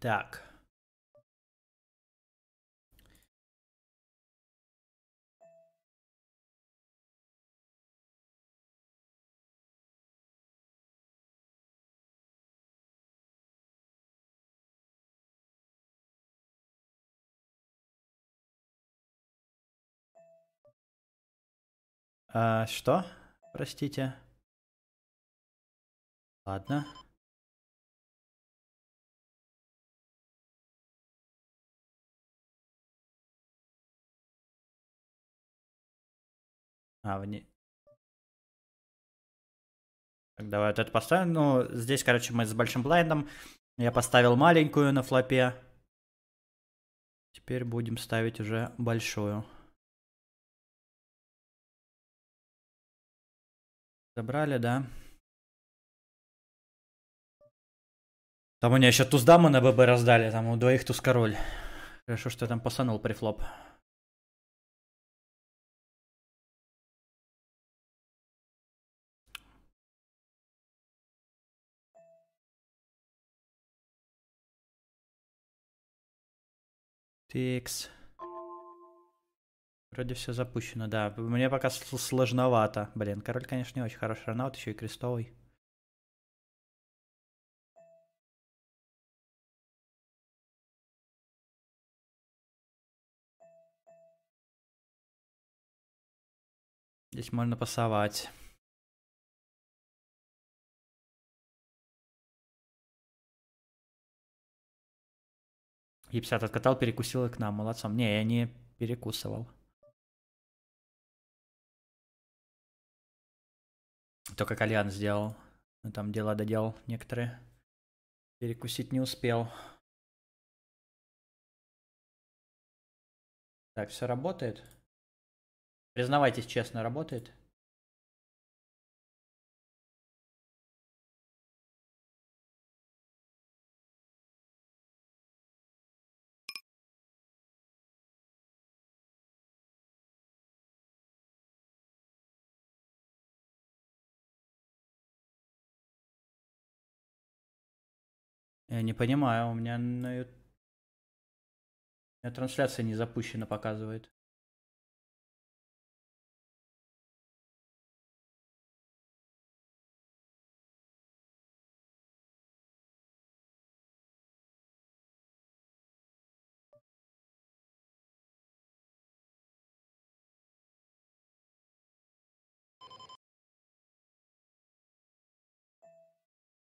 Так. А, что? Простите. Ладно. А, вне... Так, давай вот это поставим. Ну, здесь, короче, мы с большим блайндом. Я поставил маленькую на флопе. Теперь будем ставить уже большую. Забрали, да? Там у меня еще туз дамы на ББ раздали, там у двоих туз король. Хорошо, что я там пасанул при флоп. Текс. Вроде все запущено, да. Мне пока сложновато. Блин, король, конечно, не очень хороший ранаут, еще и крестовый. Здесь можно пасовать. И 50 откатал, перекусил и к нам. Молодцом. Не, я не перекусывал. Только кальян сделал. Ну, там дела доделал некоторые. Перекусить не успел. Так, все работает? Признавайтесь честно, работает? Я э, не понимаю, у меня на... У меня трансляция не запущена показывает.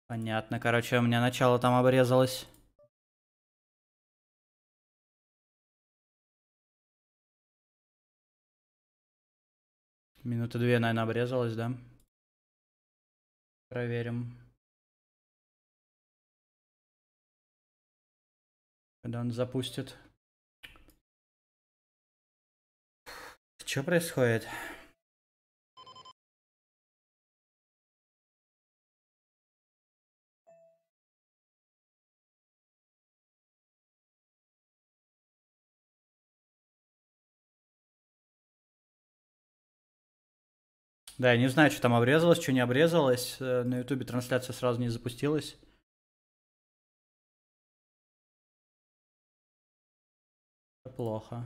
Понятно, короче, у меня начало там обрезалось. Минуты две, наверное, обрезалось, да? Проверим. Когда он запустит. Что происходит? Да, я не знаю, что там обрезалось, что не обрезалось. Э, на Ютубе трансляция сразу не запустилась. Плохо.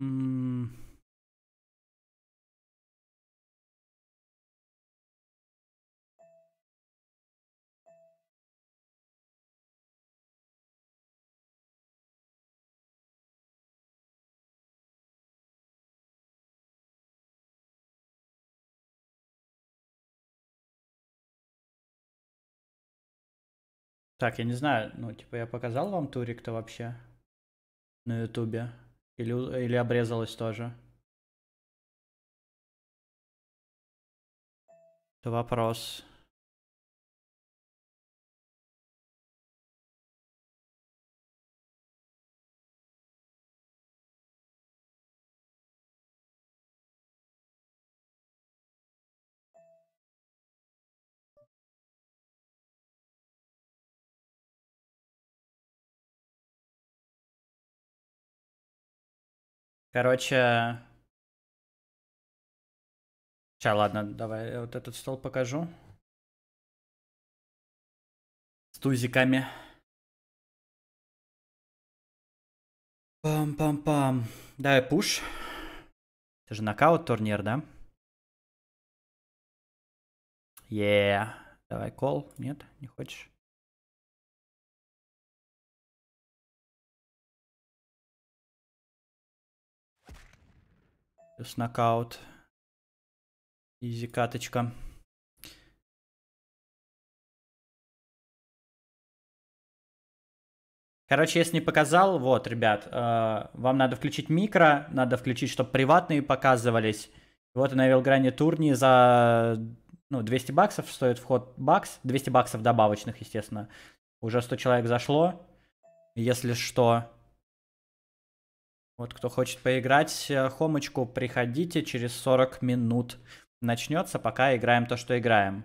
Так, я не знаю, ну, типа, я показал вам турик-то вообще на ютубе? Ele, ele je obrezal stoža. o вопрос Короче... Сейчас, ладно, давай я вот этот стол покажу. С тузиками. Пам-пам-пам. Давай пуш. Это же нокаут турнир, да? Е, yeah. давай кол. Нет, не хочешь? Плюс нокаут. Изи каточка. Короче, если не показал, вот, ребят, э, вам надо включить микро, надо включить, чтобы приватные показывались. Вот на Вилгране турни за ну, 200 баксов стоит вход бакс, 200 баксов добавочных, естественно. Уже 100 человек зашло. Если что, вот кто хочет поиграть э, хомочку, приходите, через 40 минут начнется, пока играем то, что играем.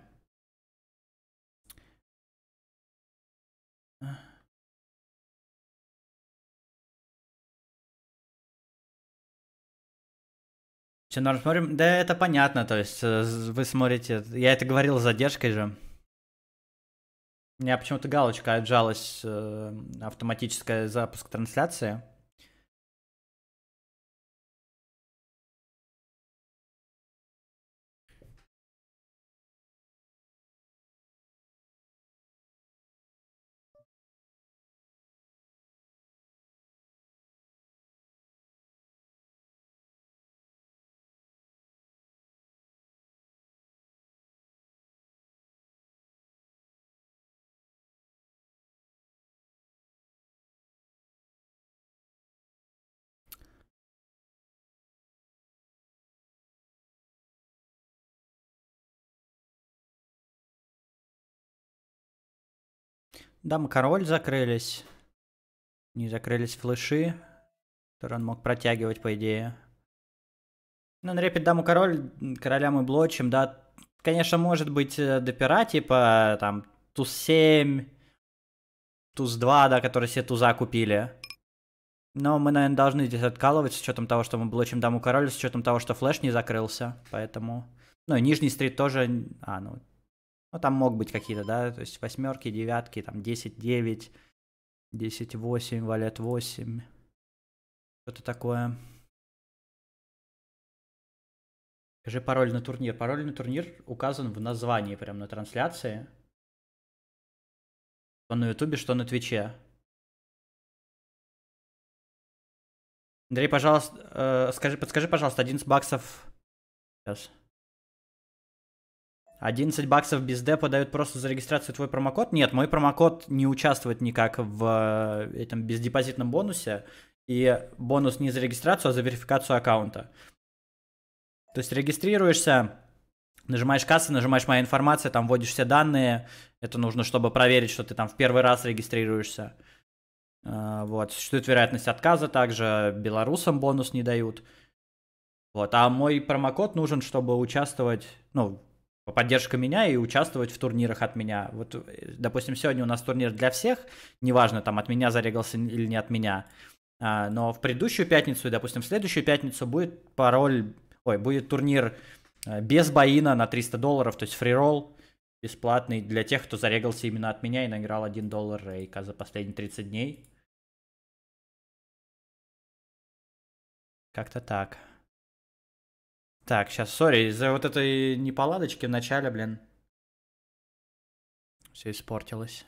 Все норм смотрим? Да это понятно, то есть э, вы смотрите, я это говорил с задержкой же. У меня почему-то галочка отжалась, э, автоматическая запуск трансляции. Дама король закрылись. Не закрылись флеши, которые он мог протягивать, по идее. Ну, на репит даму король, короля мы блочим, да. Конечно, может быть, э, до типа, там, туз 7, туз 2, да, которые все туза купили. Но мы, наверное, должны здесь откалывать с учетом того, что мы блочим даму король с учетом того, что флеш не закрылся, поэтому... Ну, и нижний стрит тоже... А, ну, ну, там мог быть какие-то, да, то есть восьмерки, девятки, там 10-9, 10-8, валет 8, что-то такое. Скажи пароль на турнир. Пароль на турнир указан в названии прям на трансляции. Что на ютубе, что на твиче. Андрей, пожалуйста, э, скажи, подскажи, пожалуйста, 11 баксов. Сейчас. 11 баксов без депа дают просто за регистрацию твой промокод? Нет, мой промокод не участвует никак в э, этом бездепозитном бонусе. И бонус не за регистрацию, а за верификацию аккаунта. То есть регистрируешься, нажимаешь кассы, нажимаешь «Моя информация», там вводишь все данные. Это нужно, чтобы проверить, что ты там в первый раз регистрируешься. Э, вот, существует вероятность отказа также, белорусам бонус не дают. Вот, а мой промокод нужен, чтобы участвовать, ну, поддержка меня и участвовать в турнирах от меня. Вот, э, допустим, сегодня у нас турнир для всех, неважно, там от меня зарегался или не от меня. А, но в предыдущую пятницу и, допустим, в следующую пятницу будет пароль, ой, будет турнир э, без боина на 300 долларов, то есть фрирол, бесплатный для тех, кто зарегался именно от меня и наиграл 1 доллар рейка за последние 30 дней. Как-то так. Так, сейчас, сори, из-за вот этой неполадочки в начале, блин, все испортилось.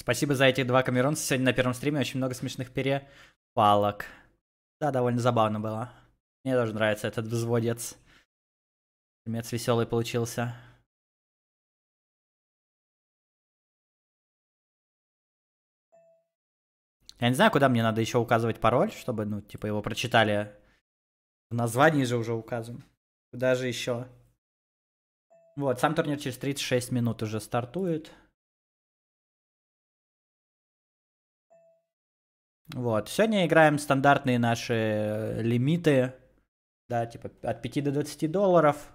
Спасибо за эти два камеронца. Сегодня на первом стриме очень много смешных перепалок. Да, довольно забавно было. Мне тоже нравится этот взводец. Мец веселый получился. Я не знаю, куда мне надо еще указывать пароль, чтобы, ну, типа, его прочитали. В названии же уже указан. Куда же еще? Вот, сам турнир через 36 минут уже стартует. Вот. Сегодня играем стандартные наши э, лимиты. Да, типа от 5 до 20 долларов.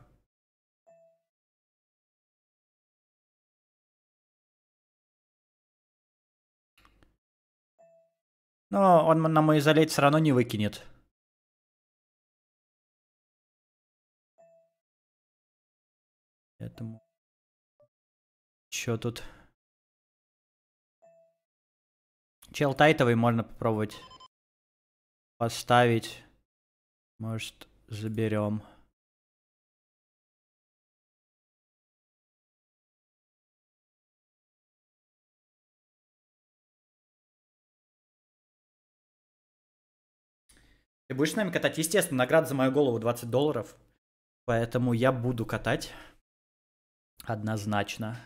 Но он на мой залить все равно не выкинет. Поэтому... Чё тут? Чел тайтовый можно попробовать поставить. Может, заберем. Ты будешь с нами катать? Естественно, награда за мою голову 20 долларов. Поэтому я буду катать. Однозначно.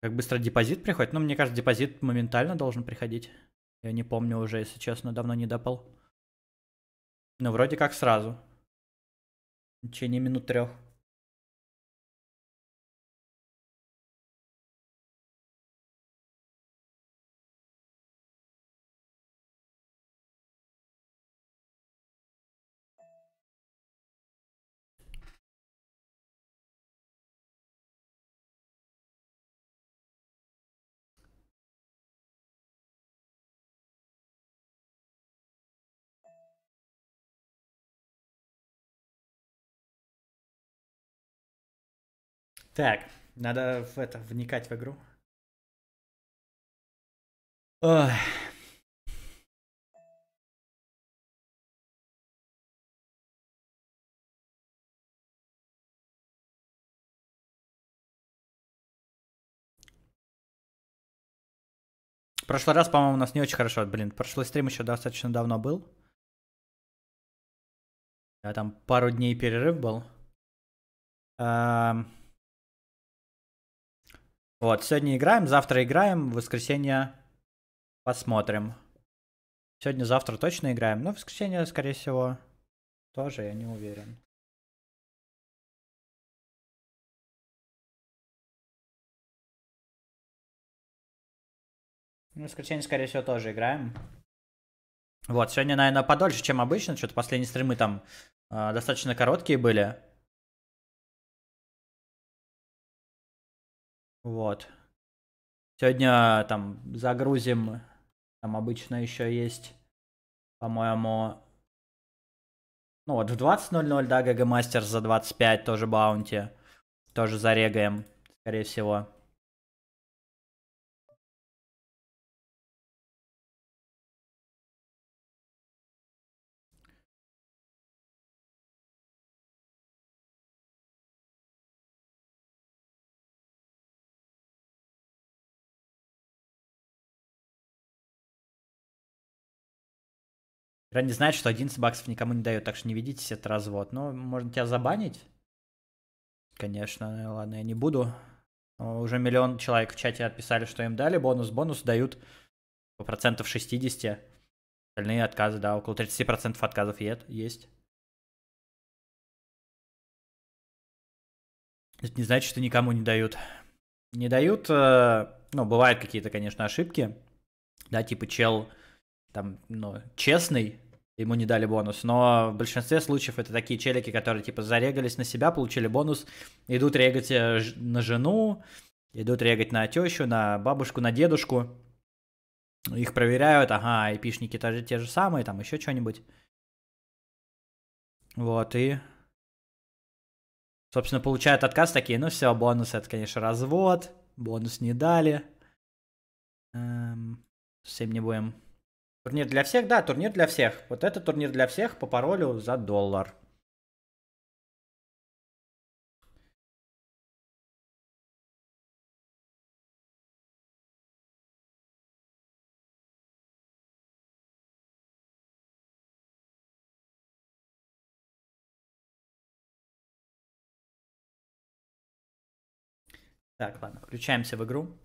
Как быстро депозит приходит? Ну, мне кажется, депозит моментально должен приходить. Я не помню уже, если честно, давно не допал. Но ну, вроде как сразу. В течение минут трех. Так, надо в это вникать в игру. Ой. прошлый раз, по-моему, у нас не очень хорошо. Блин, прошлый стрим еще достаточно давно был. Да, там пару дней перерыв был. А -а вот, сегодня играем, завтра играем, в воскресенье посмотрим. Сегодня-завтра точно играем, но в воскресенье, скорее всего, тоже, я не уверен. В воскресенье, скорее всего, тоже играем. Вот, сегодня, наверное, подольше, чем обычно. Что-то последние стримы там э, достаточно короткие были. Вот. Сегодня там загрузим. Там обычно еще есть, по-моему, ну вот в 20.00, да, ГГ Мастер за 25 тоже баунти. Тоже зарегаем, скорее всего. Ранни знает, что 11 баксов никому не дает, так что не ведитесь, это развод. Ну, можно тебя забанить. Конечно, ладно, я не буду. Но уже миллион человек в чате отписали, что им дали бонус. Бонус дают по процентов 60. Остальные отказы, да, около 30% отказов есть. Это не значит, что никому не дают. Не дают, э, ну, бывают какие-то, конечно, ошибки. Да, типа чел там, ну, честный, ему не дали бонус. Но в большинстве случаев это такие челики, которые типа зарегались на себя, получили бонус, идут регать э, на жену, идут регать на тещу, на бабушку, на дедушку. Их проверяют, ага, айпишники тоже те же самые, там еще что-нибудь. Вот, и... Собственно, получают отказ такие, ну все, бонус это, конечно, развод, бонус не дали. Эм, всем не будем Турнир для всех, да, турнир для всех. Вот это турнир для всех по паролю за доллар. Так, ладно, включаемся в игру.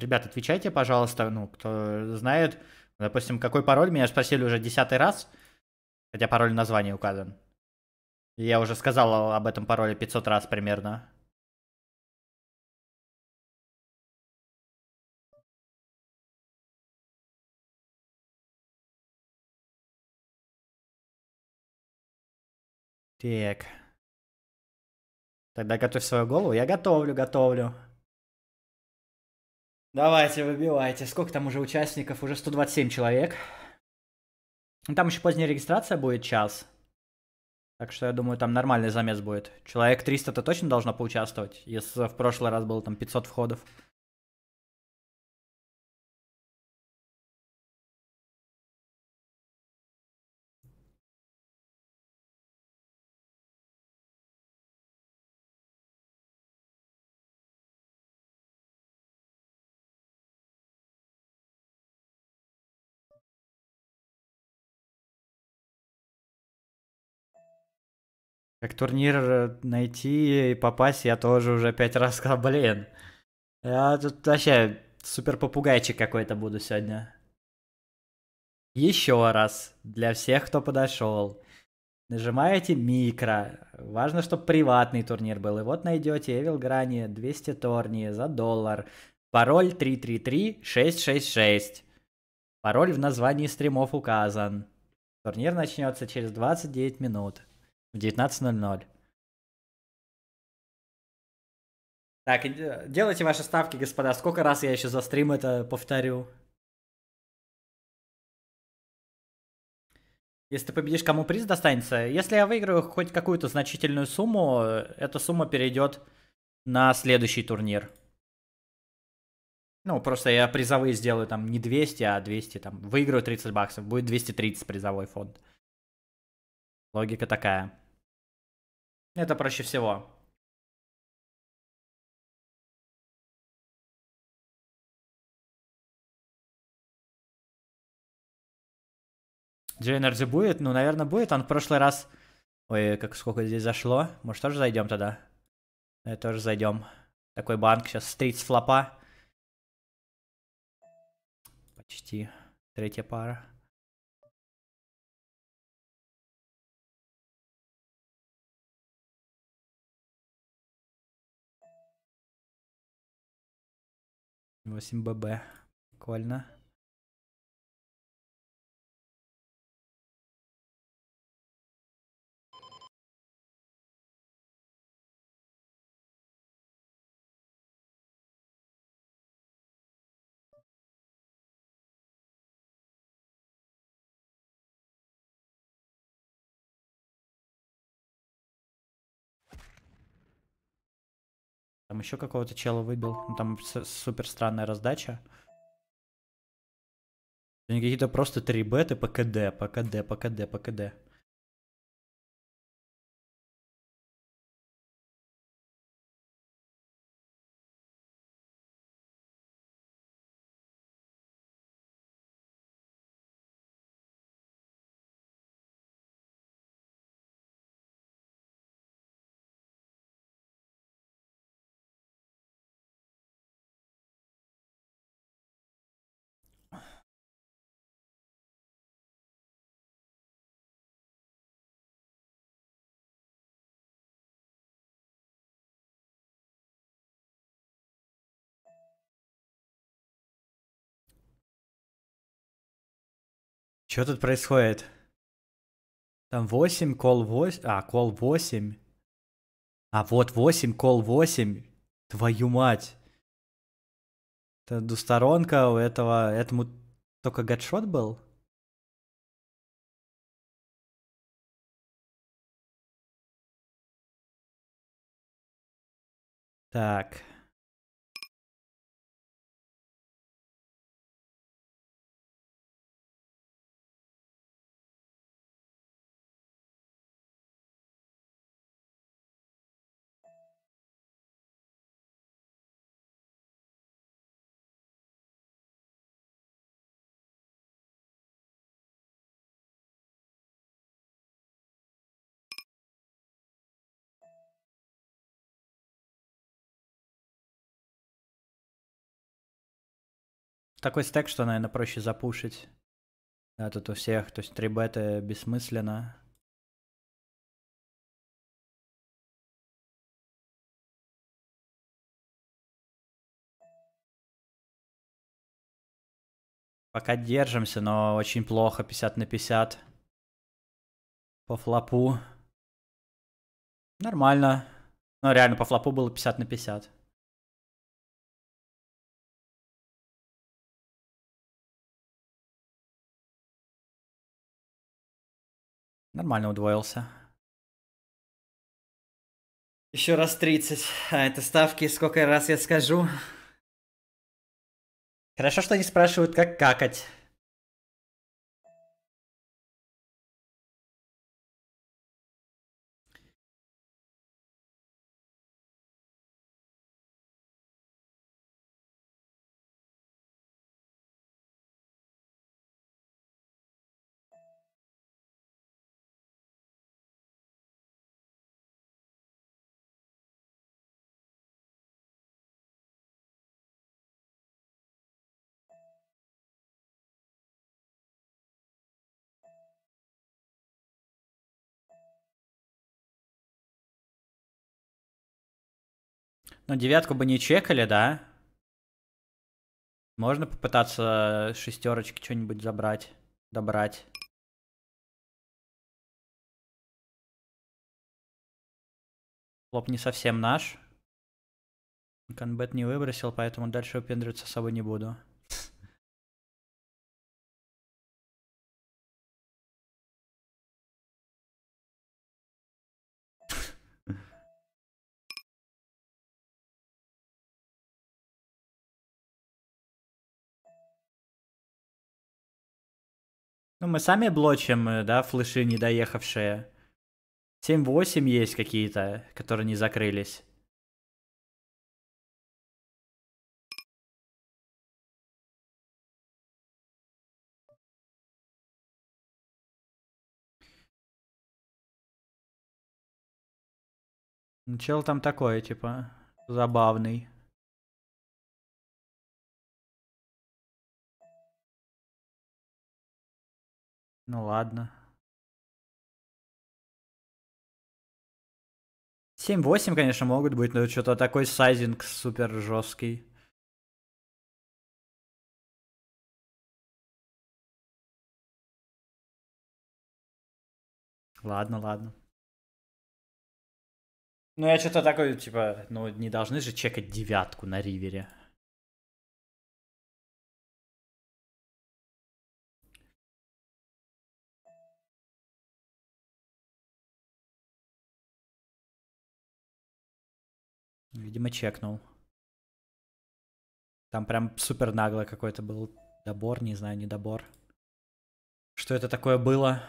Ребят, отвечайте, пожалуйста, ну, кто знает, допустим, какой пароль, меня спросили уже десятый раз, хотя пароль в названии указан. Я уже сказал об этом пароле 500 раз примерно. Так. Тогда готовь свою голову. Я готовлю, готовлю. Давайте, выбивайте. Сколько там уже участников? Уже 127 человек. Ну, там еще поздняя регистрация будет час. Так что я думаю, там нормальный замес будет. Человек 300-то точно должно поучаствовать, если в прошлый раз было там 500 входов. Как турнир э, найти и попасть, я тоже уже пять раз сказал, блин. Я тут вообще супер попугайчик какой-то буду сегодня. Еще раз, для всех, кто подошел. Нажимаете микро. Важно, чтобы приватный турнир был. И вот найдете Evil Грани 200 Торни за доллар. Пароль 333666. Пароль в названии стримов указан. Турнир начнется через 29 минут в 19.00. Так, делайте ваши ставки, господа. Сколько раз я еще за стрим это повторю? Если ты победишь, кому приз достанется? Если я выиграю хоть какую-то значительную сумму, эта сумма перейдет на следующий турнир. Ну, просто я призовые сделаю там не 200, а 200, там, выиграю 30 баксов, будет 230 призовой фонд. Логика такая. Это проще всего. Джейнерди будет? Ну, наверное, будет. Он в прошлый раз... Ой, как сколько здесь зашло. Может, тоже зайдем тогда? Э, тоже зайдем. Такой банк сейчас. Стрит с флопа. Почти. Третья пара. 8 ББ. Прикольно. еще какого-то чела выбил. Ну, там супер странная раздача. Какие-то просто 3 беты по КД, по КД, по КД, по КД. Что тут происходит? Там 8, кол 8... А, кол 8. А, вот 8, кол 8. Твою мать. Это двусторонка у этого... Этому только гадшот был? Так. Такой стек, что, наверное, проще запушить. Да, тут у всех, то есть 3 бета бессмысленно. Пока держимся, но очень плохо, 50 на 50. По флопу. Нормально. Но ну, реально, по флопу было 50 на 50. Нормально удвоился. Еще раз 30. А это ставки, сколько раз я скажу. Хорошо, что они спрашивают, как какать. Ну, девятку бы не чекали, да? Можно попытаться шестерочки что-нибудь забрать, добрать. Лоб не совсем наш. Конбет не выбросил, поэтому дальше упендриваться с собой не буду. Ну, мы сами блочим, э, да, флеши недоехавшие. 7-8 есть какие-то, которые не закрылись. Чел там такое типа, забавный. Ну ладно. 7-8, конечно, могут быть, но что-то такой сайзинг супер жесткий. Ладно, ладно. Ну, я что-то такой, типа, ну, не должны же чекать девятку на ривере. видимо, чекнул. Там прям супер нагло какой-то был добор, не знаю, недобор. Что это такое было?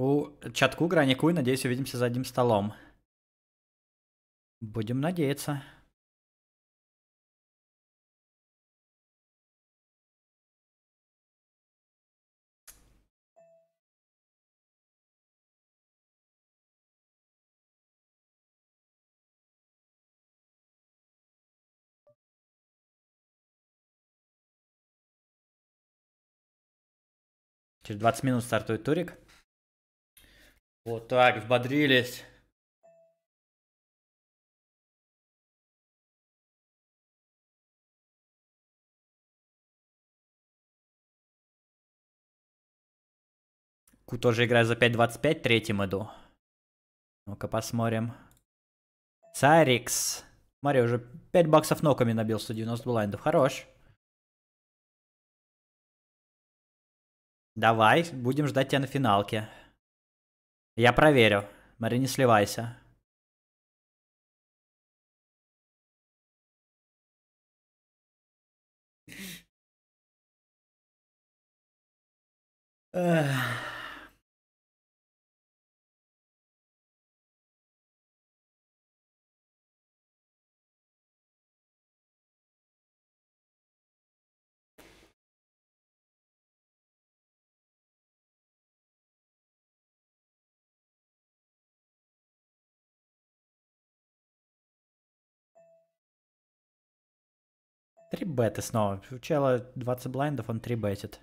У чатку Граникуй, надеюсь, увидимся за одним столом. Будем надеяться. Через 20 минут стартует турик. Вот так, взбодрились. Ку тоже играет за 5.25 третьим иду. Ну-ка посмотрим. Сарикс, Смотри, уже 5 баксов ноками набил 190 блайндов. Хорош. Давай, будем ждать тебя на финалке. Я проверю. Мари, не сливайся. Ugh. Три беты снова. У чела 20 блайндов, он три бетит.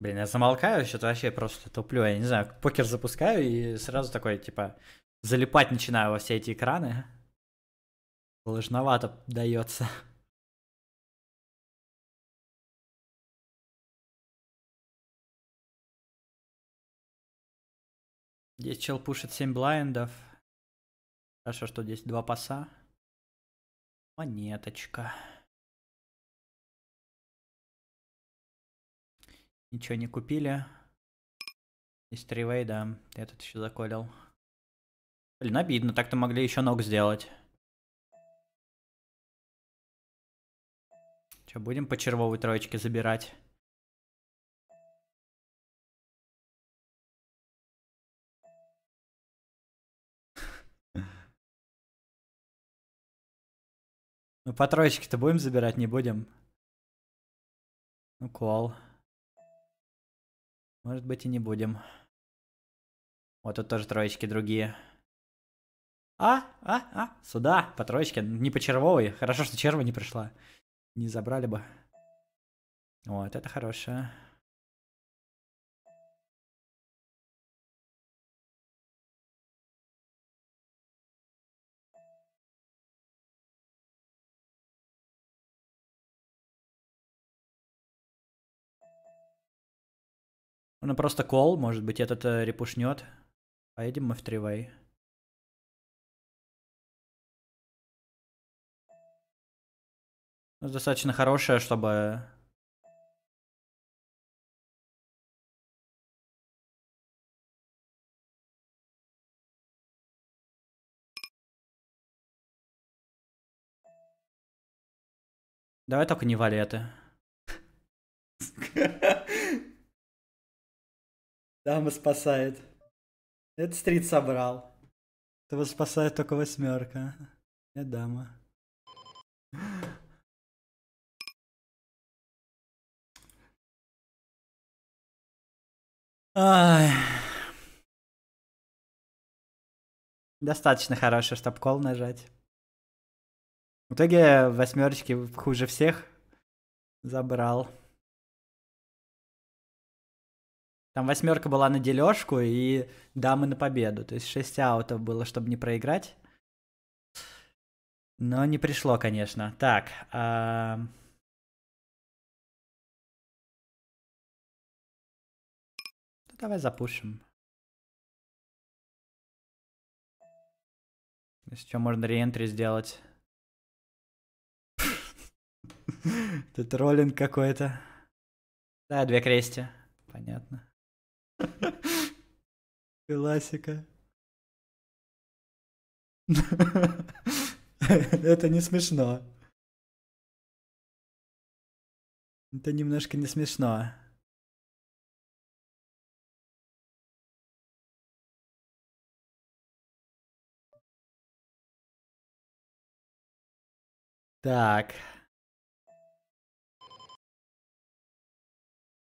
Блин, я замолкаю, что вообще просто туплю. Я не знаю, покер запускаю и сразу такой, типа, залипать начинаю во все эти экраны. Сложновато дается. Здесь чел пушит 7 блайндов. Хорошо, что здесь два паса. Монеточка. Ничего не купили. Из тривей, да. Этот еще заколил. Блин, обидно. Так-то могли еще ног сделать. Че, будем по червовой троечке забирать? Ну, по троечке-то будем забирать, не будем? Ну, кол. Cool. Может быть и не будем. Вот тут тоже троечки другие. А, а, а, сюда, по троечке, не по червовой. Хорошо, что черва не пришла. Не забрали бы. Вот, это хорошая. Ну, просто кол, может быть, этот э, репушнет. Поедем мы в тривей. Ну, достаточно хорошая, чтобы... Давай только не валеты. Дама спасает. Это стрит собрал. Этого спасает только восьмерка. Я дама. Ай. Достаточно хороший, чтобы кол нажать. В итоге восьмерочки хуже всех забрал. Там восьмерка была на дележку и дамы на победу. То есть шесть аутов было, чтобы не проиграть. Но не пришло, конечно. Так. А... Ну, давай запушим. Если что, можно реентри сделать. Тут роллинг какой-то. Да, две крести. Понятно. Классика. Это не смешно. Это немножко не смешно. Так.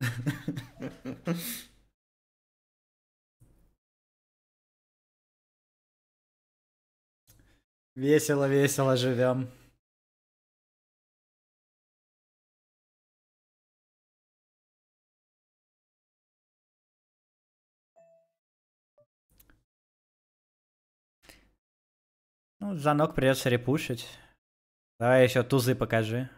Весело, весело живем. Ну, звонок придется репушить. Давай еще тузы покажи.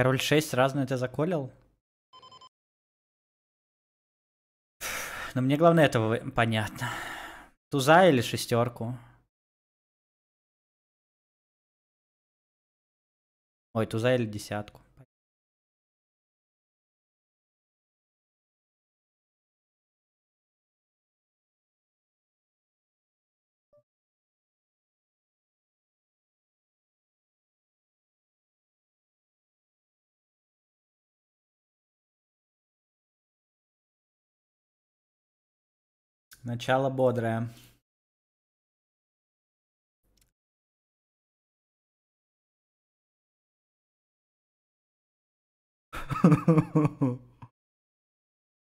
Король 6 разную ты заколил? Но мне главное этого понятно. Туза или шестерку? Ой, туза или десятку. Начало бодрое.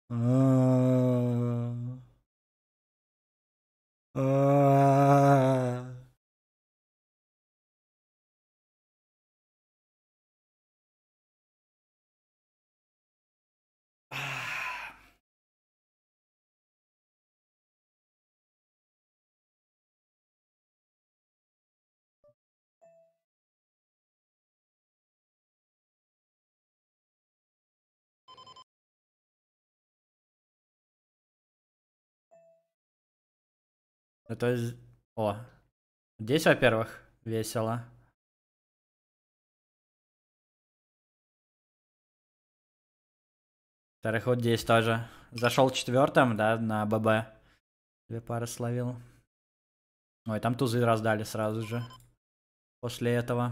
А-а-а. Это... Ну, о. Здесь, во-первых, весело. Вторых вот здесь тоже. Зашел четвертым, да, на ББ. Две пары словил. Ой, там тузы раздали сразу же. После этого.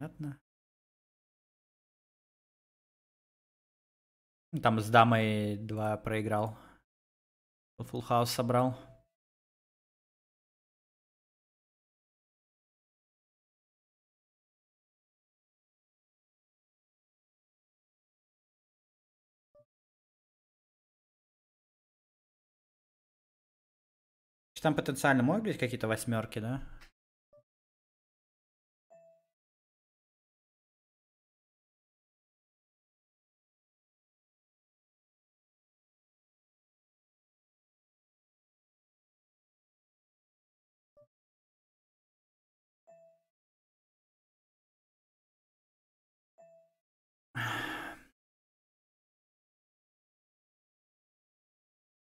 Понятно. Ну, там с дамой 2 проиграл. Full House собрал. Там потенциально могут быть какие-то восьмерки, да?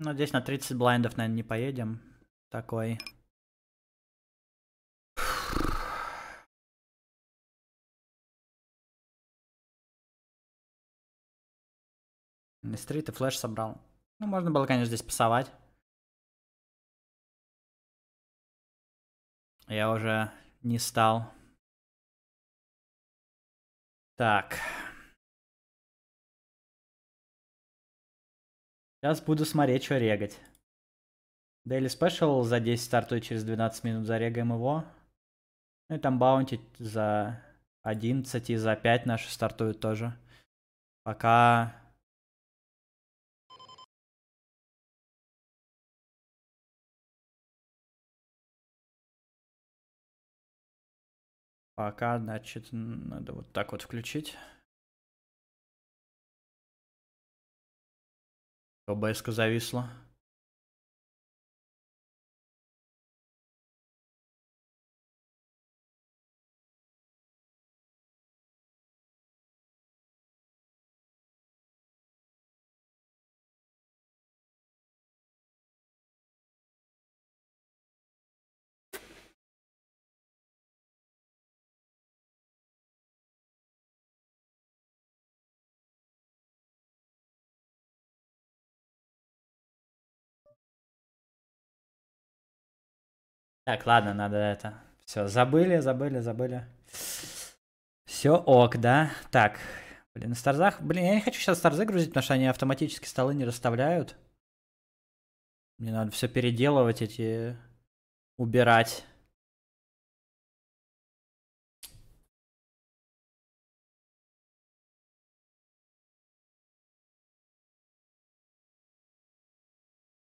Ну, здесь на 30 блайндов, наверное, не поедем. Такой. Стрит и флеш собрал. Ну, можно было, конечно, здесь пасовать. Я уже не стал. Так. Сейчас буду смотреть, что регать. Daily Special за 10 стартует через 12 минут, зарегаем его. Ну и там баунти за 11 и за 5 наши стартуют тоже. Пока... Пока, значит, надо вот так вот включить. Обеска зависла. Так, ладно, надо это. Все, забыли, забыли, забыли. Все ок, да? Так, блин, на старзах... Блин, я не хочу сейчас старзы грузить, потому что они автоматически столы не расставляют. Мне надо все переделывать эти... Убирать.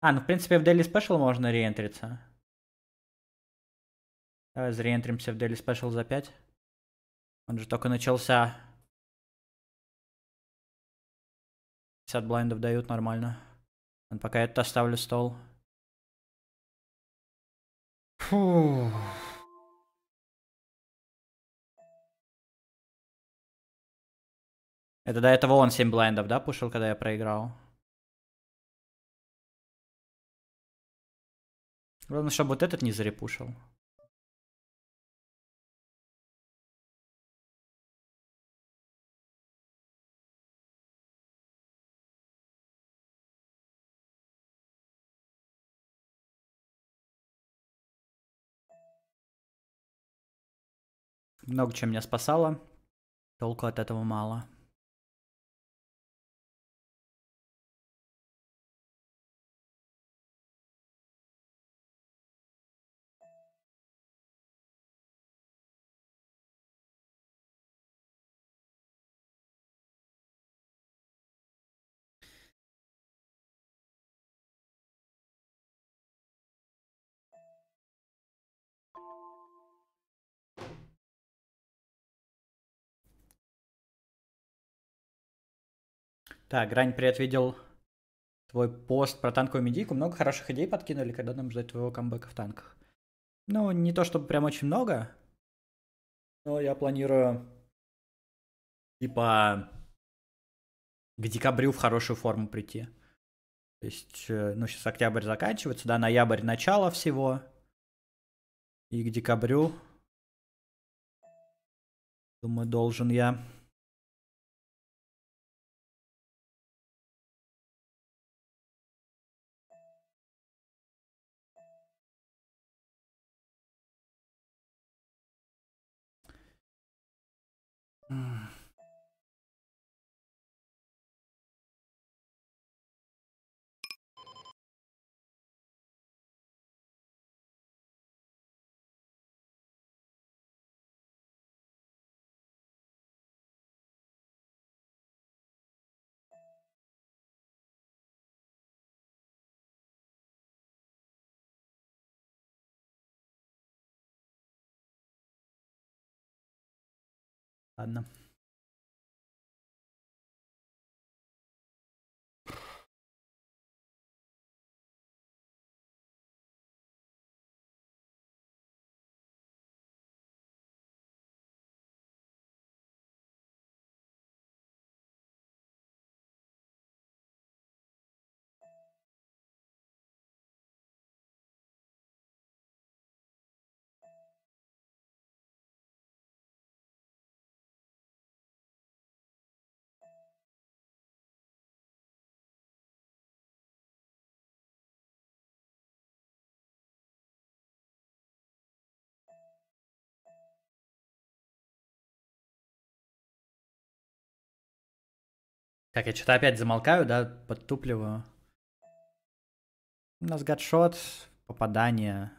А, ну в принципе в Daily Special можно реентриться. Давай зареентримся в Daily Special за 5. Он же только начался. 50 блайндов дают нормально. Он Пока я это оставлю стол. Фу. Это до этого он 7 блайндов, да, пушил, когда я проиграл? Главное, чтобы вот этот не зарепушил. много чем меня спасало, толку от этого мало. Так, Грань, привет, видел твой пост про танковую медийку. Много хороших идей подкинули, когда нам ждать твоего камбэка в танках. Ну, не то чтобы прям очень много, но я планирую, типа, к декабрю в хорошую форму прийти. То есть, э, ну, сейчас октябрь заканчивается, да, ноябрь начало всего. И к декабрю, думаю, должен я Mm. Ладно. Так, я что-то опять замолкаю, да, подтупливаю. У нас гадшот, попадание.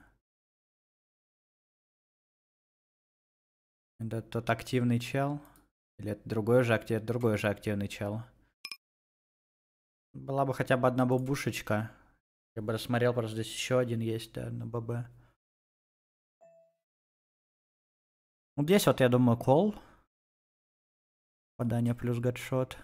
Это тот активный чел. Или это другой же, актив... другой же активный чел. Была бы хотя бы одна бабушечка. Я бы рассмотрел, просто здесь еще один есть, да, на ББ. Вот здесь вот, я думаю, кол. Попадание плюс гадшот.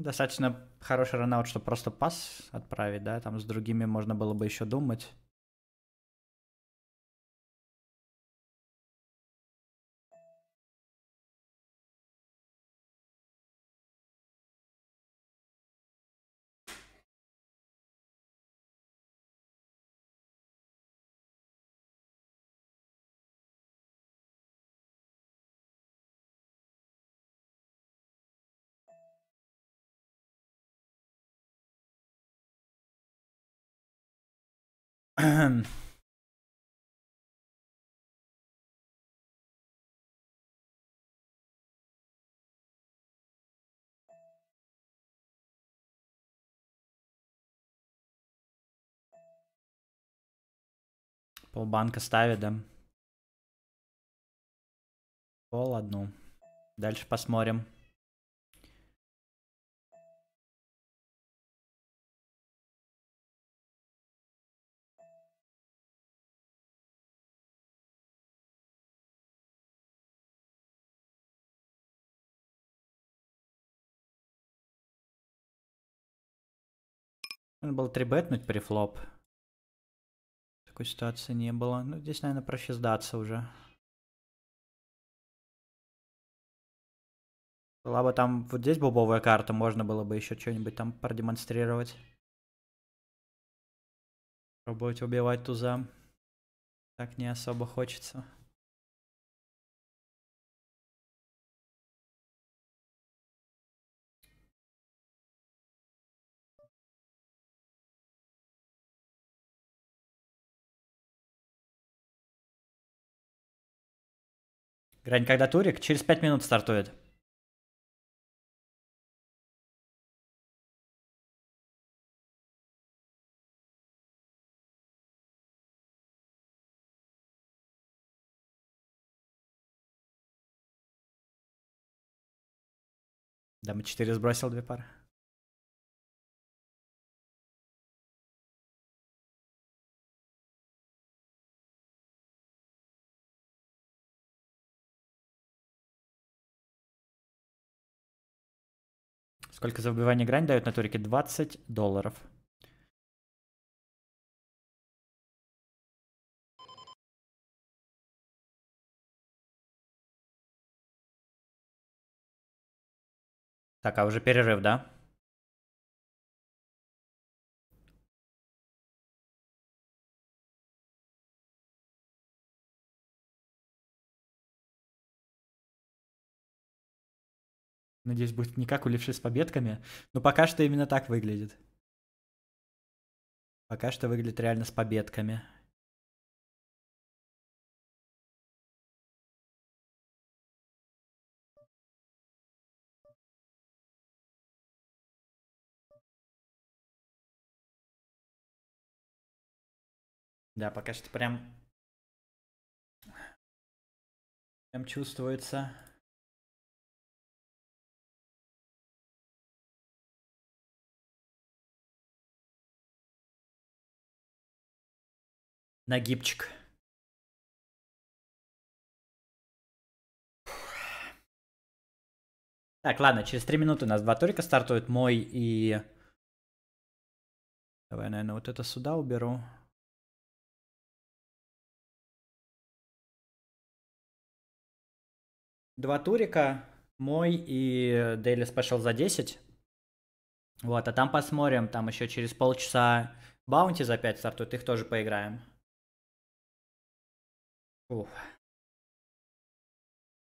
Достаточно хороший ранаут, чтобы просто пас отправить, да, там с другими можно было бы еще думать. Um, Полбанка ставит, да? Пол одну. Дальше посмотрим. Надо было трибетнуть при флоп. Такой ситуации не было. Ну, здесь, наверное, проще сдаться уже. Была бы там вот здесь бобовая карта, можно было бы еще что-нибудь там продемонстрировать. Пробовать убивать туза. Так не особо хочется. Грань, когда турик? Через 5 минут стартует. Да, мы 4 сбросил две пары. Сколько за вбивание грань дают на турике? 20 долларов. Так, а уже перерыв, да? Надеюсь, будет не как у левши с победками. Но пока что именно так выглядит. Пока что выглядит реально с победками. Да, пока что прям... Прям чувствуется... Нагибчик. Так, ладно, через три минуты у нас два турика стартует мой и... Давай, наверное, вот это сюда уберу. Два турика, мой и Daily Special за 10. Вот, а там посмотрим, там еще через полчаса Баунти за 5 стартует, их тоже поиграем. Фух.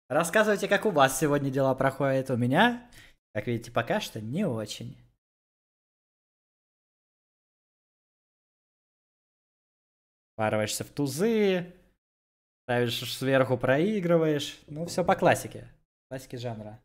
Рассказывайте, как у вас сегодня дела проходят. У меня, как видите, пока что не очень. Парываешься в тузы, ставишь сверху, проигрываешь. Ну, все по классике. Классике жанра.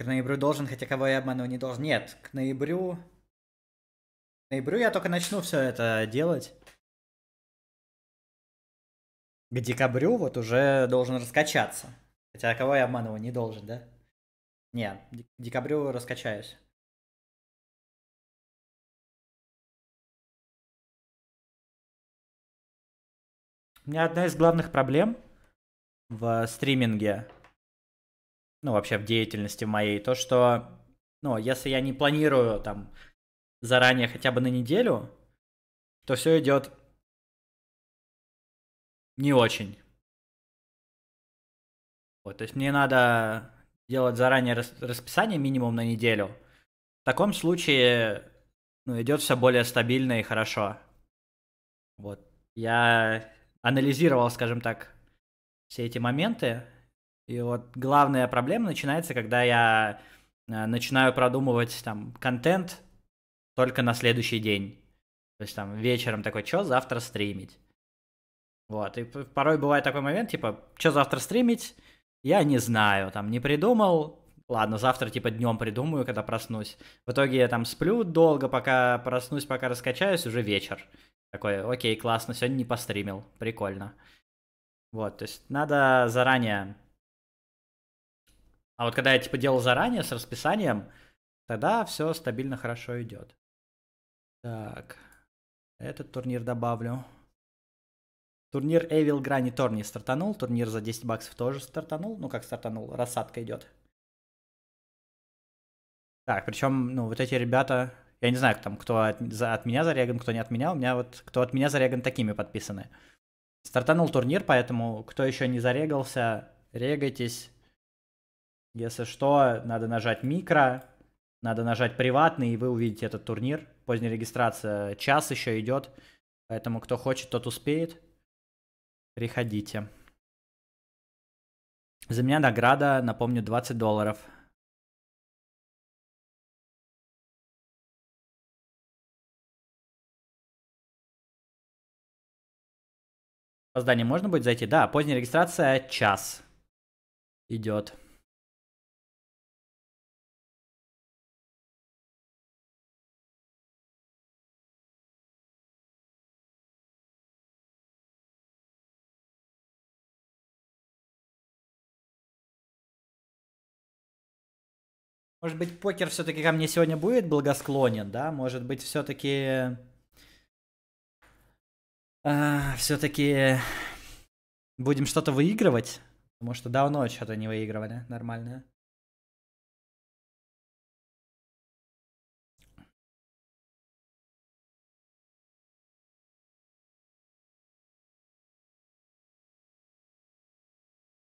К ноябрю должен, хотя кого я обманываю, не должен. Нет, к ноябрю... К ноябрю я только начну все это делать. К декабрю вот уже должен раскачаться. Хотя кого я обманываю, не должен, да? Не, к декабрю раскачаюсь. У меня одна из главных проблем в стриминге ну, вообще в деятельности моей, то, что, ну, если я не планирую там заранее хотя бы на неделю, то все идет не очень. Вот, то есть мне надо делать заранее расписание минимум на неделю. В таком случае ну, идет все более стабильно и хорошо. Вот. Я анализировал, скажем так, все эти моменты, и вот главная проблема начинается, когда я э, начинаю продумывать там контент только на следующий день. То есть там вечером такой, что завтра стримить? Вот, и порой бывает такой момент, типа, что завтра стримить? Я не знаю, там, не придумал, ладно, завтра типа днем придумаю, когда проснусь. В итоге я там сплю долго, пока проснусь, пока раскачаюсь, уже вечер. Такой, окей, классно, сегодня не постримил, прикольно. Вот, то есть надо заранее а вот когда я типа делал заранее с расписанием, тогда все стабильно хорошо идет. Так, этот турнир добавлю. Турнир Evil Грани Торни стартанул, турнир за 10 баксов тоже стартанул. Ну как стартанул, рассадка идет. Так, причем, ну, вот эти ребята, я не знаю, там, кто от, за, от меня зареган, кто не от меня, у меня вот, кто от меня зареган, такими подписаны. Стартанул турнир, поэтому, кто еще не зарегался, регайтесь, если что, надо нажать микро, надо нажать приватный, и вы увидите этот турнир. Поздняя регистрация, час еще идет, поэтому кто хочет, тот успеет. Приходите. За меня награда, напомню, 20 долларов. Опоздание можно будет зайти? Да, поздняя регистрация час идет. Может быть, покер все-таки ко мне сегодня будет благосклонен, да? Может быть, все-таки... А, все-таки будем что-то выигрывать? Потому что давно что-то не выигрывали нормальное.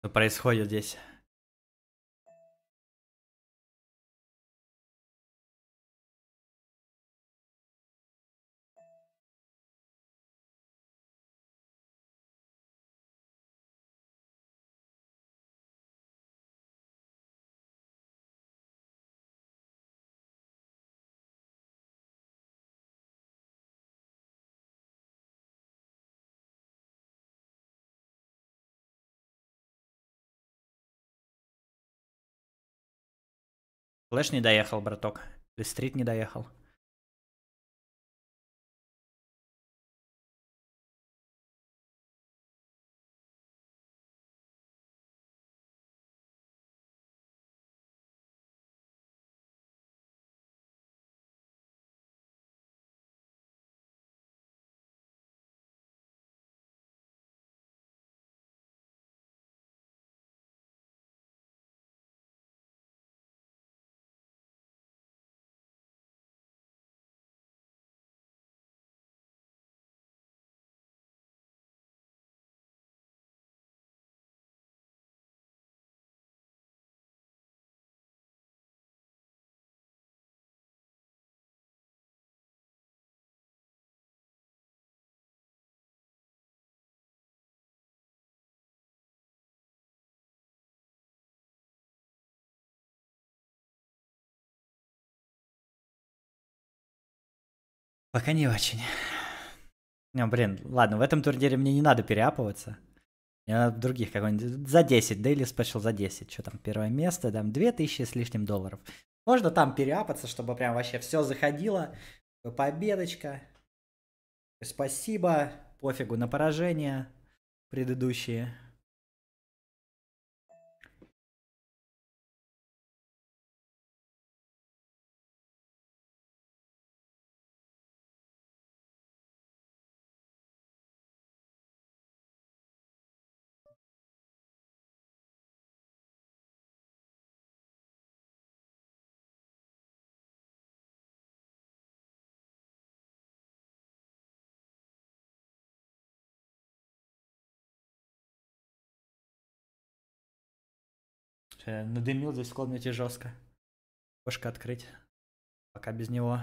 Что происходит здесь? Флэш не доехал, браток. Стрит не доехал. Пока не очень. Ну, блин, ладно, в этом турнире мне не надо переапываться. Мне надо других какой-нибудь. За 10, Daily Special за 10. Что там, первое место, там 2000 с лишним долларов. Можно там переапаться, чтобы прям вообще все заходило. Победочка. Спасибо. Пофигу на поражение предыдущие. Э, надымил здесь в комнате жестко. Окошко открыть. Пока без него.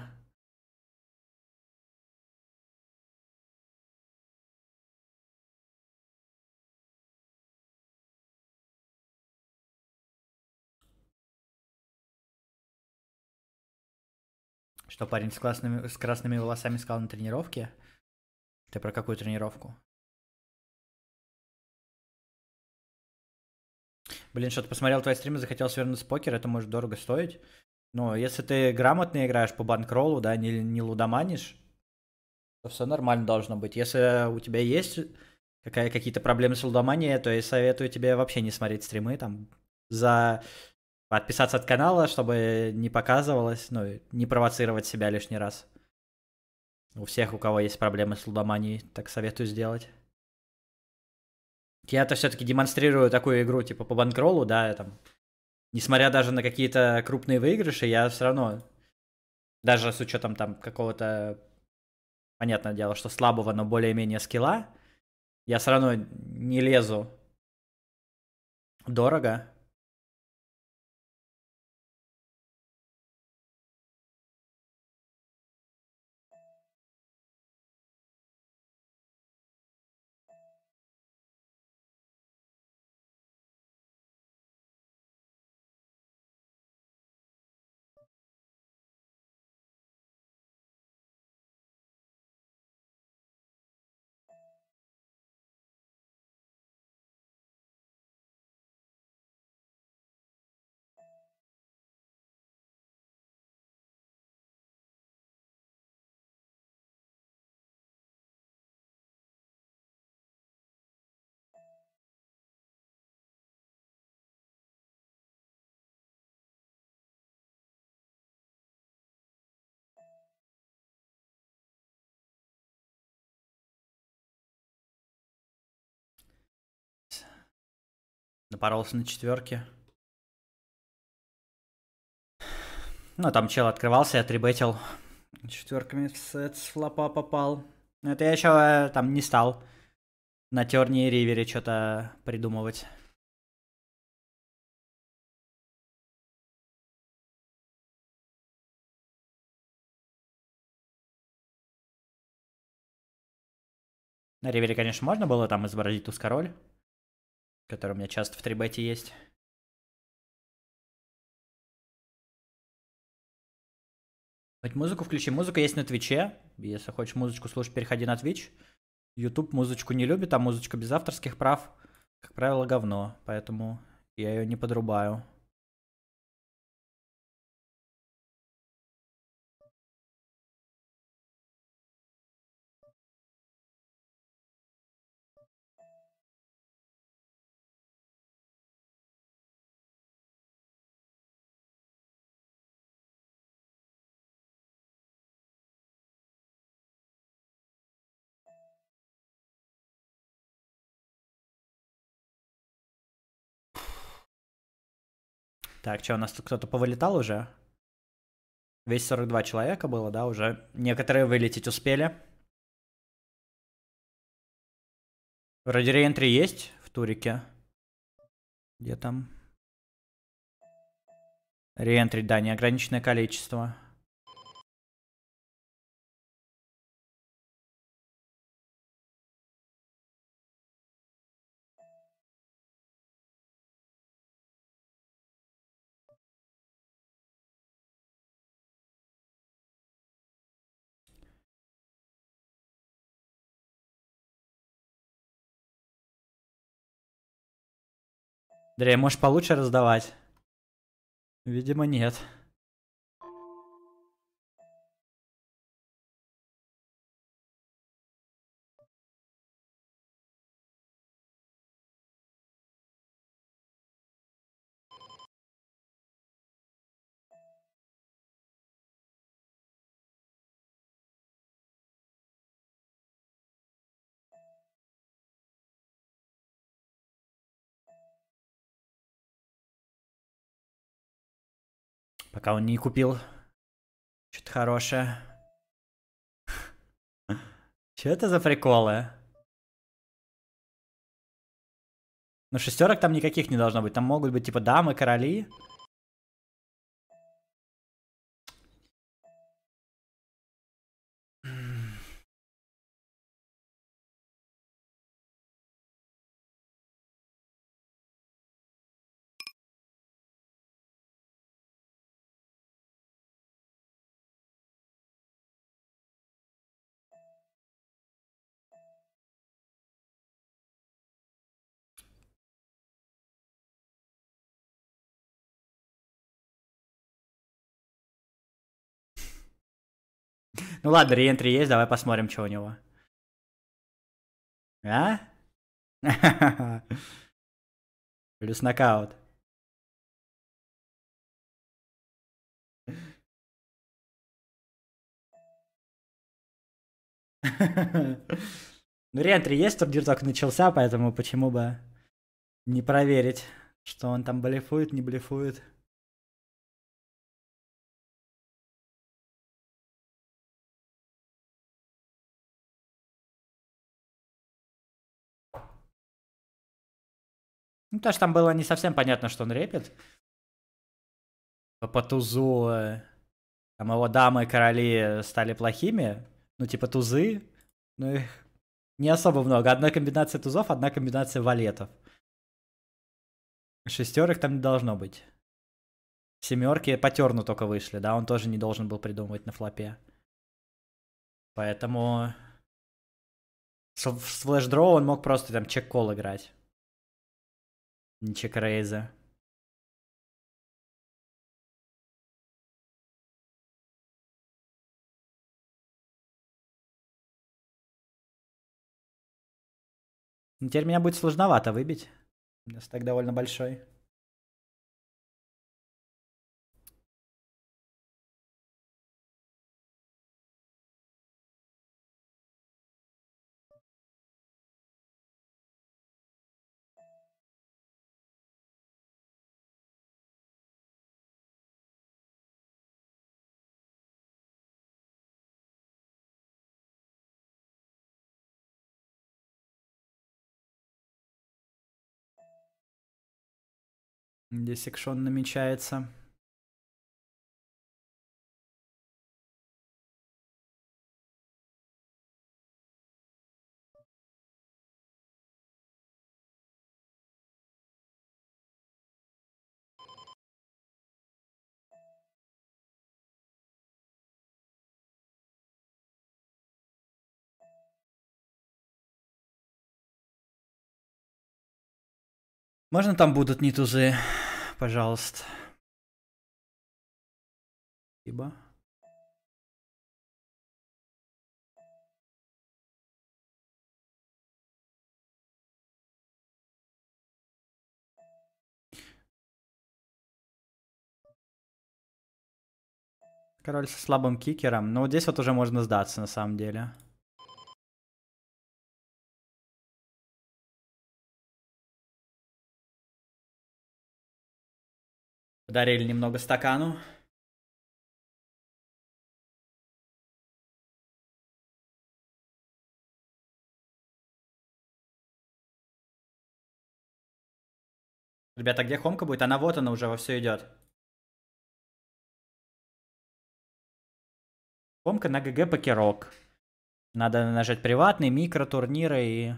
Что парень с, классными, с красными волосами сказал на тренировке? Ты про какую тренировку? блин, что-то посмотрел твои стримы, захотелось вернуться в покер, это может дорого стоить. Но если ты грамотно играешь по банкролу, да, не, не лудоманишь, то все нормально должно быть. Если у тебя есть какая, какие-то проблемы с лудоманией, то я советую тебе вообще не смотреть стримы, там, за отписаться от канала, чтобы не показывалось, ну, не провоцировать себя лишний раз. У всех, у кого есть проблемы с лудоманией, так советую сделать. Я Киата все-таки демонстрирую такую игру, типа, по банкролу, да, там, несмотря даже на какие-то крупные выигрыши, я все равно, даже с учетом там какого-то, понятное дело, что слабого, но более-менее скилла, я все равно не лезу дорого, Напоролся на четверки. Ну, там чел открывался, я трибетил. Четверками в с флопа попал. Но это я еще э, там не стал на терне и ривере что-то придумывать. На ривере, конечно, можно было там изобразить туз король который у меня часто в 3 есть. Хоть музыку включи. Музыка есть на Твиче. Если хочешь музычку слушать, переходи на Твич. Ютуб музычку не любит, а музычка без авторских прав, как правило, говно. Поэтому я ее не подрубаю. Так, что, у нас тут кто-то повылетал уже? Весь 42 человека было, да, уже. Некоторые вылететь успели. Вроде реентри есть в турике. Где там? Реентри, да, неограниченное количество. Дрей, а можешь получше раздавать? Видимо, нет. пока он не купил что-то хорошее. Что это за приколы? А? Ну, шестерок там никаких не должно быть. Там могут быть типа дамы, короли. Ну ладно, реентри есть, давай посмотрим, что у него. А? Плюс нокаут. Ну, реентри есть, турнир только начался, поэтому почему бы не проверить, что он там блефует, не блефует. Ну, потому что там было не совсем понятно, что он репит. По типа, тузу э, там его дамы и короли стали плохими. Ну, типа тузы. Ну, их не особо много. Одна комбинация тузов, одна комбинация валетов. Шестерок там не должно быть. Семерки по терну только вышли, да, он тоже не должен был придумывать на флопе. Поэтому с флешдроу он мог просто там чек-кол играть. Ничего крейза. Ну, теперь меня будет сложновато выбить. У меня стак довольно большой. Здесь Диссекшон намечается. Можно там будут не тузы? пожалуйста. Спасибо. Король со слабым кикером. Но ну, вот здесь вот уже можно сдаться, на самом деле. Дарили немного стакану. Ребята, где Хомка будет? Она вот она уже во все идет. Хомка на ГГ покерок. Надо нажать приватный, микро, турниры и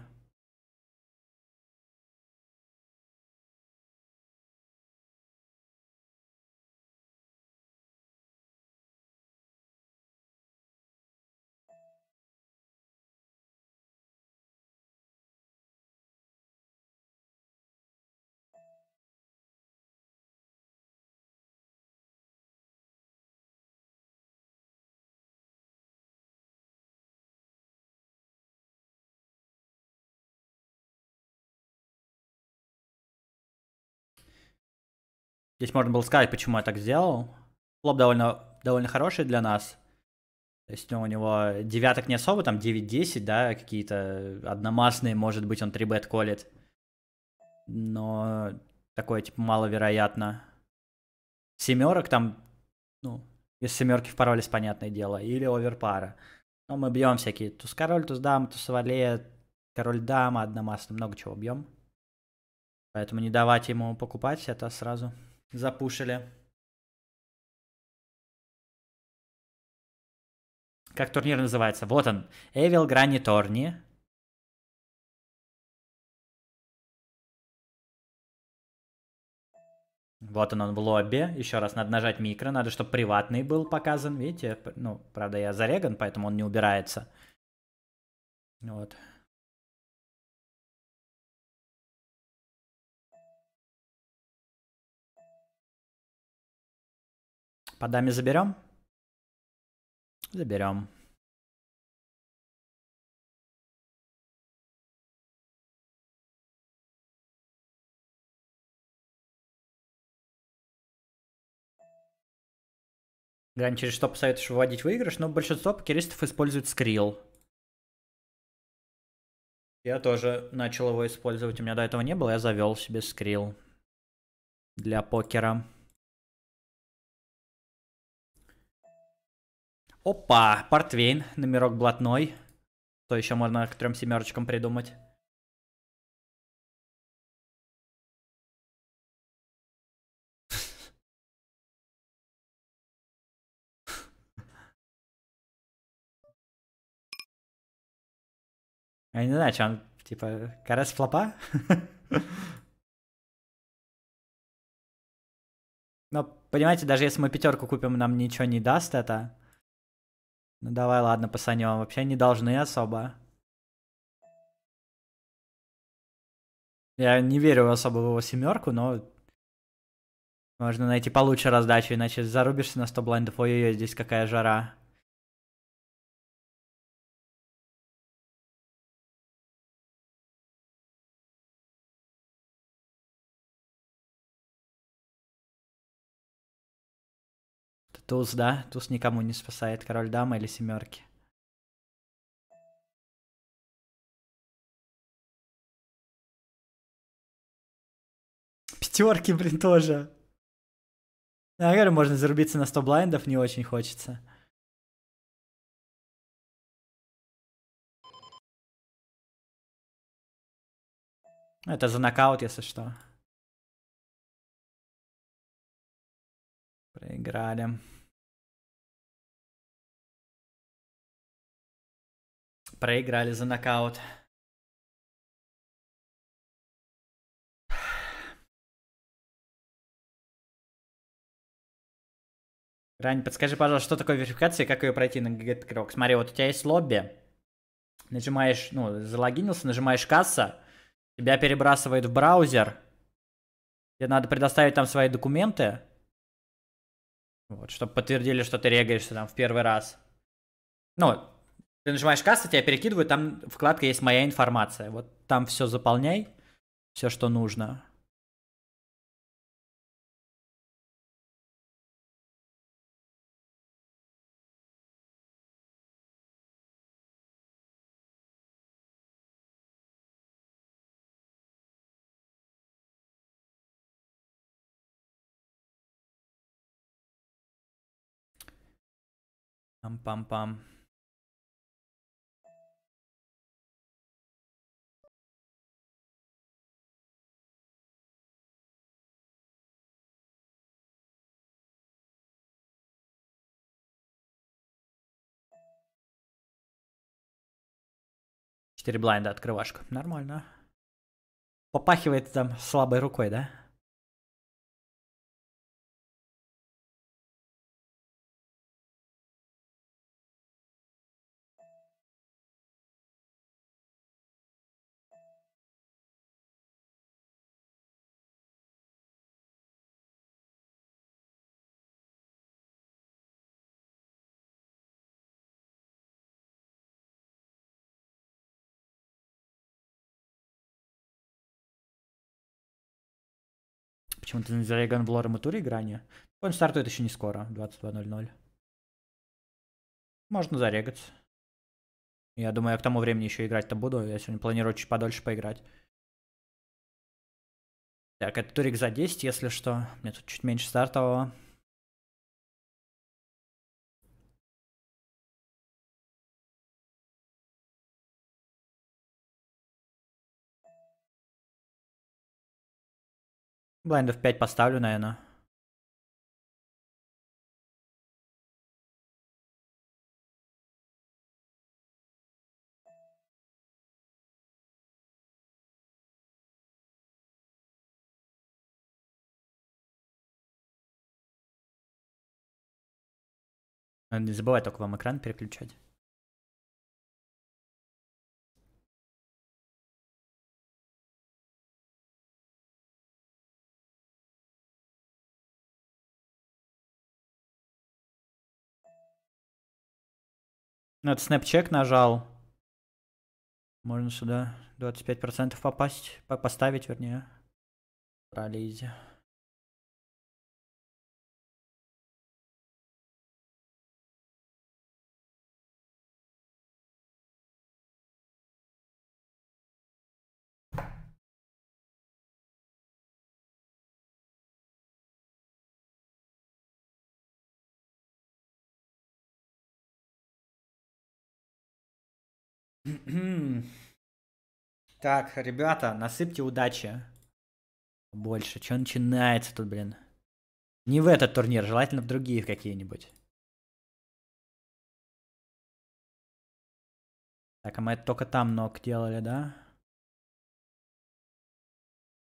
Здесь можно было сказать, почему я так сделал. Флоп довольно, довольно хороший для нас. То есть ну, у него девяток не особо, там 9-10, да, какие-то одномастные, может быть, он 3-бет колет. Но такое, типа, маловероятно. Семерок там, ну, из семерки впоролись, понятное дело, или оверпара. Но мы бьем всякие туз-король, туз-дам, туз вале, король-дама, одномастно, много чего бьем. Поэтому не давать ему покупать это сразу запушили. Как турнир называется? Вот он. Эвил Грани Торни. Вот он, он в лобби. Еще раз надо нажать микро. Надо, чтобы приватный был показан. Видите? Ну, правда, я зареган, поэтому он не убирается. Вот. По даме заберем? Заберем. Грань, через что посоветуешь выводить выигрыш? но ну, большинство покеристов используют скрилл. Я тоже начал его использовать. У меня до этого не было, я завел себе скрилл для покера. Опа, портвейн, номерок блатной. Что еще можно к трем семерочкам придумать? Я не знаю, что он, типа, карась флопа? Но, понимаете, даже если мы пятерку купим, нам ничего не даст это. Ну давай, ладно, пасанем. Вообще не должны особо. Я не верю особо в его семерку, но можно найти получше раздачу, иначе зарубишься на 100 блайндов. Ой-ой-ой, здесь какая жара. Туз, да? Туз никому не спасает. Король дама или семерки? Пятерки, блин, тоже. Ну, я говорю, можно зарубиться на 100 блайндов, не очень хочется. Ну, это за нокаут, если что. Проиграли. Проиграли за нокаут. Рань, подскажи, пожалуйста, что такое верификация и как ее пройти на GetCrock? Смотри, вот у тебя есть лобби, нажимаешь, ну, залогинился, нажимаешь касса, тебя перебрасывает в браузер, тебе надо предоставить там свои документы, вот, чтобы подтвердили, что ты регаешься там в первый раз. Ну, ты нажимаешь кассы, тебя перекидывают, там вкладка есть «Моя информация». Вот там все заполняй, все, что нужно. Пам-пам-пам. 4 блайнда открывашка. Нормально. Попахивает там слабой рукой, да? Почему-то на Dragon Ball арматуре играние. Он стартует еще не скоро, 22.00. Можно зарегаться. Я думаю, я к тому времени еще играть-то буду. Я сегодня планирую чуть подольше поиграть. Так, это турик за 10, если что. Мне тут чуть меньше стартового. Блайндов 5 поставлю, наверное. А не забывай только вам экран переключать. Надо снэпчек нажал. Можно сюда 25% попасть, поставить, вернее. Пролезь. Так, ребята, насыпьте удачи. Больше. Что начинается тут, блин? Не в этот турнир, желательно в другие какие-нибудь. Так, а мы это только там ног делали, да?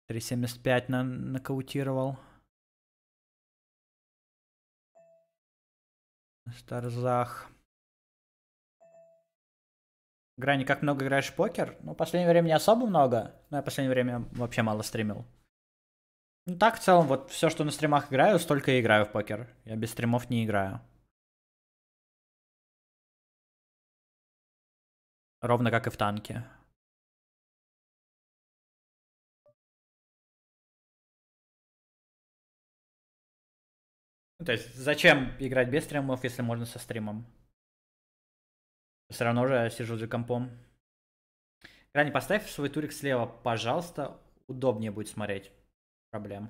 3.75 на нокаутировал. Старзах. Грани, как много играешь в покер? Ну, в последнее время не особо много, но я в последнее время вообще мало стримил. Ну, так, в целом, вот все, что на стримах играю, столько и играю в покер. Я без стримов не играю. Ровно как и в танке. Ну, то есть зачем играть без стримов, если можно со стримом? Все равно же сижу за компом. Крайне поставь свой турик слева, пожалуйста. Удобнее будет смотреть. Проблем.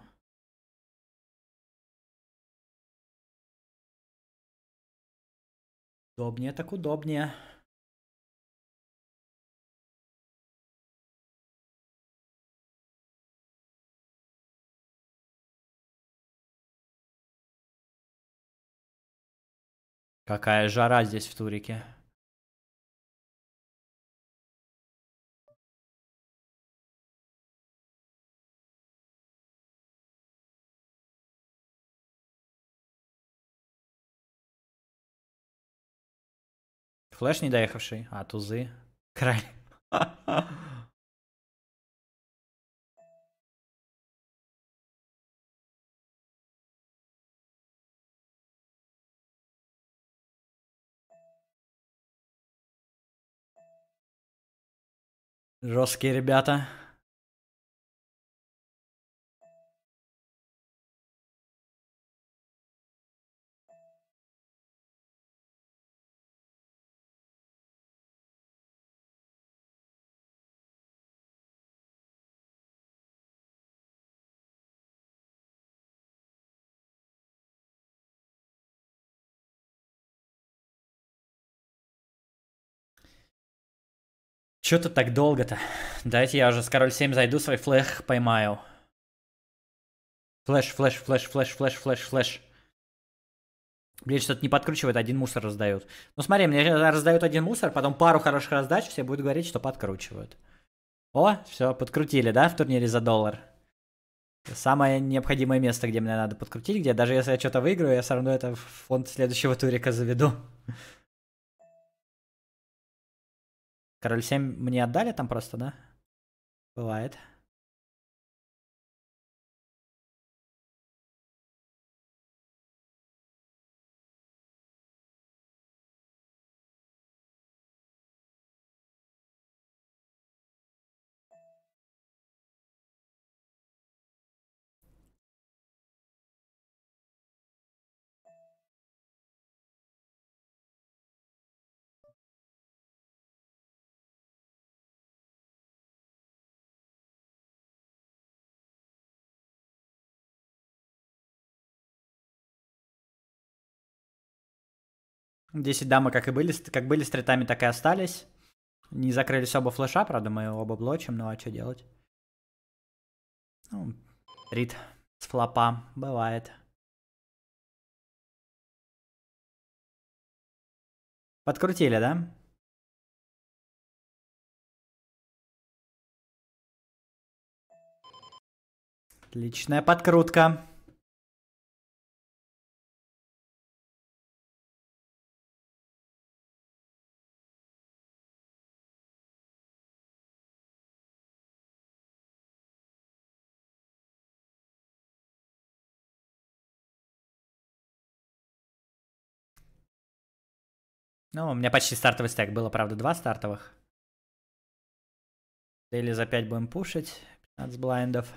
Удобнее так удобнее. Какая жара здесь в Турике. Флеш не доехавший. А, тузы. Краль. Жесткие ребята. Чё-то так долго-то. Дайте я уже с король 7 зайду, свой флэх поймаю. Флэш, флэш, флэш, флэш, флэш, флэш, флэш. Блин, что-то не подкручивает, один мусор раздают. Ну смотри, мне раздают один мусор, потом пару хороших раздач, все будут говорить, что подкручивают. О, все, подкрутили, да, в турнире за доллар? Самое необходимое место, где мне надо подкрутить, где даже если я что-то выиграю, я все равно это в фонд следующего турика заведу. Король 7 мне отдали там просто, да? Бывает. 10 дамы как и были, как были стритами, так и остались. Не закрылись оба флеша, правда, мы оба блочим, ну а что делать? Ну, рит с флопа, бывает. Подкрутили, да? Отличная подкрутка. Ну, у меня почти стартовый стек. Было, правда, два стартовых. Дели за 5 будем пушить. 15 блайндов.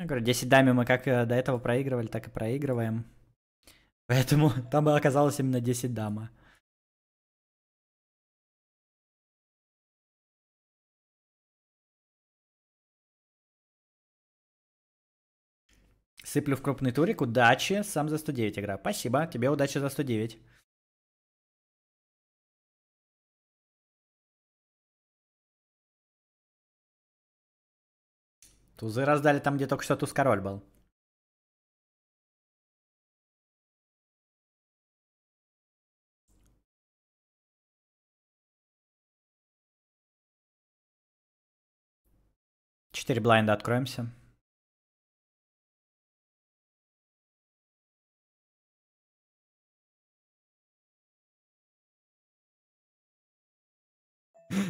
Я говорю, 10 дами мы как э, до этого проигрывали, так и проигрываем. Поэтому там оказалось именно 10 дама. Сыплю в крупный турик. Удачи. Сам за 109 игра. Спасибо. Тебе удачи за 109. Тузы раздали там, где только что туз король был. Четыре блайнда откроемся.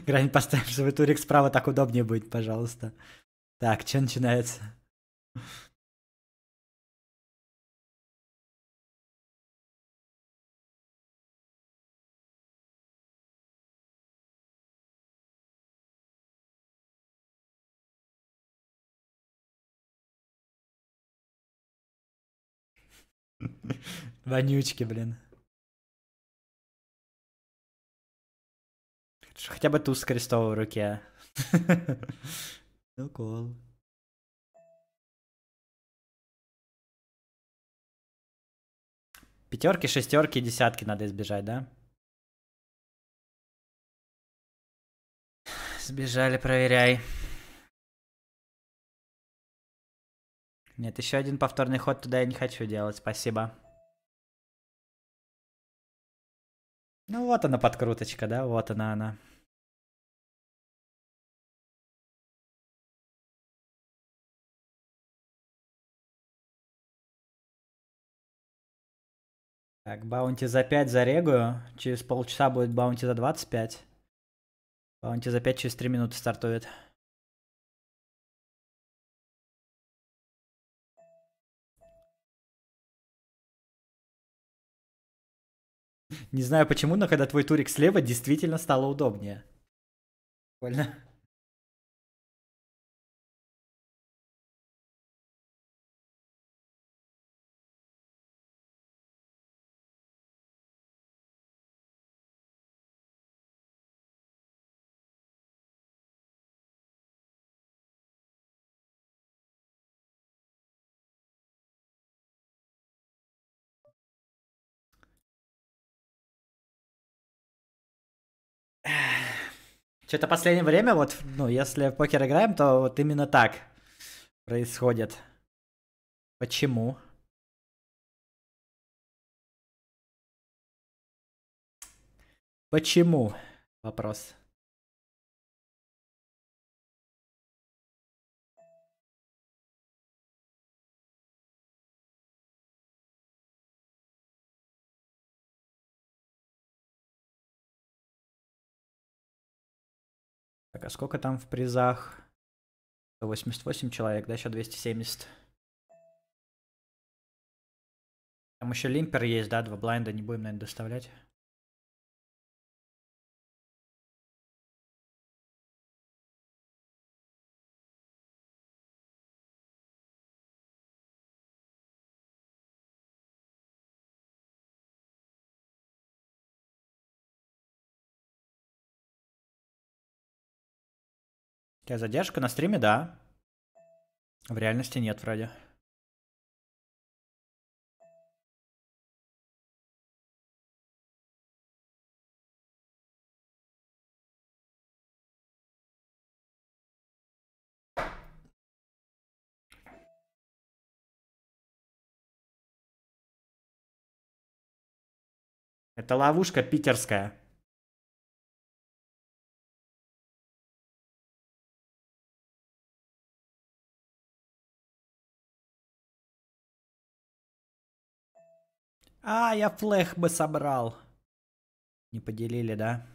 Грань поставим чтобы турик справа, так удобнее будет, пожалуйста. Так, что начинается? Вонючки, блин. Хотя бы туз с крестом в руке. укол Пятерки, шестерки, десятки надо избежать, да? Сбежали, проверяй. Нет, еще один повторный ход туда я не хочу делать, спасибо. Ну вот она подкруточка, да, вот она она. Так, баунти за 5 зарегаю. Через полчаса будет баунти за 25. Баунти за 5 через 3 минуты стартует. Не знаю почему, но когда твой турик слева, действительно стало удобнее. Прикольно. Что-то последнее время, вот, ну, если в покер играем, то вот именно так происходит. Почему? Почему? Вопрос. а сколько там в призах? 188 человек, да, еще 270. Там еще лимпер есть, да, два блайнда не будем, наверное, доставлять. У тебя задержка на стриме, да. В реальности нет, вроде. Это ловушка питерская. А, я флех бы собрал. Не поделили, да?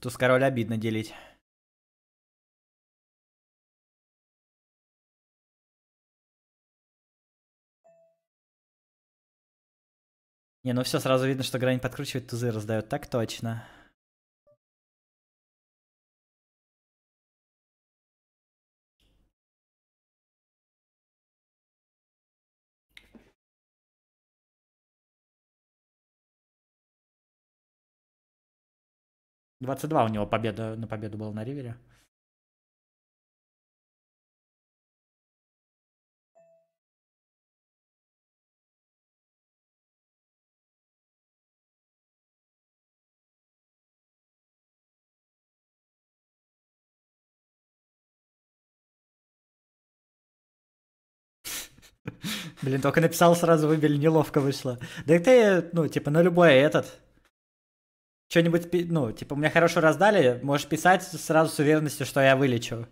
Туз король обидно делить. Не, ну все, сразу видно, что грань подкручивает, тузы раздает. Так точно. 22 у него победа на победу была на Ривере. Блин, только написал сразу выбили, неловко вышло. Да ты, ну, типа, на любой этот, что-нибудь, ну, типа, мне хорошую раздали, можешь писать сразу с уверенностью, что я вылечу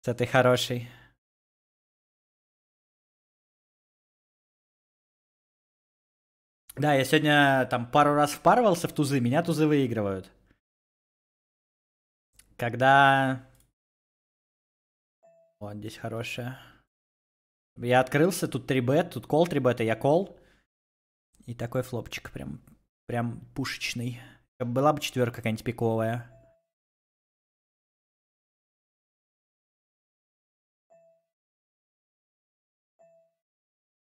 с этой хорошей. Да, я сегодня там пару раз впарывался в тузы, меня тузы выигрывают. Когда... Вот здесь хорошая. Я открылся, тут 3 тут кол 3 бета, я кол. И такой флопчик прям, прям пушечный. Была бы четверка какая-нибудь пиковая.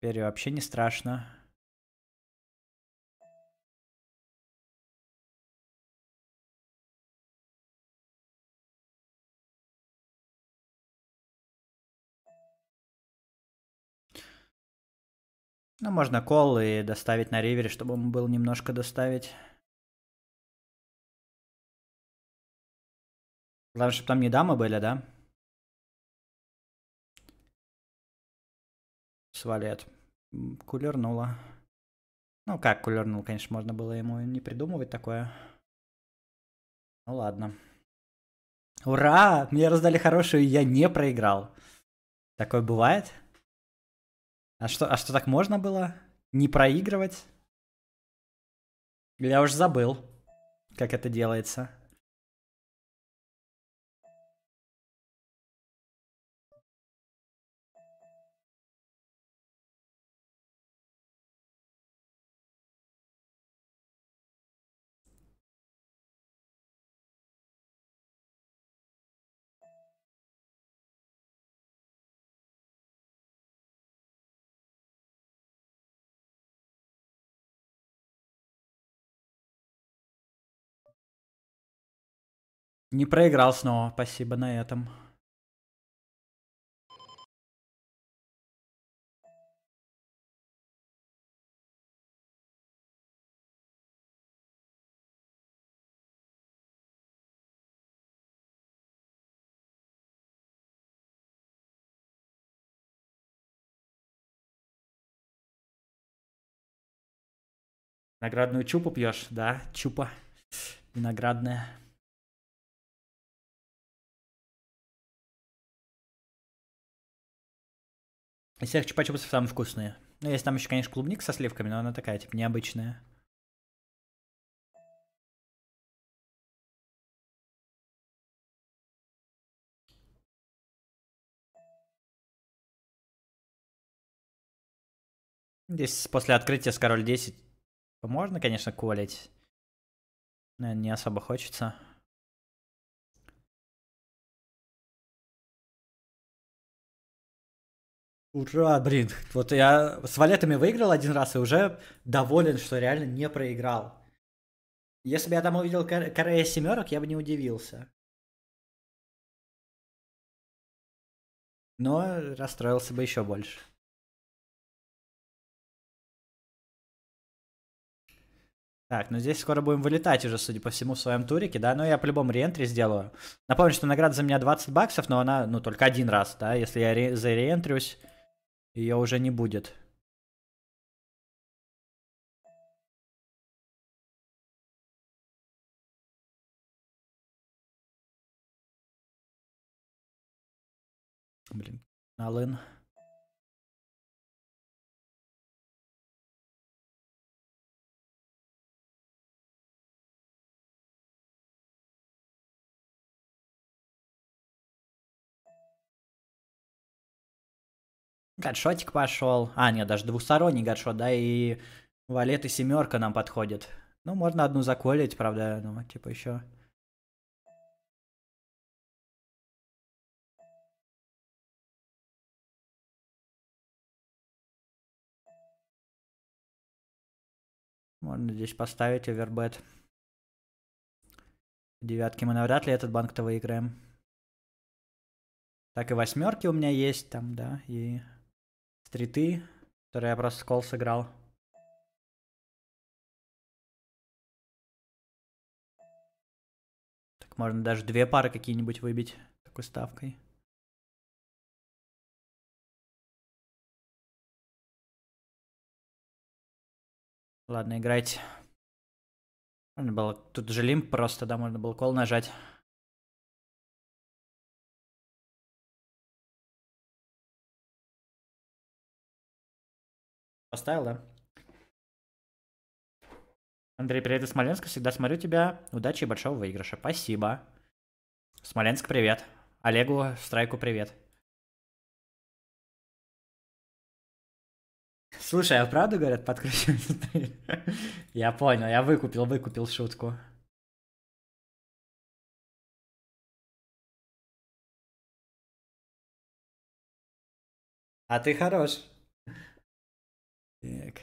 Теперь вообще не страшно. Ну, можно кол и доставить на ривере, чтобы ему было немножко доставить. Главное, чтобы там не дамы были, да? Свалет. Кулернула. Ну как кулернул, конечно, можно было ему не придумывать такое. Ну ладно. Ура! Мне раздали хорошую, я не проиграл. Такое бывает? А что, а что так можно было? Не проигрывать? Я уже забыл, как это делается. Не проиграл снова, спасибо на этом. Виноградную чупу пьешь, да? Чупа. Виноградная. Из всех чупа-чупсов самые вкусные. Ну, есть там еще, конечно, клубник со сливками, но она такая, типа, необычная. Здесь после открытия с король 10 можно, конечно, колить. Но не особо хочется. Ура, блин, вот я с валетами выиграл один раз и уже доволен, что реально не проиграл. Если бы я там увидел Корея семерок, я бы не удивился. Но расстроился бы еще больше. Так, ну здесь скоро будем вылетать уже, судя по всему, в своем турике, да, но ну, я по-любому реентри сделаю. Напомню, что награда за меня 20 баксов, но она, ну, только один раз, да, если я ре зареентрюсь, ее уже не будет. Блин, Алын. Гадшотик пошел. А, нет, даже двусторонний гадшот, да, и валет и семерка нам подходит. Ну, можно одну заколить, правда, ну, типа еще. Можно здесь поставить овербет. Девятки мы навряд ли этот банк-то выиграем. Так и восьмерки у меня есть там, да, и стриты, которые я просто скол сыграл. Так можно даже две пары какие-нибудь выбить такой ставкой. Ладно, играйте. Можно было... Тут же лимп просто, да, можно было кол нажать. поставил, да? Андрей, привет из Смоленска. Всегда смотрю тебя. Удачи и большого выигрыша. Спасибо. Смоленск, привет. Олегу, Страйку, привет. Слушай, а правда, говорят, подкручивать Я понял, я выкупил, выкупил шутку. А ты хорош. Так.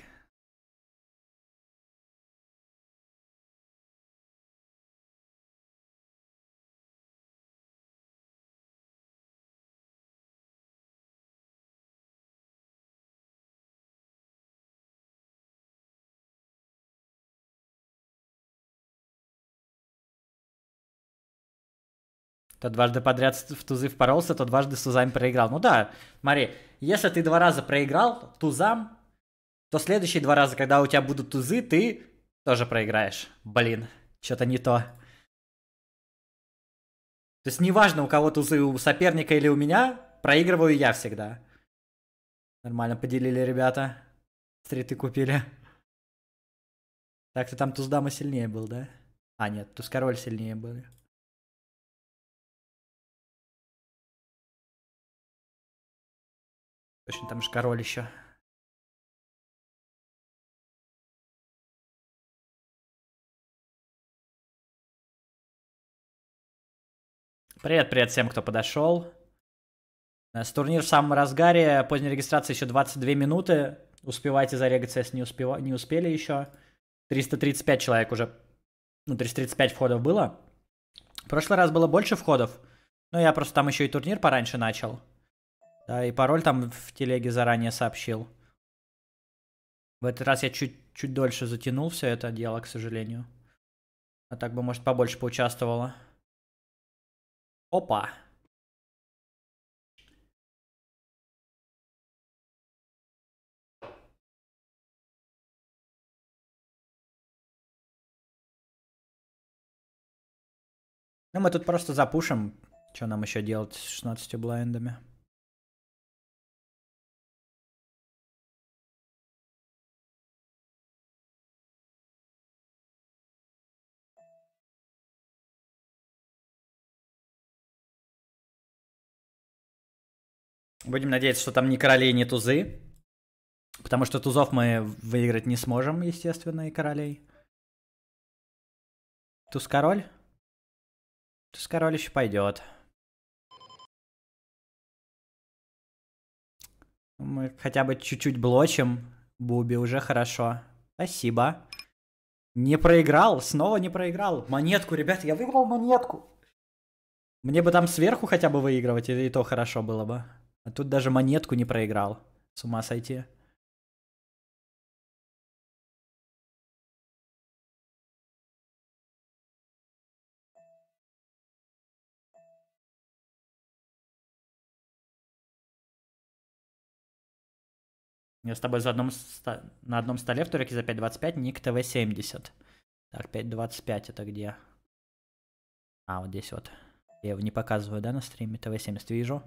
То дважды подряд в тузы впоролся, то дважды с тузами проиграл. Ну да, смотри, если ты два раза проиграл тузам, то следующие два раза, когда у тебя будут тузы, ты тоже проиграешь. Блин, что-то не то. То есть неважно, у кого тузы, у соперника или у меня, проигрываю я всегда. Нормально поделили, ребята. Стриты купили. Так, то там туз дама сильнее был, да? А, нет, туз король сильнее был. Точно, там же король еще. Привет-привет всем, кто подошел. Э, с турнир в самом разгаре, поздняя регистрация еще 22 минуты. Успевайте зарегаться, если не, успев... не успели еще. 335 человек уже, ну 335 входов было. В прошлый раз было больше входов, но я просто там еще и турнир пораньше начал. Да, и пароль там в телеге заранее сообщил. В этот раз я чуть, чуть дольше затянул все это дело, к сожалению. А так бы, может, побольше поучаствовало. Опа. Ну, мы тут просто запушим, что нам еще делать с 16 блайндами. Будем надеяться, что там ни королей, ни тузы. Потому что тузов мы выиграть не сможем, естественно, и королей. Туз король? Туз король еще пойдет. Мы хотя бы чуть-чуть блочим. Буби уже хорошо. Спасибо. Не проиграл, снова не проиграл. Монетку, ребят, я выиграл монетку. Мне бы там сверху хотя бы выигрывать, и то хорошо было бы. А тут даже монетку не проиграл. С ума сойти. Я с тобой за одном ста... на одном столе в Турике за 5.25, ник ТВ-70. Так, 5.25 это где? А, вот здесь вот. Я его не показываю, да, на стриме? ТВ-70 вижу.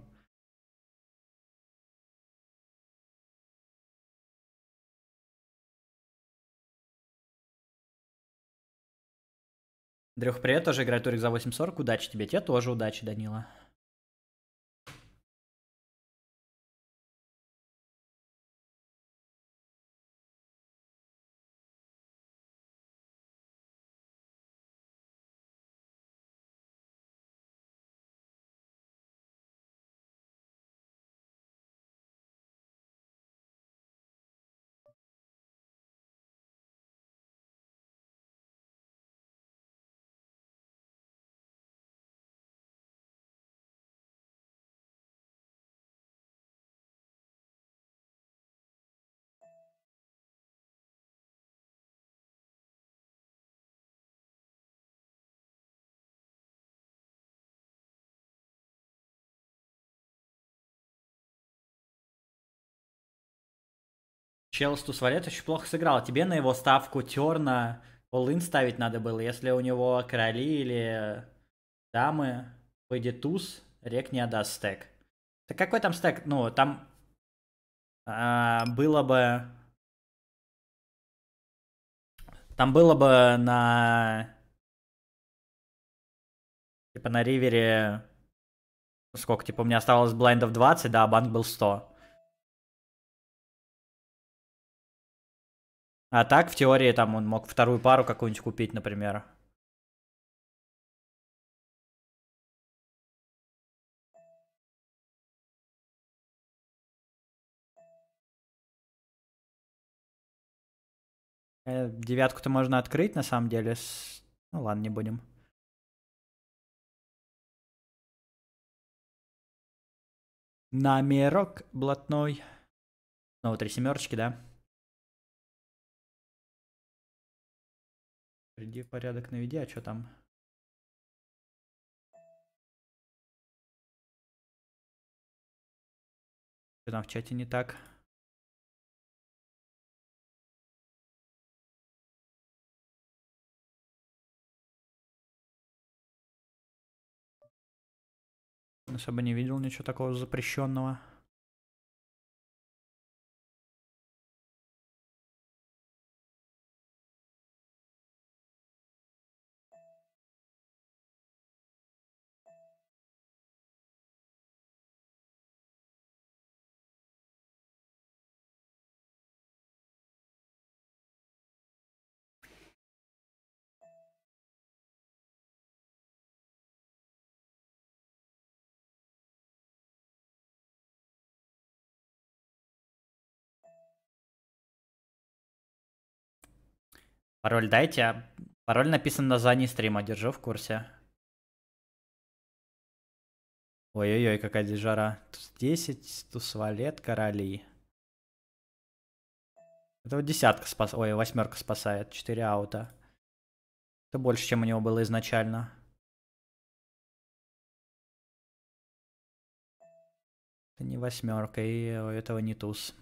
Дрюх, привет, тоже играет Турик за 8.40. Удачи тебе, тебе тоже удачи, Данила. Чел с Тусвалет очень плохо сыграл. Тебе на его ставку терна all ставить надо было. Если у него короли или дамы, выйдет туз, рек не отдаст стек. Так какой там стек? Ну, там а, было бы... Там было бы на... Типа на ривере... Сколько? Типа у меня оставалось блайндов 20, да, а банк был 100. А так, в теории, там он мог вторую пару какую-нибудь купить, например. Э, девятку-то можно открыть, на самом деле. Ну ладно, не будем. Намерок блатной. Снова ну, три семерочки, да? Приди порядок наведи, а что там? Что там в чате не так? Особо не видел ничего такого запрещенного. Пароль дайте. А пароль написан на задней стрима, держу в курсе. Ой-ой-ой, какая здесь жара. Туз 10, туз валет, короли. Это вот десятка спас... Ой, восьмерка спасает. 4 аута. Это больше, чем у него было изначально. Это не восьмерка, и у э, этого не туз.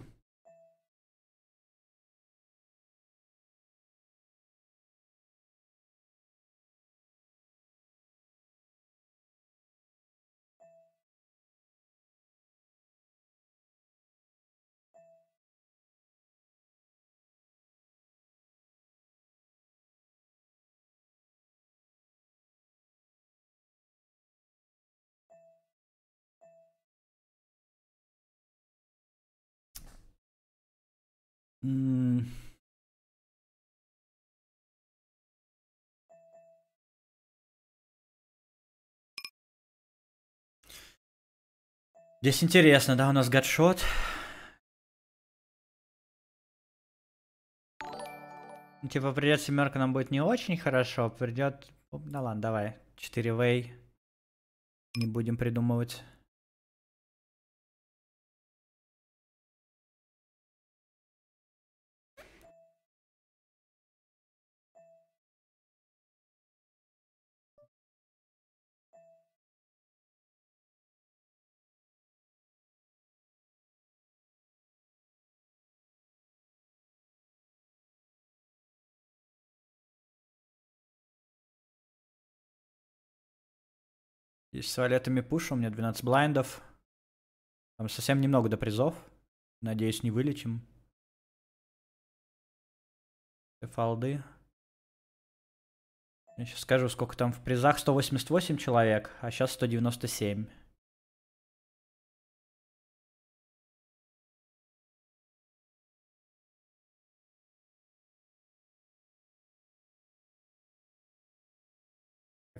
Здесь интересно, да, у нас гадшот. Ну, типа придет семерка, нам будет не очень хорошо. Придет... Да ладно, давай. 4 вей. Не будем придумывать. И с валетами пушу, у меня 12 блайндов. Там совсем немного до призов. Надеюсь, не вылечим. Фалды. Я сейчас скажу, сколько там в призах. 188 человек, а сейчас 197.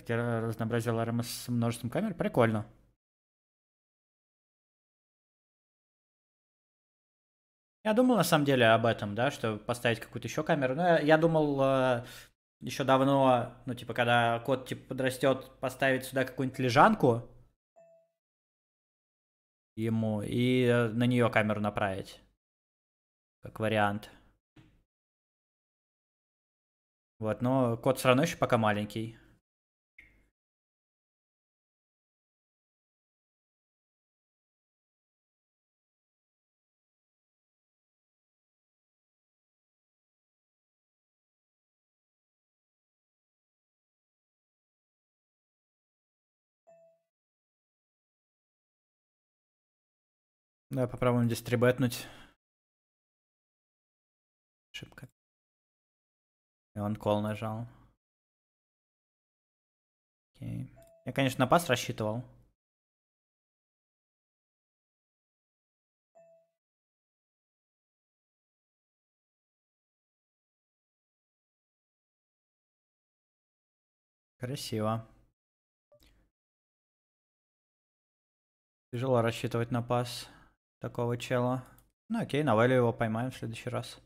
проект разнообразил RMS с множеством камер. Прикольно. Я думал на самом деле об этом, да, что поставить какую-то еще камеру. Но я, я думал э, еще давно, ну, типа, когда кот типа подрастет, поставить сюда какую-нибудь лежанку ему и э, на нее камеру направить. Как вариант. Вот, но кот все равно еще пока маленький. Да, попробуем дистрибетнуть. Ошибка. И он кол нажал. Окей. Я, конечно, на пас рассчитывал. Красиво. Тяжело рассчитывать на пас такого чела. Ну окей, на его поймаем в следующий раз.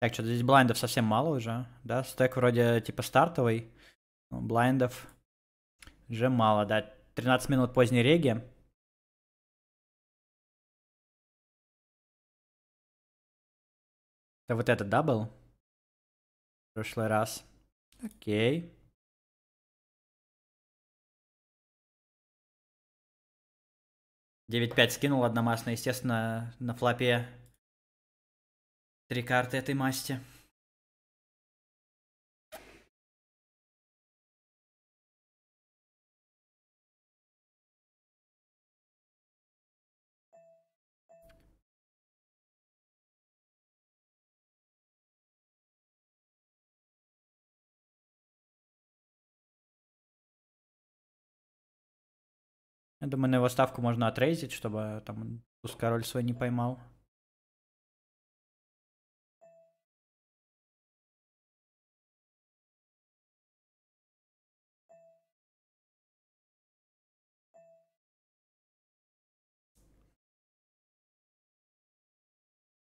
Так, что-то здесь блайндов совсем мало уже, да? Стек вроде типа стартовый, блайндов уже мало, да? 13 минут поздней реги. Это вот это, да, В прошлый раз. Окей. Девять пять скинул одномасно, естественно, на флопе. Три карты этой масти. Я думаю, на его ставку можно отрезить, чтобы там туз король свой не поймал.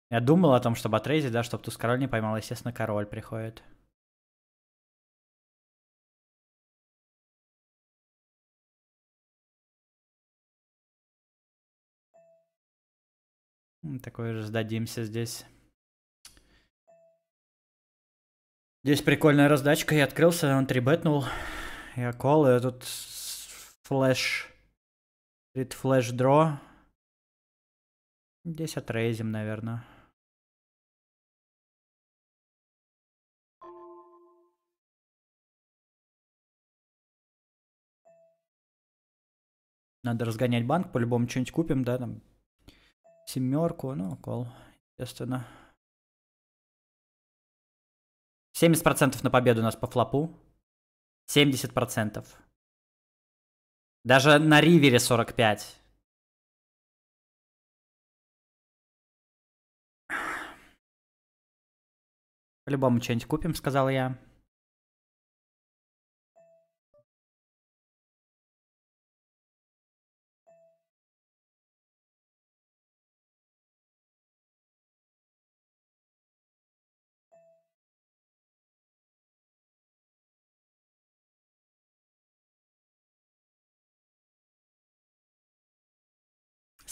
Я думал о том, чтобы отрейзить, да, чтобы туз король не поймал, естественно, король приходит. Такой же сдадимся здесь. Здесь прикольная раздачка. Я открылся, он трибетнул. Я кол, и тут флэш. Рит флэш дро. Здесь отрейзим, наверное. Надо разгонять банк, по-любому что-нибудь купим, да, там Семерку, ну, кол, естественно. 70% на победу у нас по флопу. 70%. Даже на ривере 45. По-любому что-нибудь купим, сказал я.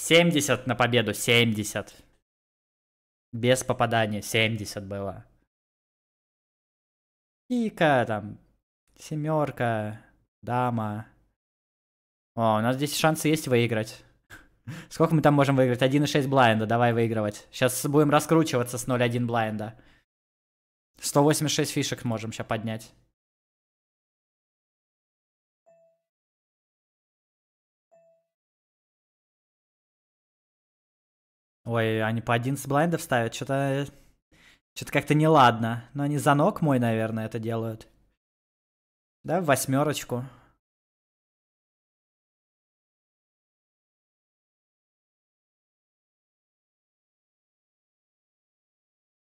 70 на победу, 70. Без попадания, 70 было. Пика, там, семерка, дама. О, у нас здесь шансы есть выиграть. Сколько мы там можем выиграть? 1,6 блайнда, давай выигрывать. Сейчас будем раскручиваться с 0,1 блайнда. 186 фишек можем сейчас поднять. Ой, они по 11 блайндов ставят, что-то... Что-то как-то неладно. Но ну, они за ног мой, наверное, это делают. Да, восьмерочку.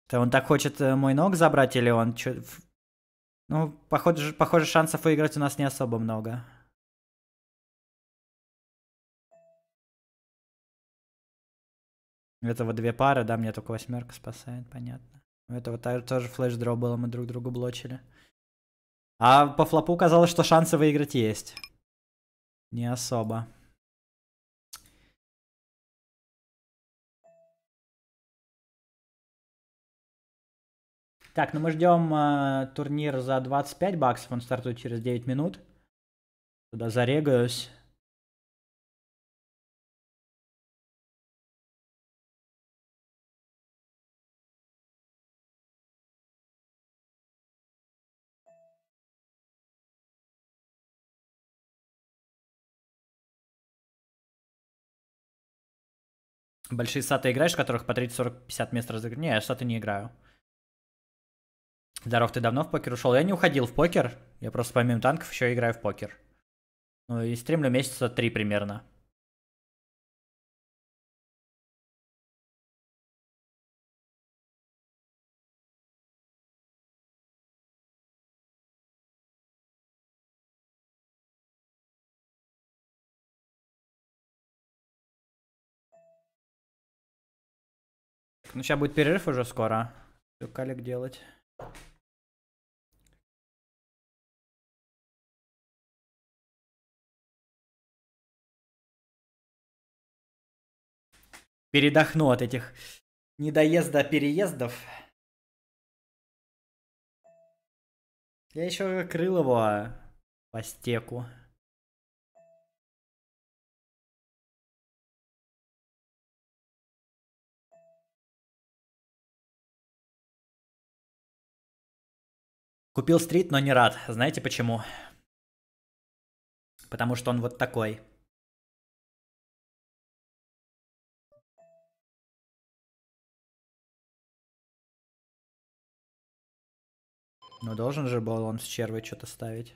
То он так хочет э, мой ног забрать или он... Чё... Ну, похоже, похоже, шансов выиграть у нас не особо много. Этого две пары, да, мне только восьмерка спасает, понятно. У этого тоже флеш-дроп было, мы друг другу блочили. А по флопу казалось, что шансы выиграть есть. Не особо. Так, ну мы ждем э, турнир за 25 баксов, он стартует через 9 минут. Туда зарегаюсь. Большие саты играешь, в которых по 30, 40, 50 мест разыграть? Не, я саты не играю. Здоров, ты давно в покер ушел? Я не уходил в покер. Я просто помимо танков еще играю в покер. Ну и стримлю месяца три примерно. Ну, сейчас будет перерыв уже скоро. Все, калик делать. Передохну от этих недоезда переездов. Я еще крыл его по стеку. Купил стрит, но не рад. Знаете почему? Потому что он вот такой. Ну должен же был он с червой что-то ставить.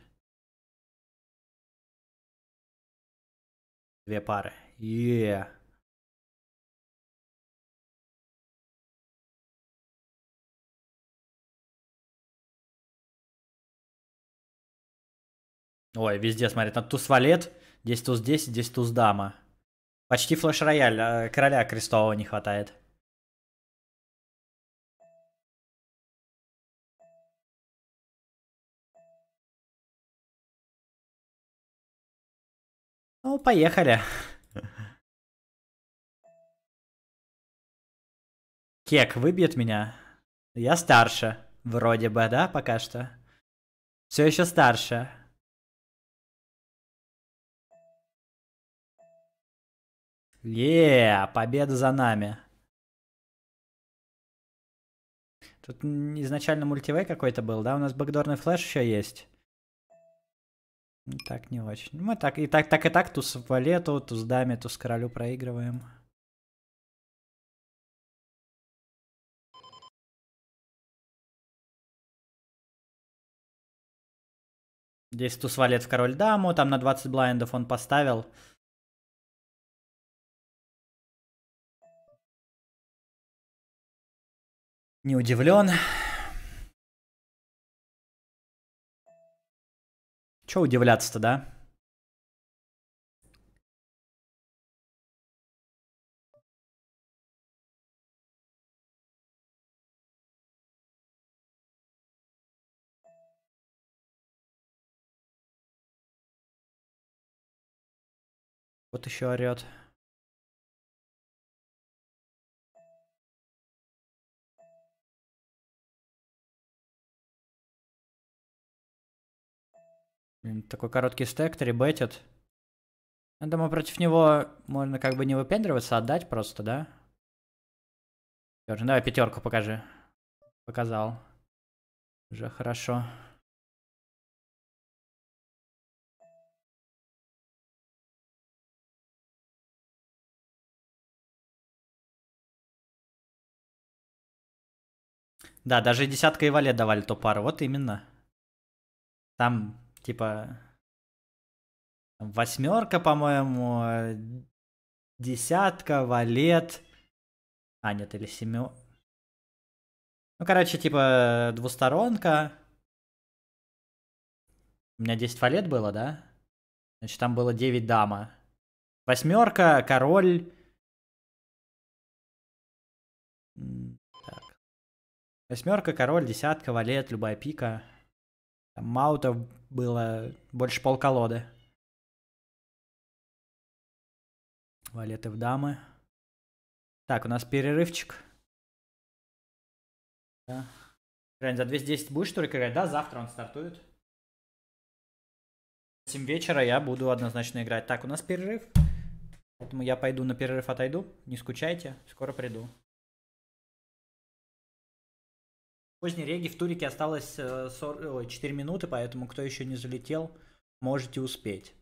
Две пары. Еее. Yeah. Ой, везде смотрит. На туз валет, 10 туз 10, 10 туз дама. Почти флеш-рояль, а, короля крестового не хватает. Ну, поехали. Кек выбьет меня. Я старше. Вроде бы, да, пока что? Все еще старше. Е, победа за нами. Тут изначально мультивей какой-то был, да? У нас бэкдорный флеш еще есть. Ну, так не очень. Мы так и так, так и так туз валету, туз даме, туз королю проигрываем. Здесь туз валет в король даму, там на 20 блайндов он поставил. Не удивлен. Че удивляться-то, да? Вот еще орет. Такой короткий стек, трибетит. Я думаю, против него можно как бы не выпендриваться, а отдать просто, да? Давай пятерку покажи. Показал. Уже хорошо. Да, даже десятка и валет давали то пару. Вот именно. Там типа восьмерка, по-моему, десятка, валет. А, нет, или семер... Ну, короче, типа двусторонка. У меня 10 валет было, да? Значит, там было 9 дама. Восьмерка, король. Так. Восьмерка, король, десятка, валет, любая пика. Там, Маутов, было больше полколоды. Валеты в дамы. Так, у нас перерывчик. Да. Рен, за 210 будешь только играть? Да, завтра он стартует. 7 вечера я буду однозначно играть. Так, у нас перерыв. Поэтому я пойду на перерыв отойду. Не скучайте, скоро приду. поздней реги в турике осталось 4 э, минуты, поэтому кто еще не залетел, можете успеть.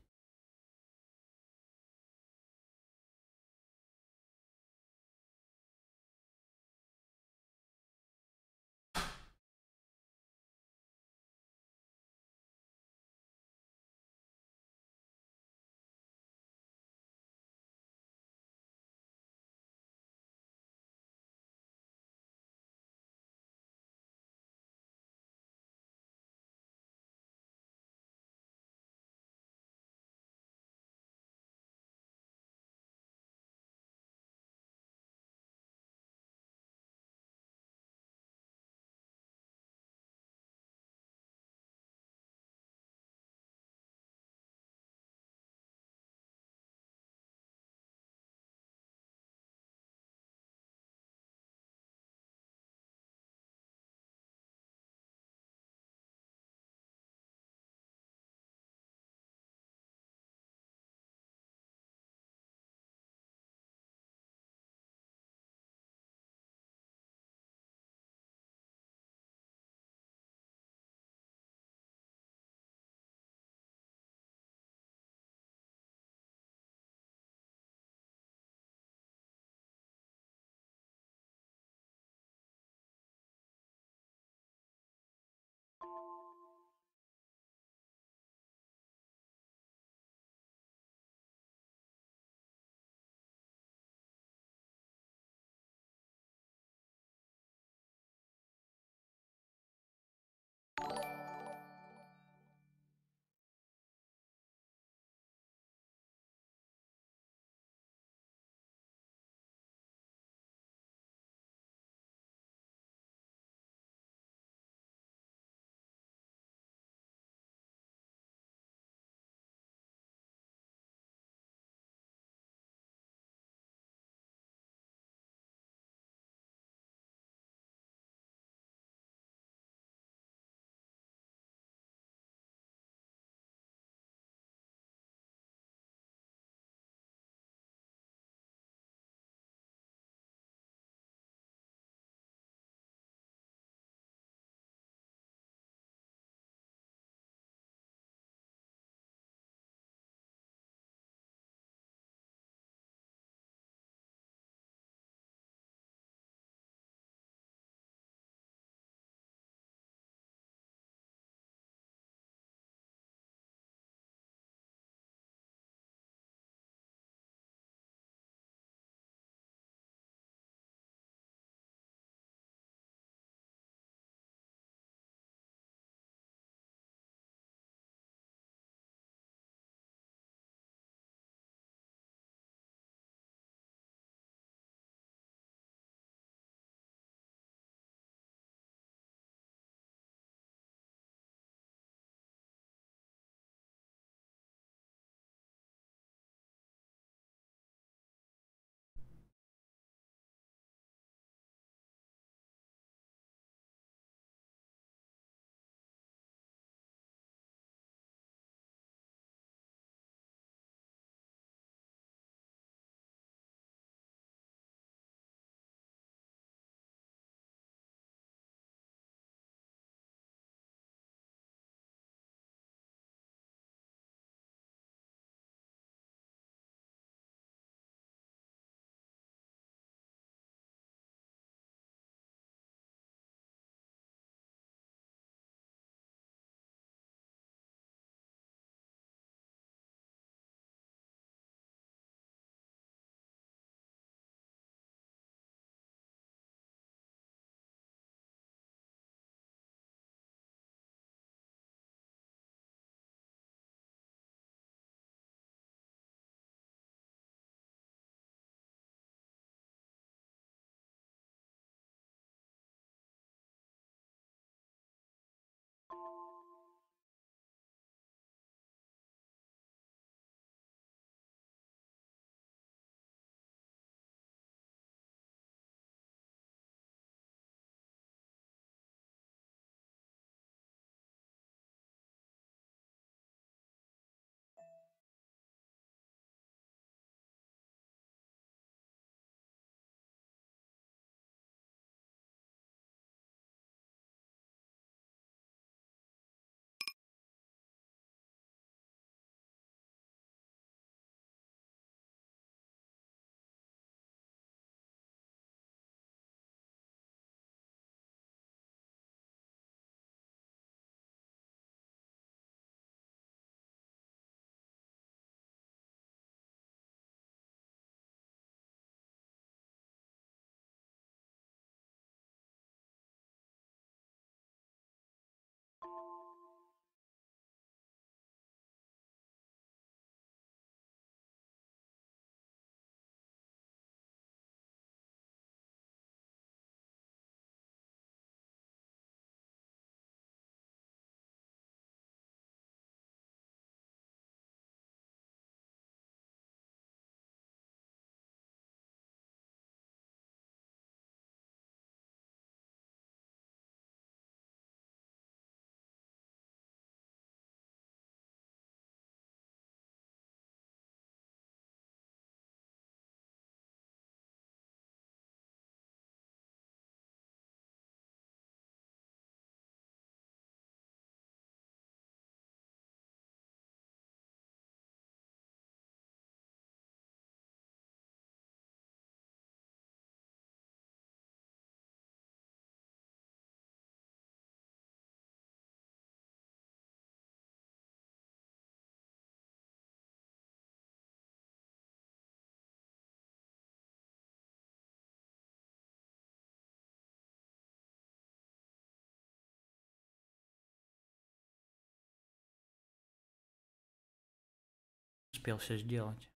успел все сделать.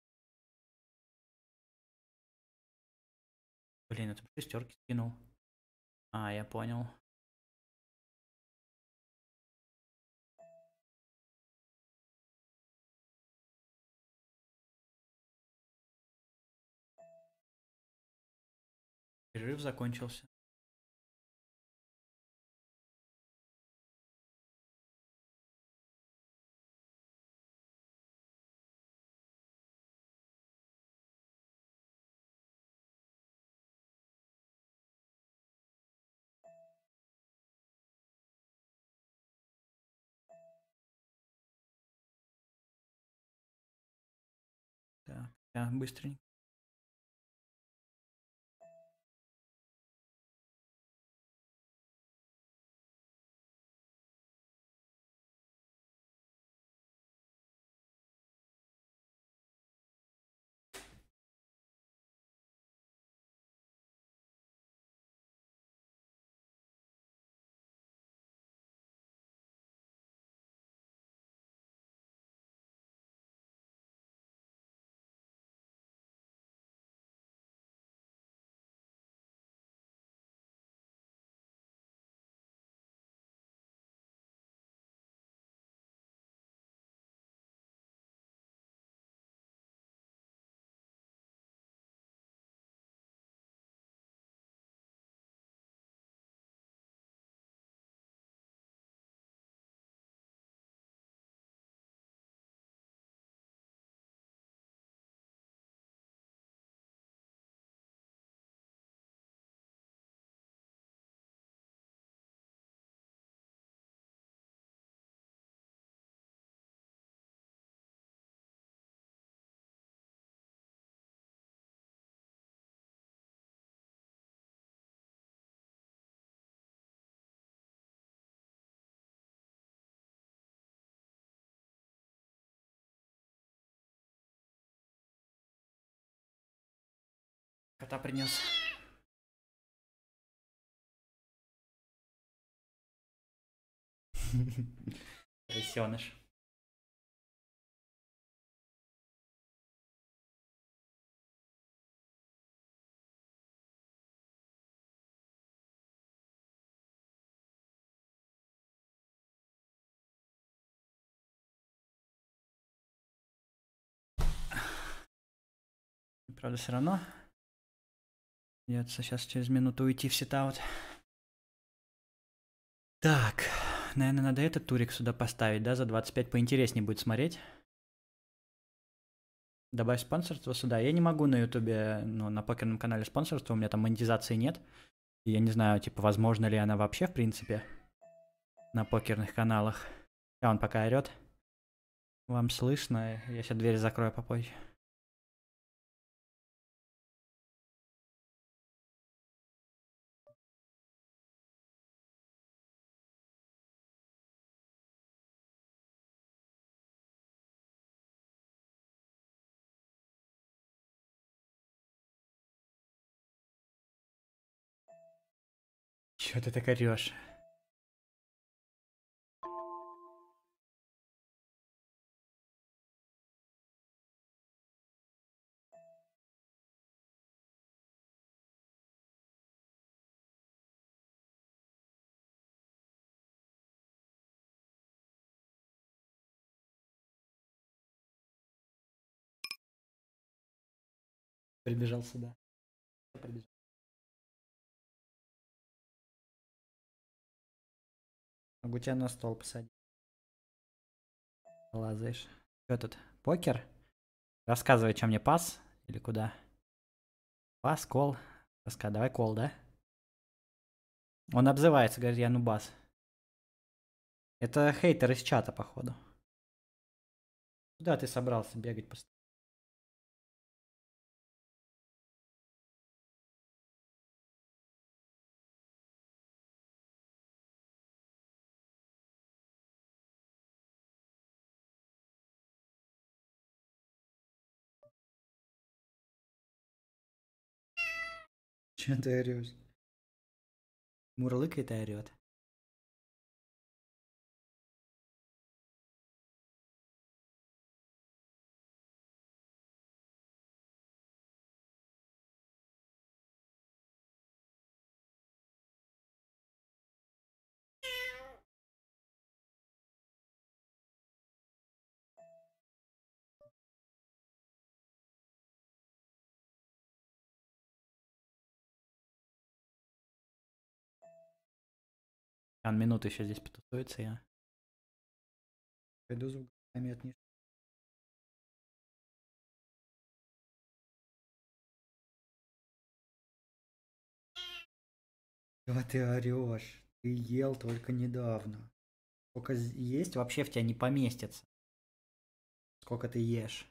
Блин, это шестерки скинул. А, я понял. Перерыв закончился. быстренько кота принес. Лисеныш. Правда, все равно Придется сейчас через минуту уйти в сетаут. Так, наверное, надо этот турик сюда поставить, да, за 25 поинтереснее будет смотреть. Добавь спонсорство сюда. Я не могу на ютубе, ну, на покерном канале спонсорство у меня там монетизации нет. я не знаю, типа, возможно ли она вообще, в принципе, на покерных каналах. А он пока орет. Вам слышно? Я сейчас дверь закрою попозже. Чё ты так орёшь? Прибежал сюда. Прибежал. Могу тебя на стол посадить. Лазаешь. Что тут? Покер? Рассказывай, чем мне пас? Или куда? Пас, кол. Раска... Давай кол, да? Он обзывается, говорит, я нубас. Это хейтер из чата, походу. Куда ты собрался бегать постоянно? Şunta yarıyoruz. Muralı kıyıda yarıyordu. Он минуту еще здесь потусуется я. Пойду с бугами отнесу. Да ты орешь. Ты ел только недавно. Сколько есть, вообще в тебя не поместится. Сколько ты ешь.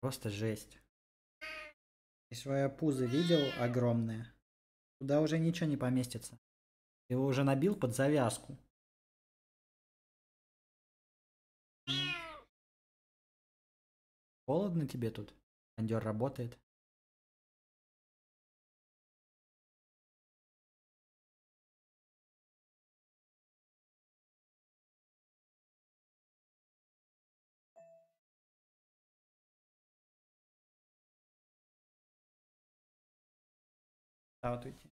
Просто жесть. И свое пузо видел огромное. Туда уже ничего не поместится. Его уже набил под завязку. Холодно тебе тут? Кондер работает. Да, вот уйти.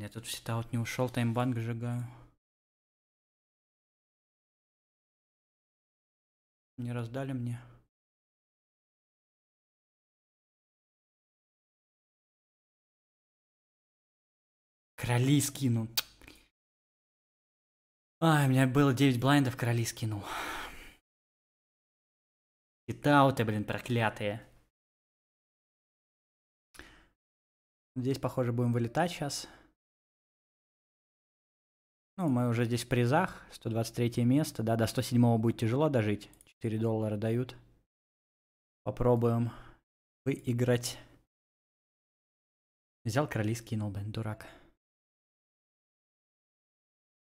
Блин, я тут в сетаут не ушел, таймбанк сжигаю. Не раздали мне. Короли скину. А, у меня было 9 блайндов, короли скинул. Китауты, блин, проклятые. Здесь, похоже, будем вылетать сейчас. Ну, мы уже здесь в призах, 123 место, да, до 107 будет тяжело дожить, 4 доллара дают. Попробуем выиграть. Взял короли, скинул, блин, дурак.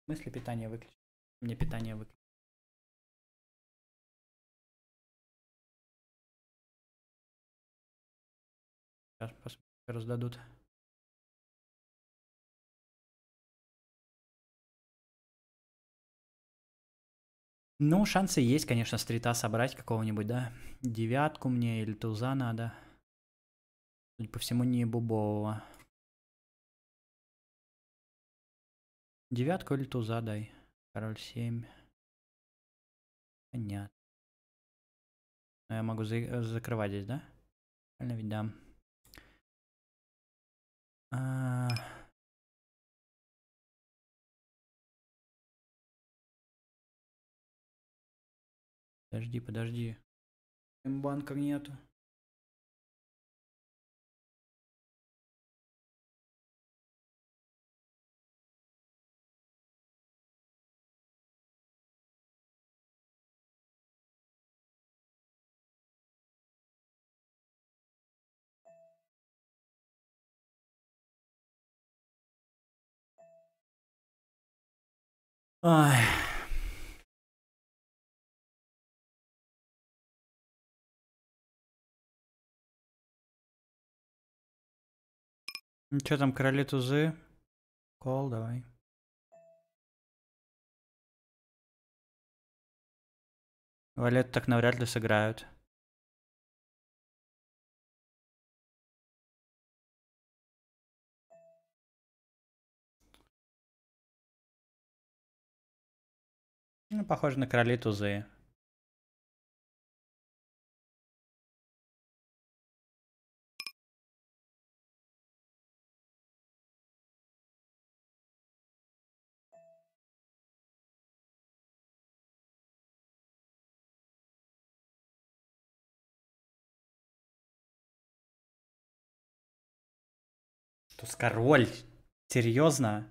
Мысли питания выключить? Мне питание выключить. Сейчас посмотрим, раздадут. Ну, шансы есть, конечно, стрита собрать какого-нибудь, да? Девятку мне или туза надо. Судя по всему, не бубового. Девятку или туза дай. Король семь. Понятно. Ну, я могу за закрывать здесь, да? Правильно ведь дам. А -а -а. Подожди, подожди. М Мбанка нету. Ай. Ну что там, короли тузы? Кол, давай. Валет так навряд ли сыграют. Ну, похоже на короли тузы. Кратус король. Серьезно?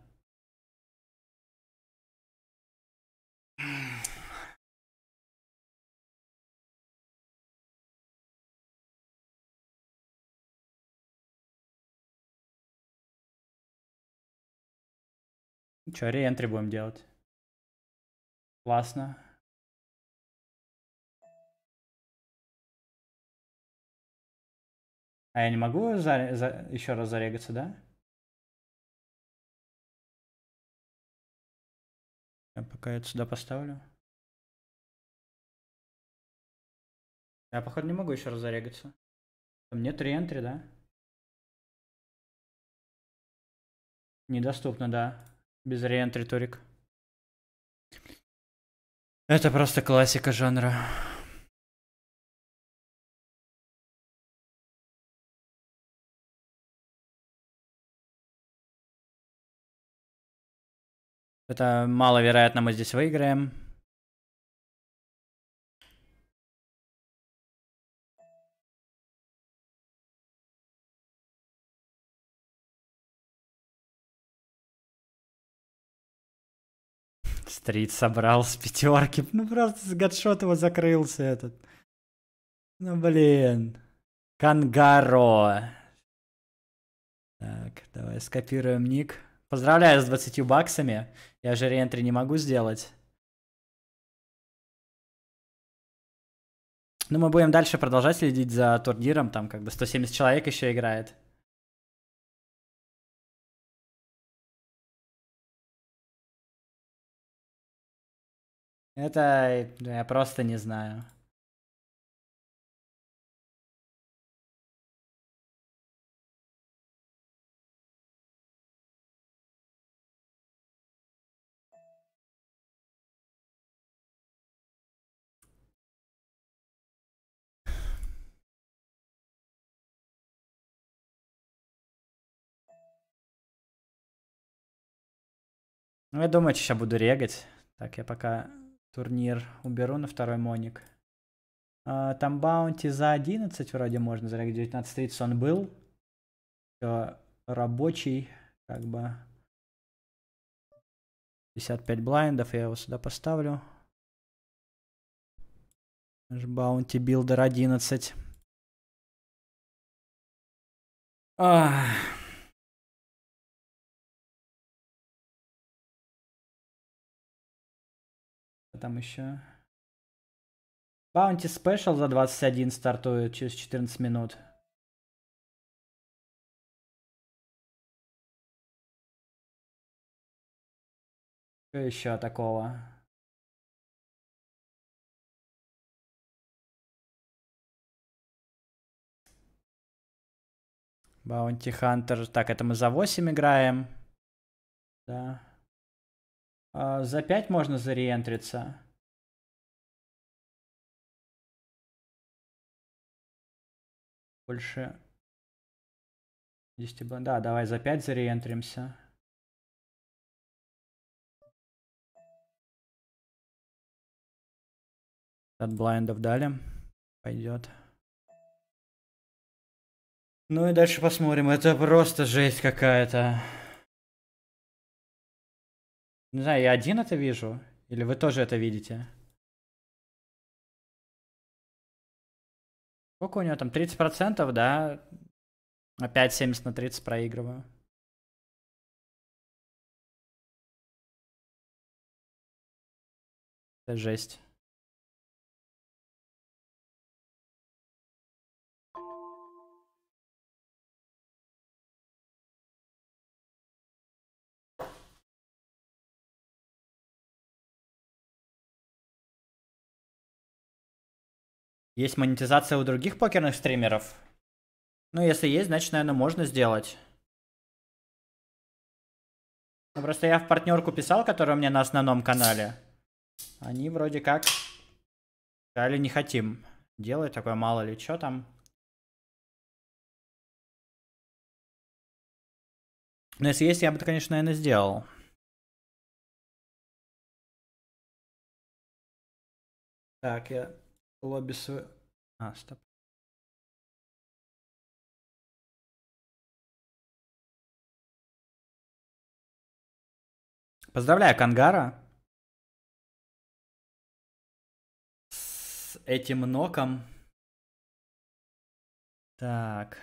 Че, реентри будем делать? Классно. А я не могу за, за, еще раз зарегаться, да? Я пока это сюда поставлю. Я, походу, не могу еще раз зарегаться. Там нет реентри, да? Недоступно, да. Без реентри, Торик. Это просто классика жанра. Это маловероятно мы здесь выиграем. Стрит собрал с пятерки. Ну просто с гадшот его закрылся этот. Ну блин. Кангаро. Так, давай скопируем ник. Поздравляю с 20 баксами. Я же реентри не могу сделать. Ну, мы будем дальше продолжать следить за турниром. Там как бы 170 человек еще играет. Это э, я просто не знаю. Ну, я думаю, сейчас буду регать. Так, я пока турнир уберу на второй моник. А, там баунти за 11 вроде можно зарегать. 19.30 он был. Все рабочий, как бы. 55 блайндов, я его сюда поставлю. Наш баунти билдер 11. Ах. А там еще? Bounty Special за 21 стартует через 14 минут. Что еще такого? Баунти Хантер. Так, это мы за 8 играем. Да. А, за 5 можно зареентриться. Больше 10 бан. Да, давай за 5 зареентримся. От блайндов дали. Пойдет. Ну и дальше посмотрим. Это просто жесть какая-то. Не знаю, я один это вижу? Или вы тоже это видите? Сколько у него там? 30%, да? Опять 70 на 30 проигрываю. Это жесть. Есть монетизация у других покерных стримеров? Ну, если есть, значит, наверное, можно сделать. Ну, просто я в партнерку писал, которая у меня на основном канале. Они вроде как сказали, не хотим делать такое, мало ли, что там. Но если есть, я бы, конечно, наверное, сделал. Так, я лобби с... А, стоп. Поздравляю, Кангара. С этим ноком. Так.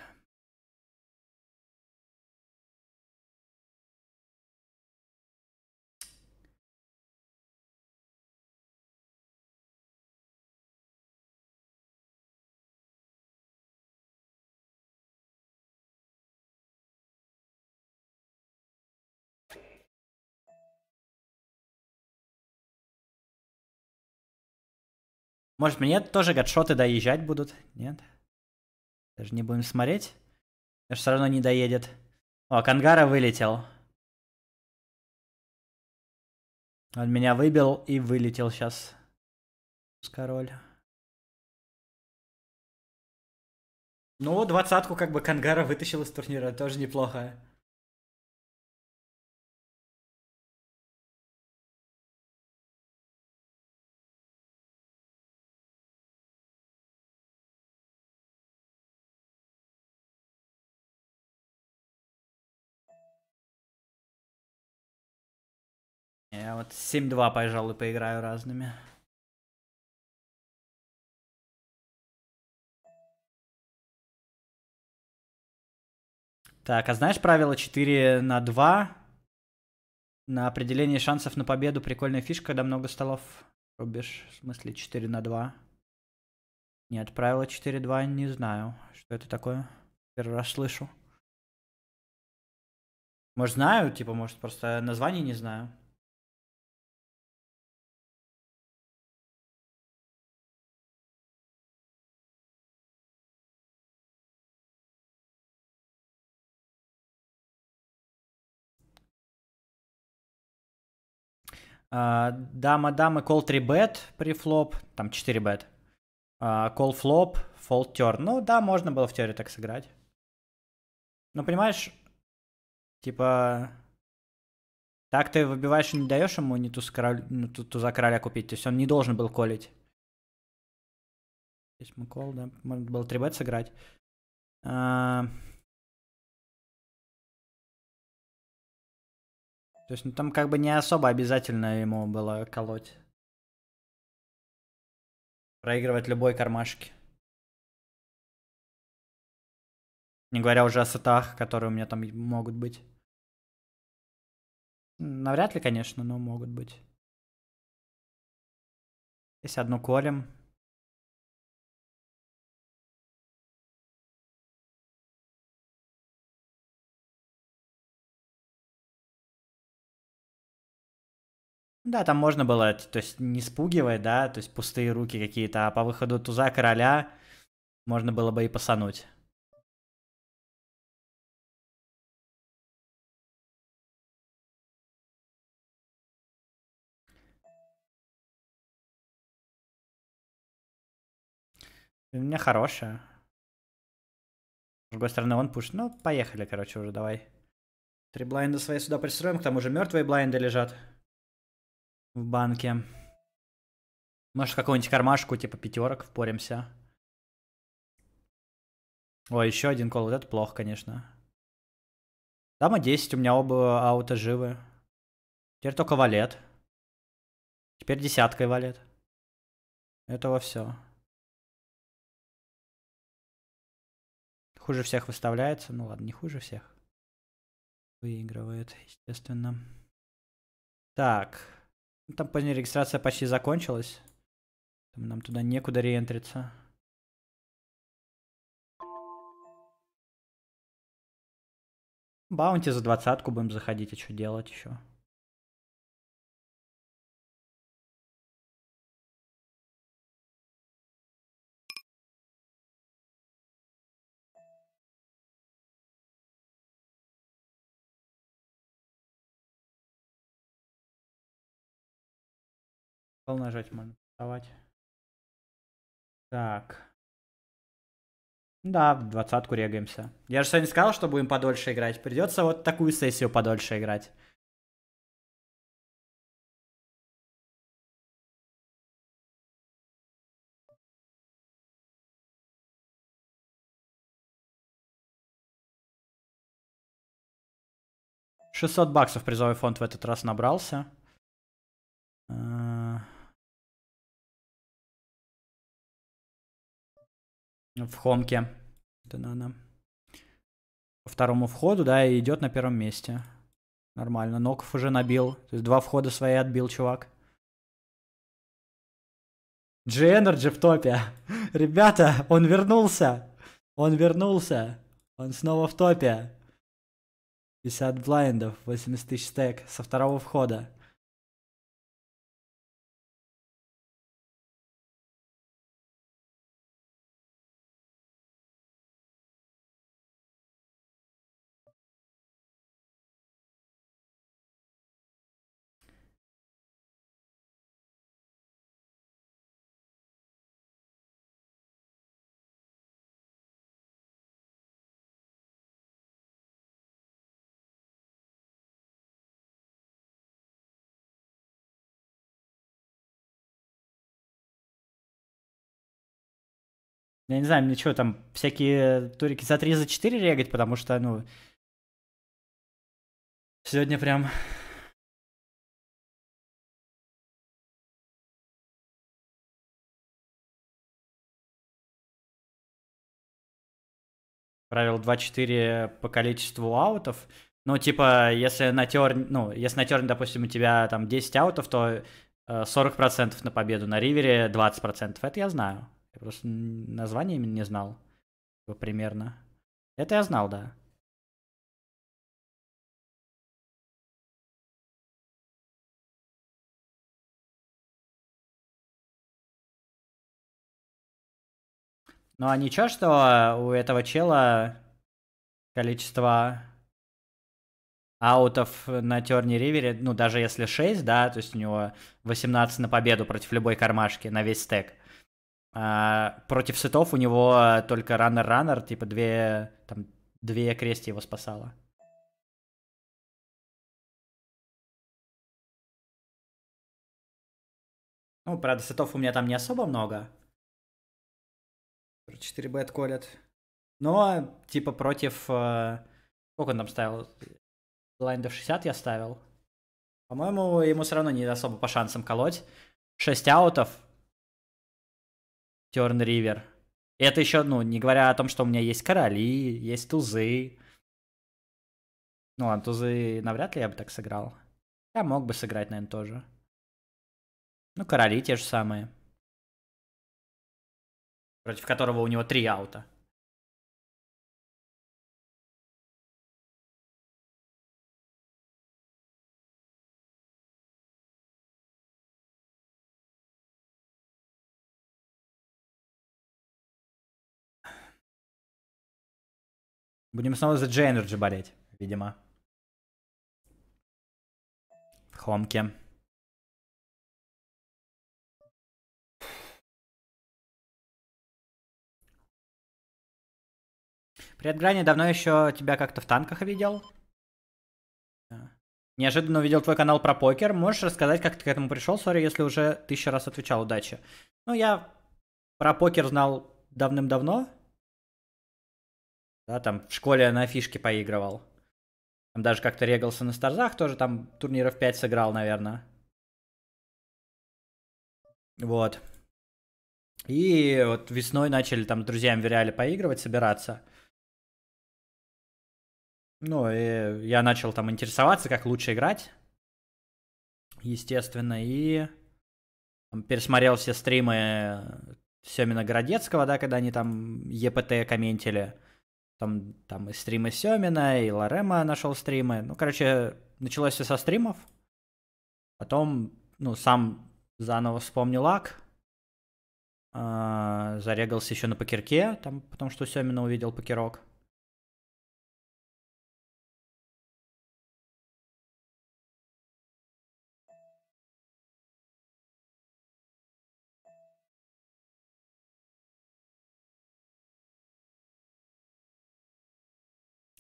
Может, мне тоже гадшоты доезжать будут? Нет? Даже не будем смотреть. Даже все равно не доедет. О, Кангара вылетел. Он меня выбил и вылетел сейчас. Король. Ну, двадцатку как бы Кангара вытащил из турнира, тоже неплохо. Вот, 7-2, пожалуй, поиграю разными. Так, а знаешь правило 4 на 2? На определение шансов на победу прикольная фишка, когда много столов рубишь. В смысле 4 на 2. Нет, правило 4-2 не знаю. Что это такое? Первый раз слышу. Может знаю, типа, может просто название не знаю. А, дама, дама, call 3 bet при флоп, там 4 bet. А, call флоп, fold turn. Ну да, можно было в теории так сыграть. Ну понимаешь, типа, так ты выбиваешь и не даешь ему не туз король, ну, ту, туза короля купить, то есть он не должен был колить. Здесь мы кол, да, можно было 3 бет сыграть. А, То есть, ну там как бы не особо обязательно ему было колоть. Проигрывать любой кармашки. Не говоря уже о сетах, которые у меня там могут быть. Навряд ли, конечно, но могут быть. Если одну колем, Да, там можно было, то есть не спугивать, да, то есть пустые руки какие-то, а по выходу туза короля можно было бы и посануть. У меня хорошая. С другой стороны, он пушит. Ну, поехали, короче, уже давай. Три блайнда свои сюда пристроим, к тому же мертвые блайнды лежат в банке. Может, какую-нибудь кармашку, типа пятерок, впоримся. О, еще один кол. Вот это плохо, конечно. Дама 10, у меня оба аута живы. Теперь только валет. Теперь десяткой валет. Этого все. Хуже всех выставляется. Ну ладно, не хуже всех. Выигрывает, естественно. Так. Ну, там поздняя регистрация почти закончилась. Нам туда некуда реентриться. Баунти за двадцатку будем заходить, а что делать еще? нажать можно вставать. Так. Да, в двадцатку регаемся. Я же сегодня сказал, что будем подольше играть. Придется вот такую сессию подольше играть. Шестьсот баксов призовой фонд в этот раз набрался. А, в хомке. Это она. По второму входу, да, и идет на первом месте. Нормально. Ноков уже набил. То есть два входа свои отбил, чувак. G-Energy в топе. Ребята, он вернулся. Он вернулся. Он снова в топе. 50 блайндов, 80 тысяч стек со второго входа. Я не знаю, мне что, там всякие турики за 3, за 4 регать, потому что, ну... Сегодня прям... Правило 2-4 по количеству аутов. Ну, типа, если на терн, ну, если на терн, допустим, у тебя там 10 аутов, то 40% э, на победу, на ривере 20%. Это я знаю. Я просто название именно не знал. Типа, примерно. Это я знал, да. Ну а ничего, что у этого чела количество аутов на Терни Ривере, ну даже если 6, да, то есть у него 18 на победу против любой кармашки на весь стек. А, против сетов у него только раннер-раннер, типа две, там, две крести его спасала. Ну, правда, сетов у меня там не особо много. 4 бет колят. Но, типа, против... Э, сколько он там ставил? Блайндов 60 я ставил. По-моему, ему все равно не особо по шансам колоть. 6 аутов, Терн Ривер. это еще, ну, не говоря о том, что у меня есть короли, есть тузы. Ну ладно, тузы навряд ли я бы так сыграл. Я мог бы сыграть, наверное, тоже. Ну, короли те же самые. Против которого у него три аута. Будем снова за J-Energy болеть, видимо. В хомке. Привет, Грани, давно еще тебя как-то в танках видел. Неожиданно увидел твой канал про покер. Можешь рассказать, как ты к этому пришел? Сори, если уже тысячу раз отвечал. Удачи. Ну, я про покер знал давным-давно. Да, там в школе на фишке поигрывал. Там даже как-то регался на старзах, тоже там турниров 5 сыграл, наверное. Вот. И вот весной начали там с друзьями в реале поигрывать, собираться. Ну, и я начал там интересоваться, как лучше играть. Естественно, и там, пересмотрел все стримы Семина Городецкого, да, когда они там ЕПТ комментили. Там, там и стримы Семина, и Ларема нашел стримы. Ну, короче, началось все со стримов. Потом, ну, сам заново вспомнил ак. А, зарегался еще на покерке, там, потому что Семина увидел покерок.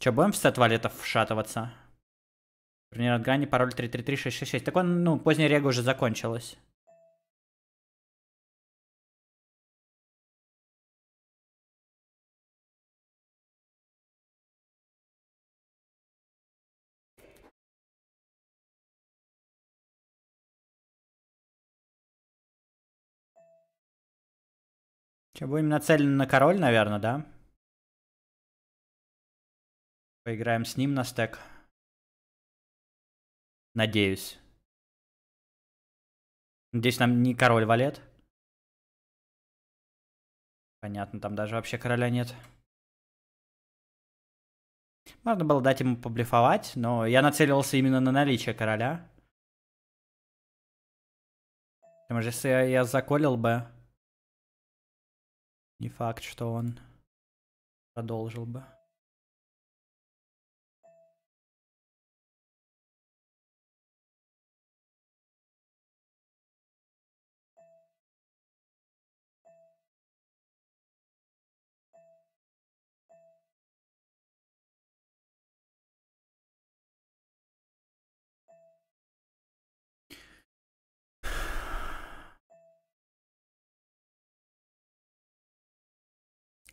Че, будем с 100 валетов вшатываться? Турнир от Гани, пароль 333666. Так он, ну, поздняя рега уже закончилась. Че, будем нацелены на король, наверное, да? Поиграем с ним на стек. Надеюсь. Надеюсь, нам не король валет. Понятно, там даже вообще короля нет. Можно было дать ему поблифовать, но я нацеливался именно на наличие короля. Потому что если я, я заколил бы, не факт, что он продолжил бы.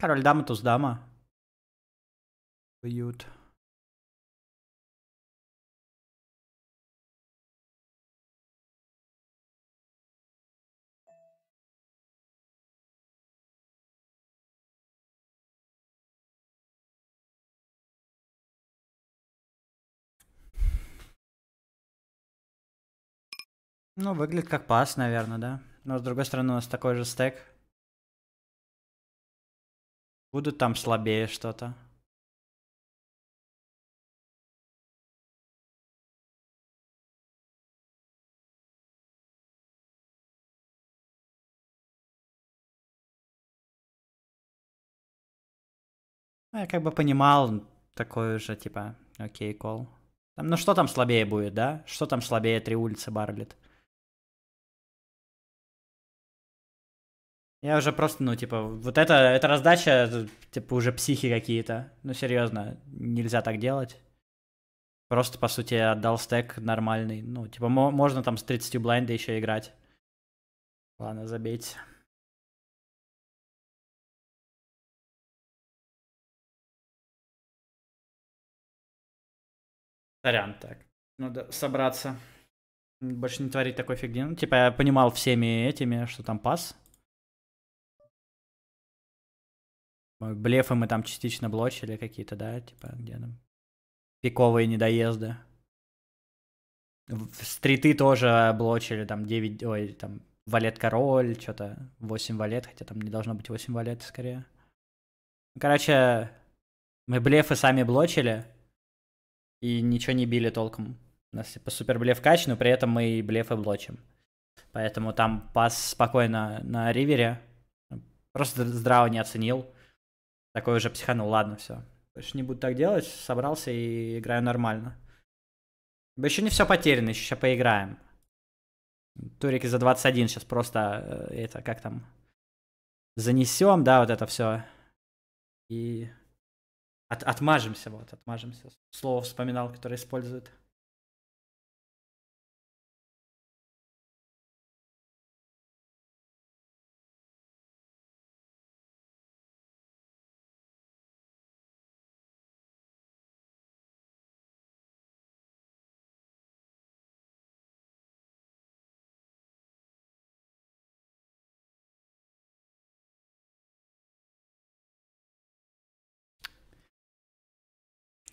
Король дама, туз дама. Бьют. Ну, выглядит как пас, наверное, да? Но с другой стороны у нас такой же стек. Будут там слабее что-то. Ну, я как бы понимал такое же, типа, окей, кол. Там, ну что там слабее будет, да? Что там слабее три улицы барлит? Я уже просто, ну, типа, вот это, это раздача, типа, уже психи какие-то. Ну, серьезно, нельзя так делать. Просто, по сути, отдал стек нормальный. Ну, типа, мо- можно там с 30 блайнда еще играть. Ладно, забейте. Сорян, так. Надо собраться. Больше не творить такой фигни. Ну, типа, я понимал всеми этими, что там пас. Э, блефы мы там частично блочили какие-то, да, типа, где там пиковые недоезды. В стриты тоже блочили, там 9, ой, там валет король, что-то 8 валет, хотя там не должно быть 8 валет скорее. Короче, мы блефы сами блочили и ничего не били толком. У нас типа супер блеф кач, но при этом мы и блефы блочим. Поэтому там пас спокойно на ривере. Просто здраво не оценил такой уже психанул, ладно, все. Больше не буду так делать, собрался и играю нормально. Еще не все потеряно, еще поиграем. Турики за 21 сейчас просто, э, это, как там, занесем, да, вот это все. И от, отмажемся, вот, отмажемся. Слово вспоминал, которое использует.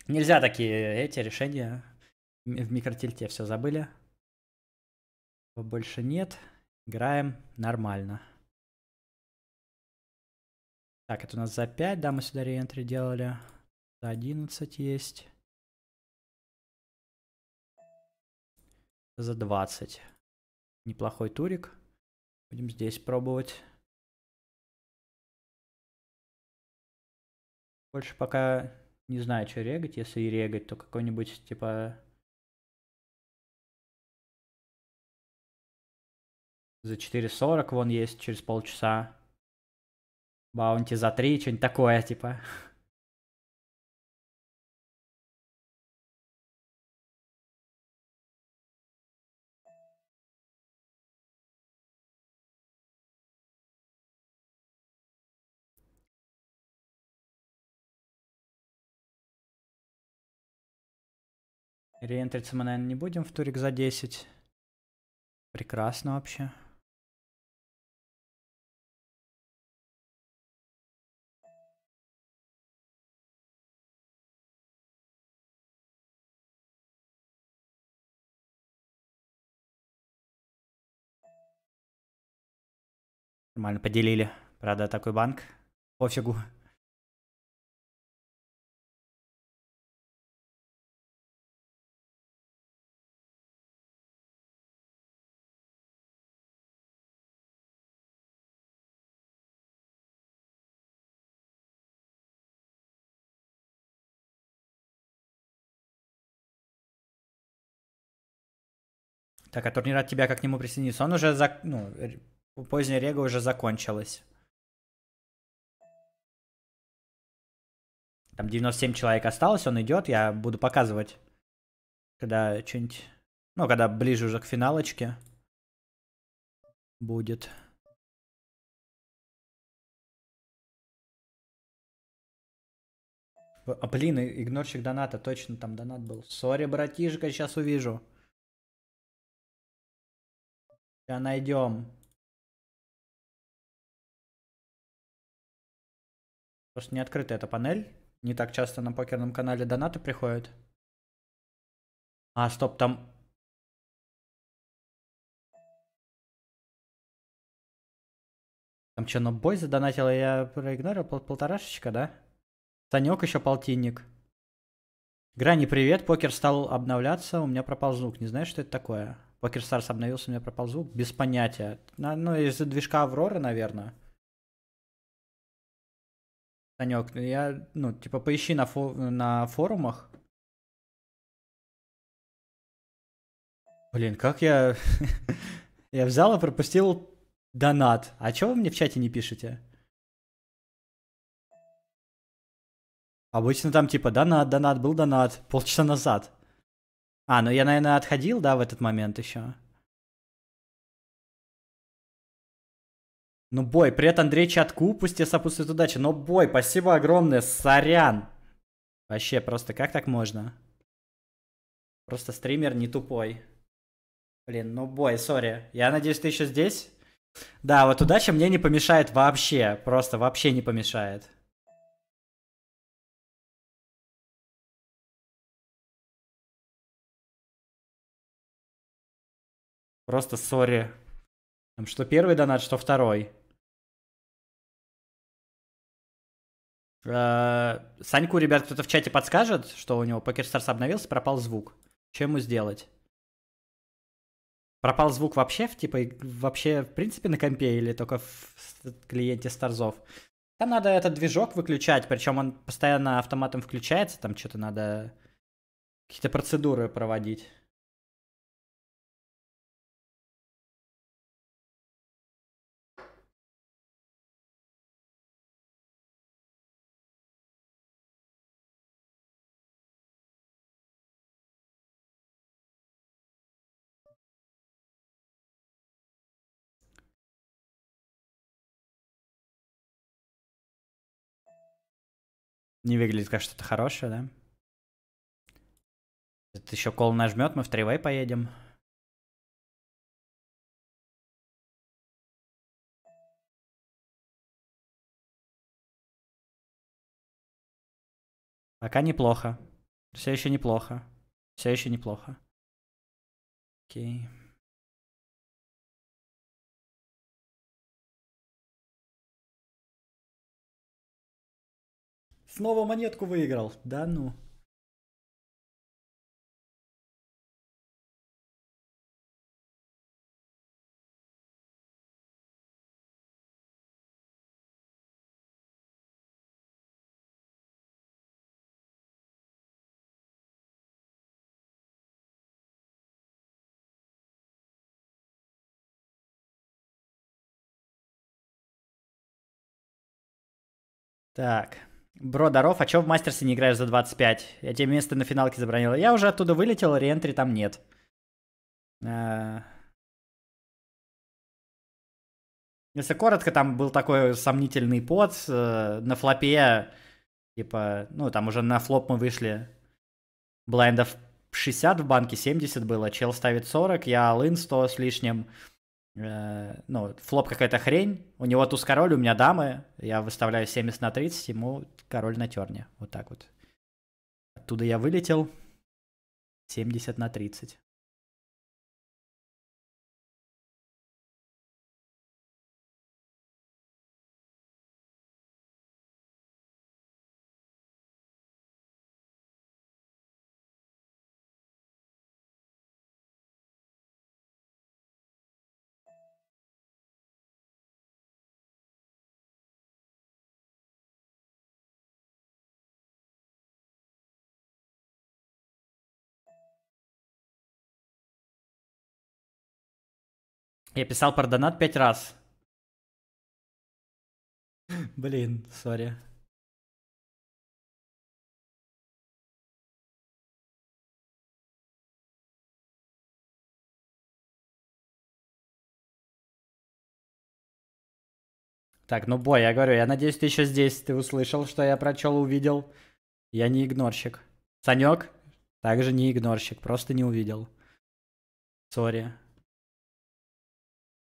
Нельзя такие эти решения. В микротильте все забыли. Больше нет. Играем нормально. Так, это у нас за 5, да, мы сюда реентри делали. За 11 есть. За 20. Неплохой турик. Будем здесь пробовать. Больше пока не знаю, что регать. Если и регать, то какой-нибудь, типа... За 4.40 вон есть через полчаса. Баунти за 3, что-нибудь такое, типа. Реентриться мы, наверное, не будем в турик за 10. Прекрасно вообще. Нормально поделили. Правда, такой банк. Пофигу. Так, а турнир от тебя как к нему присоединиться? Он уже, за... ну, поздняя рега уже закончилась. Там 97 человек осталось, он идет, я буду показывать, когда что-нибудь, ну, когда ближе уже к финалочке будет. А, блин, игнорщик доната, точно там донат был. Сори, братишка, сейчас увижу. Сейчас найдем. Просто не открыта эта панель. Не так часто на покерном канале донаты приходят. А, стоп, там... Там что, но бой задонатил, а я проигнорил пол полторашечка, да? Санек еще полтинник. Грани, привет, покер стал обновляться, у меня пропал звук, не знаешь, что это такое? Покер Старс обновился, у меня пропал звук. Без понятия. Ну, из-за движка Авроры, наверное. Санек, я, ну, типа, поищи на, фо на форумах. Блин, как я... я взял и пропустил донат. А чего вы мне в чате не пишете? Обычно там типа донат, донат, был донат полчаса назад. А, ну я, наверное, отходил, да, в этот момент еще. Ну, бой, привет, Андрей Чатку, пусть тебе сопутствует удача. Но, ну, бой, спасибо огромное, сорян. Вообще, просто как так можно? Просто стример не тупой. Блин, ну, бой, сори. Я надеюсь, ты еще здесь? Да, вот удача мне не помешает вообще. Просто вообще не помешает. Просто сори. Что первый донат, что второй. Э, Саньку, ребят, кто-то в чате подскажет, что у него покерстарс обновился, пропал звук. Что ему сделать? Пропал звук вообще, в, типа, вообще, в принципе, на компе или только в клиенте Старзов? Там надо этот движок выключать, причем он постоянно автоматом включается, там что-то надо... Какие-то процедуры проводить. Не выглядит как что-то хорошее, да? Это еще кол нажмет, мы в тривей поедем. Пока неплохо. Все еще неплохо. Все еще неплохо. Окей. Okay. Снова монетку выиграл. Да ну. Так, Бро, даров, а чё в мастерсе не играешь за 25? Я тебе место на финалке забронила. Я уже оттуда вылетел, реентри там нет. А. Если коротко, там был такой сомнительный пот э, на флопе, типа, ну, там уже на флоп мы вышли. Блайндов 60 в банке, 70 было, чел ставит 40, я лын 100 с лишним. Э, ну, флоп какая-то хрень, у него туз король, у меня дамы, я выставляю 70 на 30, ему король на терне. Вот так вот. Оттуда я вылетел. 70 на 30. Я писал про донат пять раз. Блин, сори. Так, ну бой, я говорю, я надеюсь, ты еще здесь. Ты услышал, что я прочел, увидел. Я не игнорщик. Санек также не игнорщик, просто не увидел. Сори.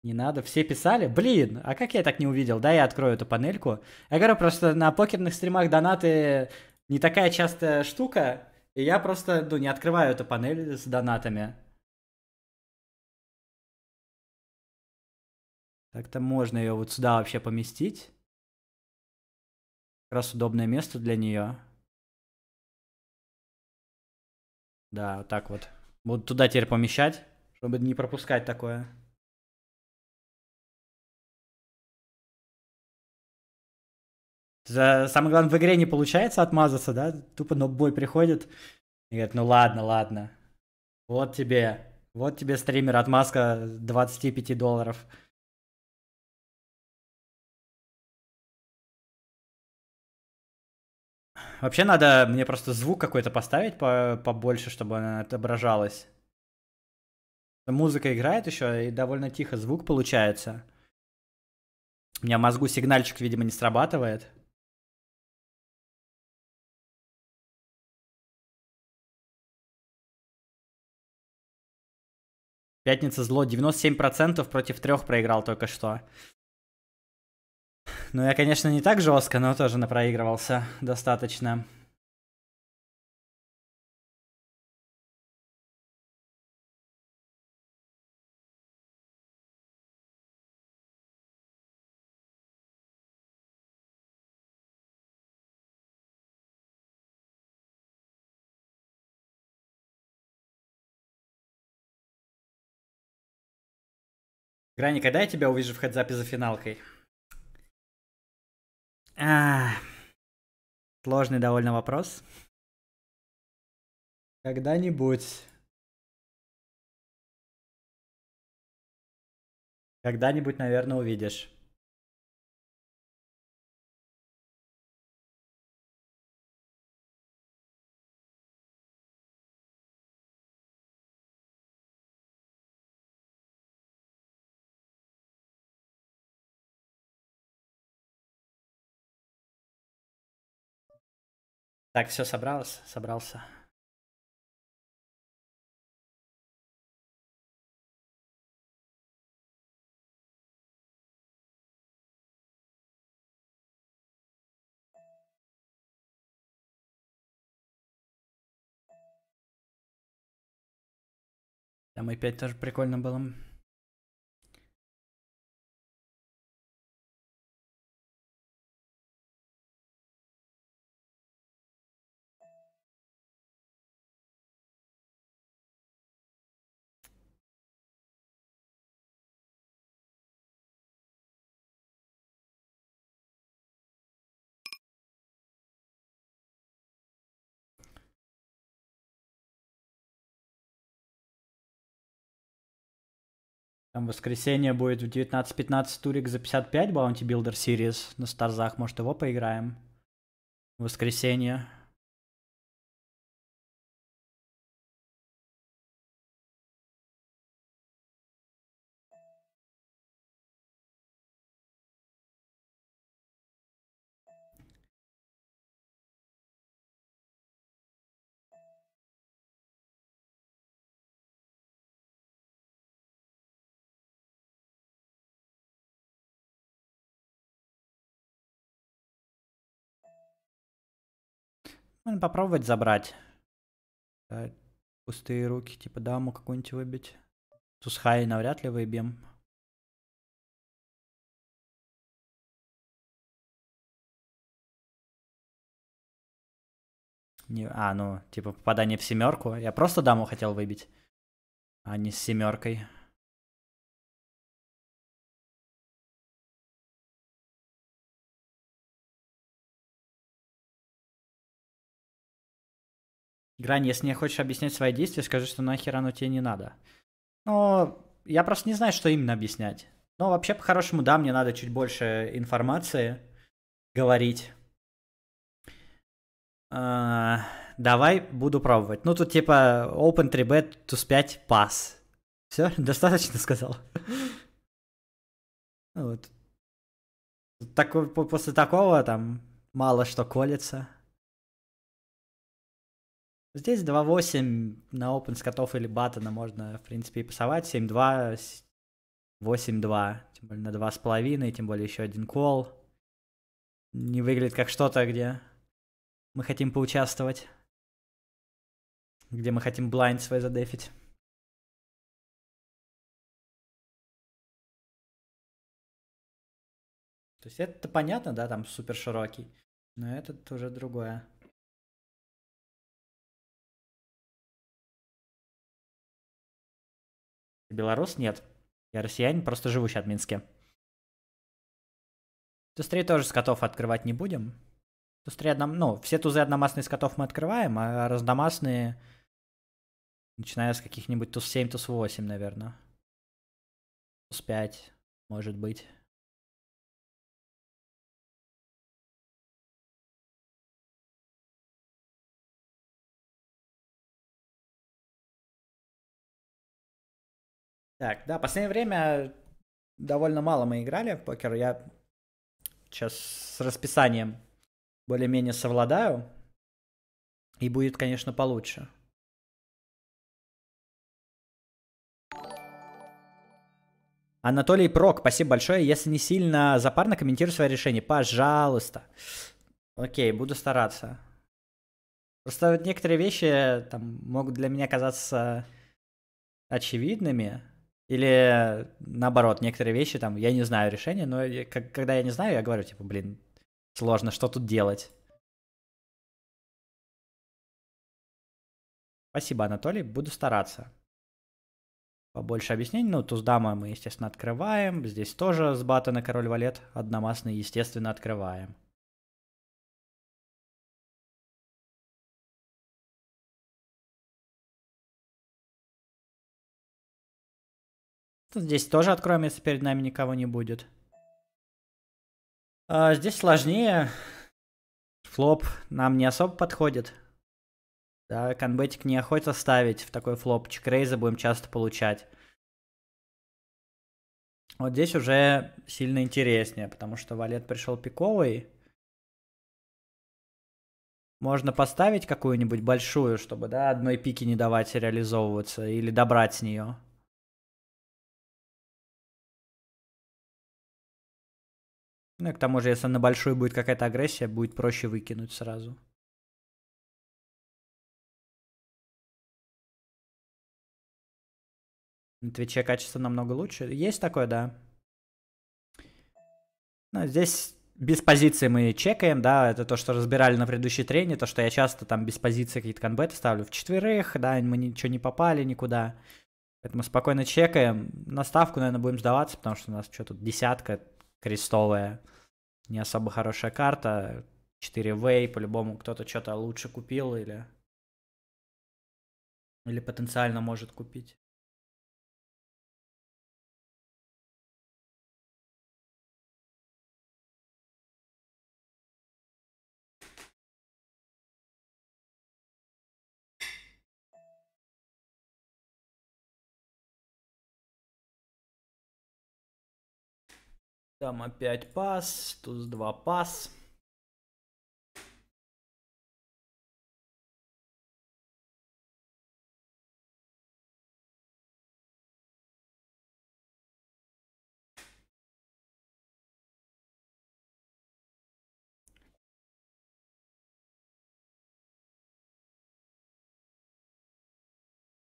Не надо, все писали. Блин, а как я так не увидел? Да, я открою эту панельку. Я говорю, просто на покерных стримах донаты не такая частая штука, и я просто, ну, не открываю эту панель с донатами. Так-то можно ее вот сюда вообще поместить. Как раз удобное место для нее. Да, вот так вот. Буду туда теперь помещать, чтобы не пропускать такое. Самое главное, в игре не получается отмазаться, да? Тупо но ну, бой приходит и говорит, ну ладно, ладно. Вот тебе, вот тебе стример, отмазка 25 долларов. Вообще надо мне просто звук какой-то поставить побольше, чтобы она отображалась. Музыка играет еще, и довольно тихо звук получается. У меня в мозгу сигнальчик, видимо, не срабатывает. Пятница зло. 97% против трех проиграл только что. Ну, я, конечно, не так жестко, но тоже напроигрывался достаточно. Грани, когда я тебя увижу в хедзапе за финалкой? А, сложный довольно вопрос. Когда-нибудь. Когда-нибудь, наверное, увидишь. Так, все, собралось? Собрался. Там и 5 тоже прикольно было. Там воскресенье будет в 19.15 турик за 55 Bounty Builder Series на Старзах. Может, его поиграем? В воскресенье. Можно попробовать забрать. Э, пустые руки, типа даму какую-нибудь выбить. Тусхай навряд ли выбьем. Не, а, ну, типа попадание в семерку. Я просто даму хотел выбить, а не с семеркой. Грань, если не хочешь объяснять свои действия, скажи, что нахер оно тебе не надо. Но я просто не знаю, что именно объяснять. Но вообще, по-хорошему, да, мне надо чуть больше информации говорить. Uh, давай, буду пробовать. Ну, тут типа open 3bet, туз 5, pass. Все, достаточно сказал. Ну вот. Так, после такого там мало что колется. Здесь 2-8 на опен с котов или баттона можно, в принципе, и пасовать. 7-2, 8-2. Тем более на 2,5, тем более еще один кол. Не выглядит как что-то, где мы хотим поучаствовать. Где мы хотим блайнд свой задефить. То есть это понятно, да, там супер широкий. Но этот уже другое. Белорус нет. Я россиянин, просто живущий от Минске. Тузы тоже скотов открывать не будем. Туз одном... Ну, все тузы одномастные скотов мы открываем, а разномастные... Начиная с каких-нибудь туз 7, туз 8, наверное. Туз 5, может быть. Так, да, последнее время довольно мало мы играли в покер. Я сейчас с расписанием более-менее совладаю. И будет, конечно, получше. Анатолий Прок, спасибо большое. Если не сильно запарно, комментируй свое решение. Пожалуйста. Окей, буду стараться. Просто некоторые вещи э, там могут для меня казаться очевидными, или наоборот, некоторые вещи там, я не знаю решения, но я, как, когда я не знаю, я говорю, типа, блин, сложно, что тут делать? Спасибо, Анатолий, буду стараться. Побольше объяснений. Ну, туздама мы, естественно, открываем. Здесь тоже с бата на король валет одномастный, естественно, открываем. Здесь тоже откроем, если перед нами никого не будет. А здесь сложнее. Флоп нам не особо подходит. Да, конбетик не охотится ставить в такой флоп. Чекрейзы будем часто получать. Вот здесь уже сильно интереснее, потому что валет пришел пиковый. Можно поставить какую-нибудь большую, чтобы да, одной пики не давать реализовываться или добрать с нее. Ну и к тому же, если на большую будет какая-то агрессия, будет проще выкинуть сразу. На Твиче качество намного лучше. Есть такое, да. Ну, здесь без позиции мы чекаем, да, это то, что разбирали на предыдущей трене, то, что я часто там без позиции какие-то конбеты ставлю в четверых, да, мы ничего не попали никуда. Поэтому спокойно чекаем. На ставку, наверное, будем сдаваться, потому что у нас что тут, десятка, крестовая. Не особо хорошая карта. 4 вей по-любому кто-то что-то лучше купил или... Или потенциально может купить. Там опять пас, тут два пас.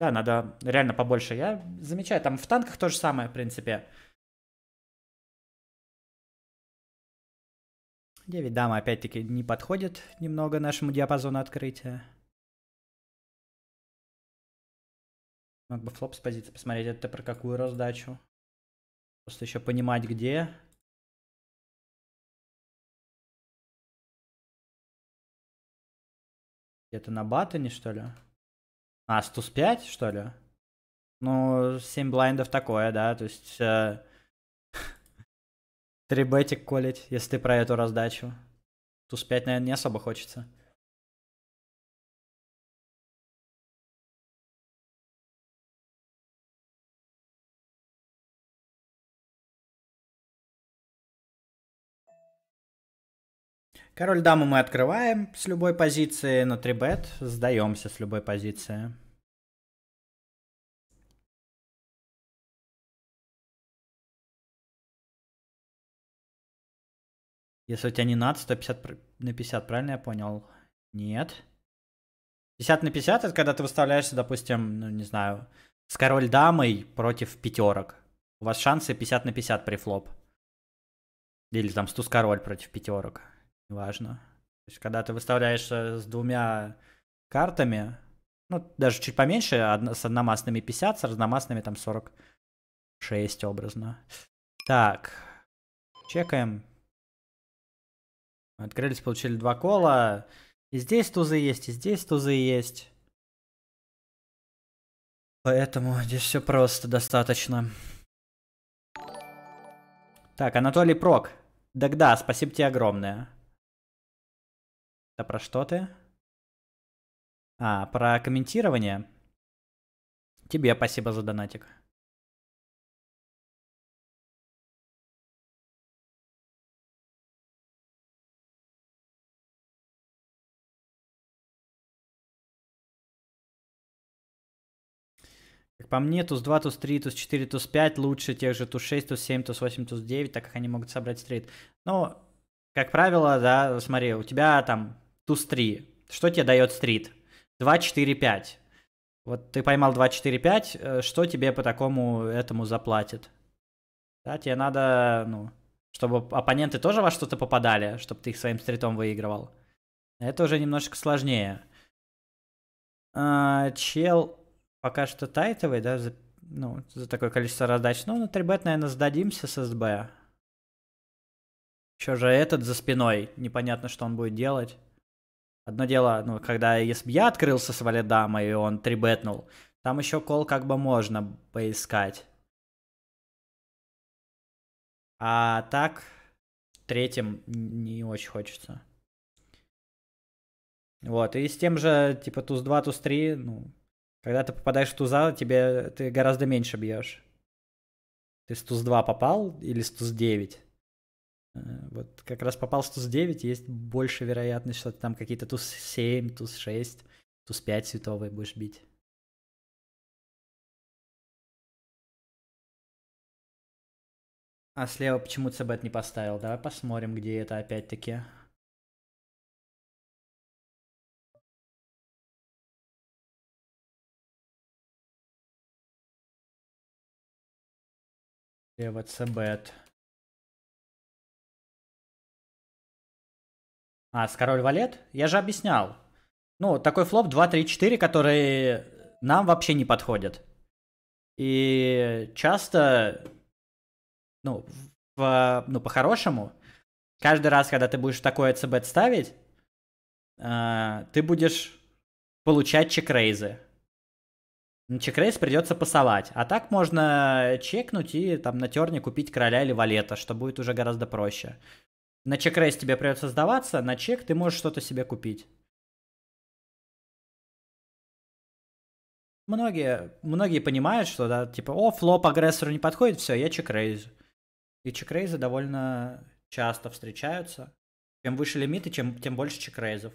Да, надо реально побольше. Я замечаю, там в танках то же самое, в принципе. 9 дама опять-таки не подходит немного нашему диапазону открытия. Мог бы флоп с позиции посмотреть, это про какую раздачу. Просто еще понимать, где. Где-то на батоне, что ли? А, стус 5, что ли? Ну, 7 блайндов такое, да, то есть... Э, Трибетик колить, если ты про эту раздачу. Туз 5, наверное, не особо хочется. Король даму мы открываем с любой позиции, на трибет сдаемся с любой позиции. Если у тебя не над, 150 на 50, правильно я понял? Нет. 50 на 50 это когда ты выставляешься, допустим, ну не знаю, с король дамой против пятерок. У вас шансы 50 на 50 при флоп. Или там с туз король против пятерок. Неважно. То есть, когда ты выставляешься с двумя картами, ну, даже чуть поменьше, с одномастными 50, с разномастными там 46 образно. Так, чекаем. Открылись, получили два кола. И здесь тузы есть, и здесь тузы есть. Поэтому здесь все просто достаточно. Так, Анатолий Прок. да-да, спасибо тебе огромное. Да про что ты? А, про комментирование. Тебе спасибо за донатик. Как по мне, туз 2, туз 3, туз 4, туз 5 лучше тех же туз 6, туз 7, туз 8, туз 9, так как они могут собрать стрит. Но, как правило, да, смотри, у тебя там туз 3. Что тебе дает стрит? 2, 4, 5. Вот ты поймал 2, 4, 5, что тебе по такому этому заплатит? Да, тебе надо, ну, чтобы оппоненты тоже во что-то попадали, чтобы ты их своим стритом выигрывал. Это уже немножечко сложнее. А, чел пока что тайтовый, да, за, ну, за такое количество раздач. Ну, на 3бет, наверное, сдадимся с СБ. Еще же этот за спиной, непонятно, что он будет делать. Одно дело, ну, когда если бы я открылся с валидама, и он 3бетнул, там еще кол как бы можно поискать. А так, третьим не очень хочется. Вот, и с тем же, типа, туз 2, туз 3, ну, когда ты попадаешь в туза, тебе ты гораздо меньше бьешь. Ты с туз 2 попал или с туз 9? Э, вот как раз попал в туз 9, есть больше вероятность, что ты там какие-то туз 7, туз 6, туз 5 световые будешь бить. А слева почему Цебет не поставил? Давай посмотрим, где это опять-таки. ТВЦБет. А, с король валет? Я же объяснял. Ну, такой флоп 2-3-4, которые нам вообще не подходят. И часто, ну, в, ну по-хорошему, каждый раз, когда ты будешь такое ЦБ ставить, э, ты будешь получать чекрейзы. Чекрейс придется пасовать. А так можно чекнуть и там на терне купить короля или валета, что будет уже гораздо проще. На чекрейс тебе придется сдаваться, на чек ты можешь что-то себе купить. Многие, многие понимают, что, да, типа, о, флоп агрессору не подходит, все, я чекрейзу. И чекрейзы довольно часто встречаются. Чем выше лимиты, чем, тем больше чекрейзов.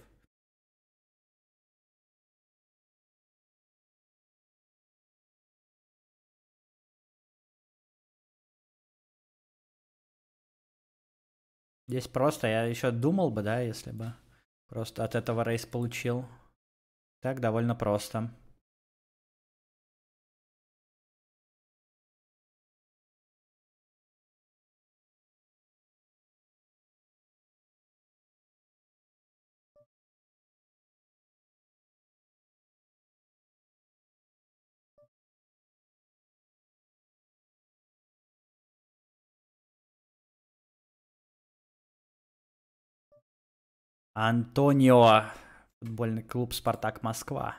Здесь просто, я еще думал бы, да, если бы просто от этого рейс получил. Так довольно просто. Антонио, футбольный клуб «Спартак Москва».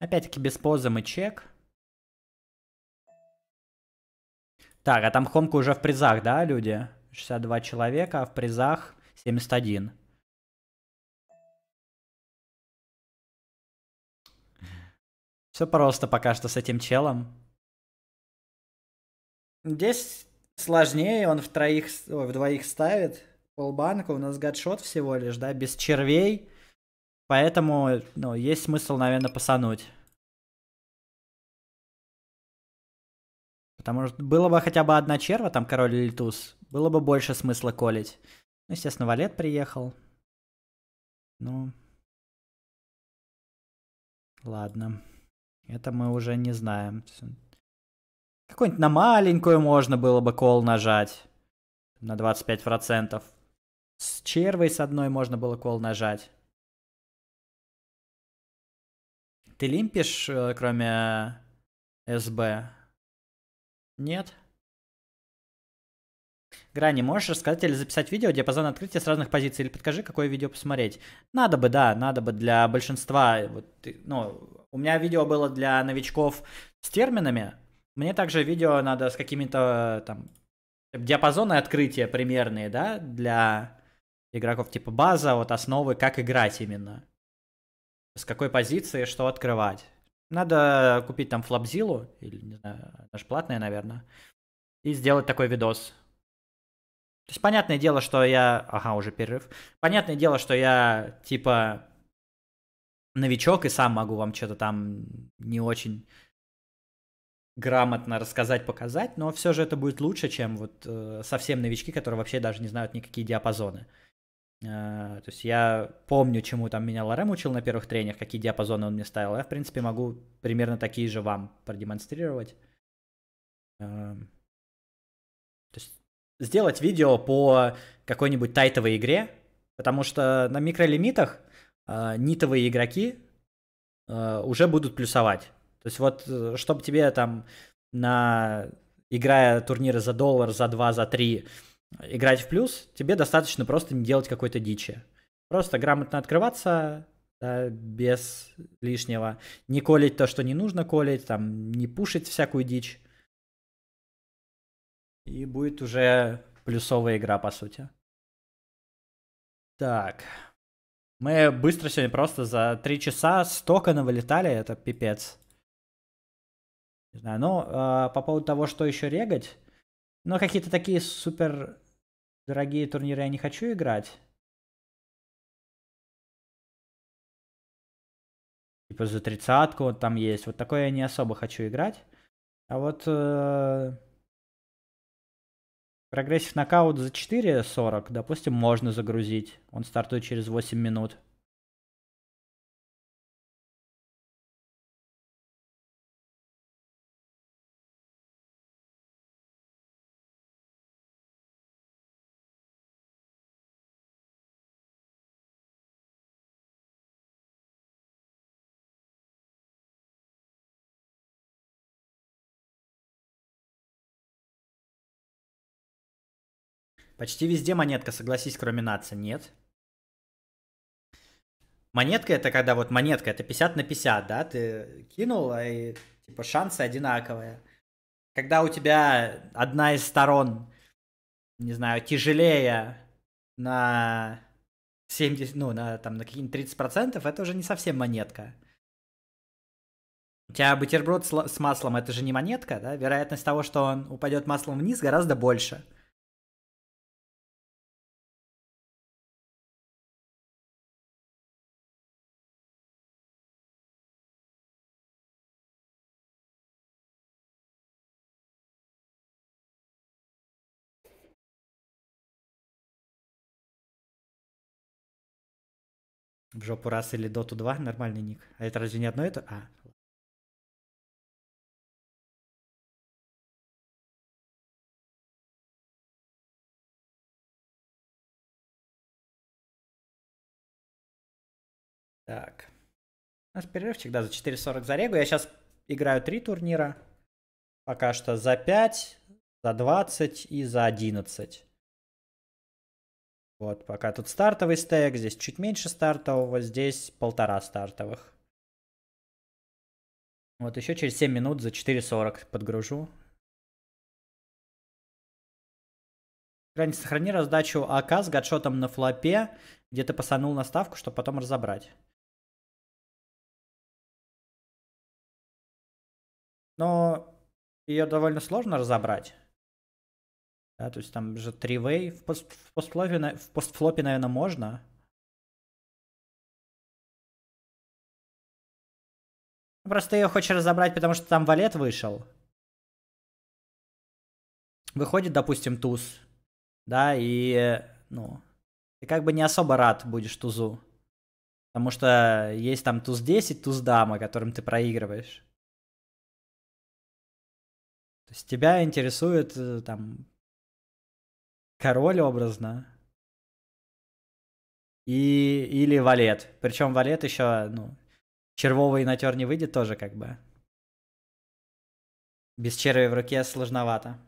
Опять-таки без позы мы чек. Так, а там Хомка уже в призах, да, люди? 62 человека, а в призах 71. Все просто пока что с этим челом. Здесь сложнее, он в троих, ой, в двоих ставит полбанка, у нас гадшот всего лишь, да, без червей, поэтому, ну, есть смысл, наверное, посануть, Потому что было бы хотя бы одна черва, там король или туз, было бы больше смысла колить. Ну, естественно, валет приехал. Ну, ладно. Это мы уже не знаем. Какой-нибудь на маленькую можно было бы кол нажать. На 25%. С червой с одной можно было кол нажать. Ты лимпишь, э, кроме э, СБ? Нет? Грани, можешь рассказать или записать видео диапазон открытия с разных позиций, или подкажи, какое видео посмотреть? Надо бы, да, надо бы для большинства. Э, вот, ну, у меня видео было для новичков с терминами, мне также видео надо с какими-то э, там диапазоны открытия примерные, да, для игроков типа база, вот основы, как играть именно. С какой позиции, что открывать. Надо купить там флапзилу, или, не знаю, она платная, наверное, и сделать такой видос. То есть, понятное дело, что я... Ага, уже перерыв. Понятное дело, что я, типа, новичок и сам могу вам что-то там не очень грамотно рассказать, показать, но все же это будет лучше, чем вот э, совсем новички, которые вообще даже не знают никакие диапазоны. Э, то есть я помню, чему там меня Лорем учил на первых трениях, какие диапазоны он мне ставил. Я, в принципе, могу примерно такие же вам продемонстрировать. Э, то есть сделать видео по какой-нибудь тайтовой игре, потому что на микролимитах э, нитовые игроки э, уже будут плюсовать. То есть вот, э, чтобы тебе там на играя турниры за доллар, за два, за три, э, играть в плюс, тебе достаточно просто не делать какой-то дичи. Просто грамотно открываться, да, без лишнего, не колить то, что не нужно колить, там, не пушить всякую дичь. И будет уже плюсовая игра, по сути. Так. Мы быстро сегодня просто за три часа столько навылетали, это пипец. Не знаю. Ну, э, по поводу того, что еще регать. Ну, какие-то такие супер дорогие турниры я не хочу играть. Типа за тридцатку вот там есть. Вот такое я не особо хочу играть. А вот э, прогрессив нокаут за 4.40, допустим, можно загрузить. Он стартует через 8 минут. Почти везде монетка, согласись, кроме наца, нет. Монетка это когда вот монетка, это 50 на 50, да, ты кинул, а и типа шансы одинаковые. Когда у тебя одна из сторон, не знаю, тяжелее на 70, ну, на, там, на какие-нибудь 30%, это уже не совсем монетка. У тебя бутерброд с маслом, это же не монетка, да? Вероятность того, что он упадет маслом вниз, гораздо больше. В жопу раз или доту 2, нормальный ник. А это разве не одно это? А, Так. Наш перерывчик, да, за 4.40 за регу. Я сейчас играю три турнира. Пока что за 5, за 20 и за 11. Вот, пока тут стартовый стек, здесь чуть меньше стартового, здесь полтора стартовых. Вот еще через 7 минут за 4.40 подгружу. Крайне сохрани раздачу АК с гадшотом на флопе, где ты пасанул на ставку, чтобы потом разобрать. Но ее довольно сложно разобрать. Да, то есть там же тривей в, пост, в, постфлопе, в постфлопе, наверное, можно. Просто ее хочешь разобрать, потому что там валет вышел. Выходит, допустим, туз. Да, и, ну, ты как бы не особо рад будешь тузу. Потому что есть там туз 10, туз дама, которым ты проигрываешь. То есть тебя интересует э, там король образно. И, или валет. Причем валет еще, ну, червовый натер не выйдет тоже как бы. Без черви в руке сложновато.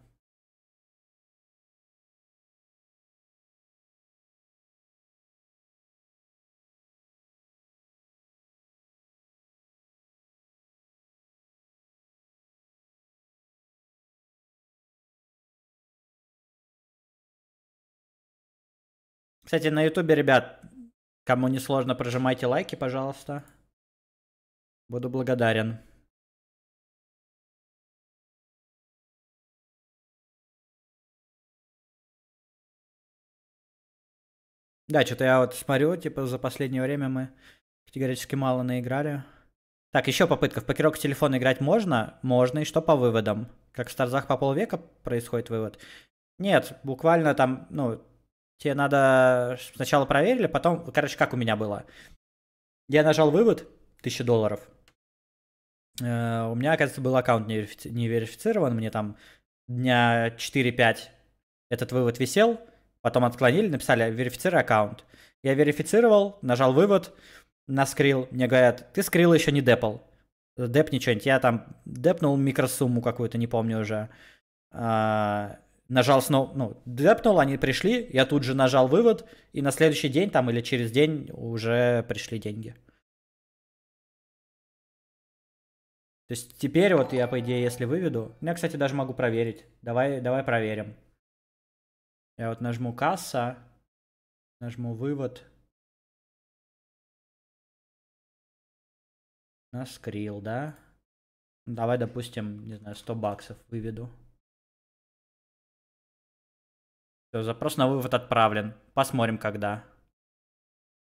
Кстати, на ютубе, ребят, кому не сложно, прожимайте лайки, пожалуйста. Буду благодарен. Да, что-то я вот смотрю, типа за последнее время мы категорически мало наиграли. Так, еще попытка. В покерок телефона играть можно? Можно. И что по выводам? Как в Старзах по полвека происходит вывод? Нет, буквально там, ну, Тебе надо э, сначала проверили, потом, короче, как у меня было. Я нажал вывод, 1000 долларов. Э, у меня, оказывается, был аккаунт не верифицирован, мне там дня 4-5 этот вывод висел, потом отклонили, написали «верифицируй аккаунт». Я верифицировал, нажал вывод, наскрил, мне говорят, ты скрил еще не депал. Деп ничего, я там депнул микросумму какую-то, не помню уже. А, нажал снова, ну, депнул, они пришли, я тут же нажал вывод, и на следующий день там или через день уже пришли деньги. То есть теперь вот я, по идее, если выведу, ну, я, кстати, даже могу проверить. Давай, давай проверим. Я вот нажму касса, нажму вывод. На скрил, да? Давай, допустим, не знаю, 100 баксов выведу. Все, запрос на вывод отправлен. Посмотрим, когда.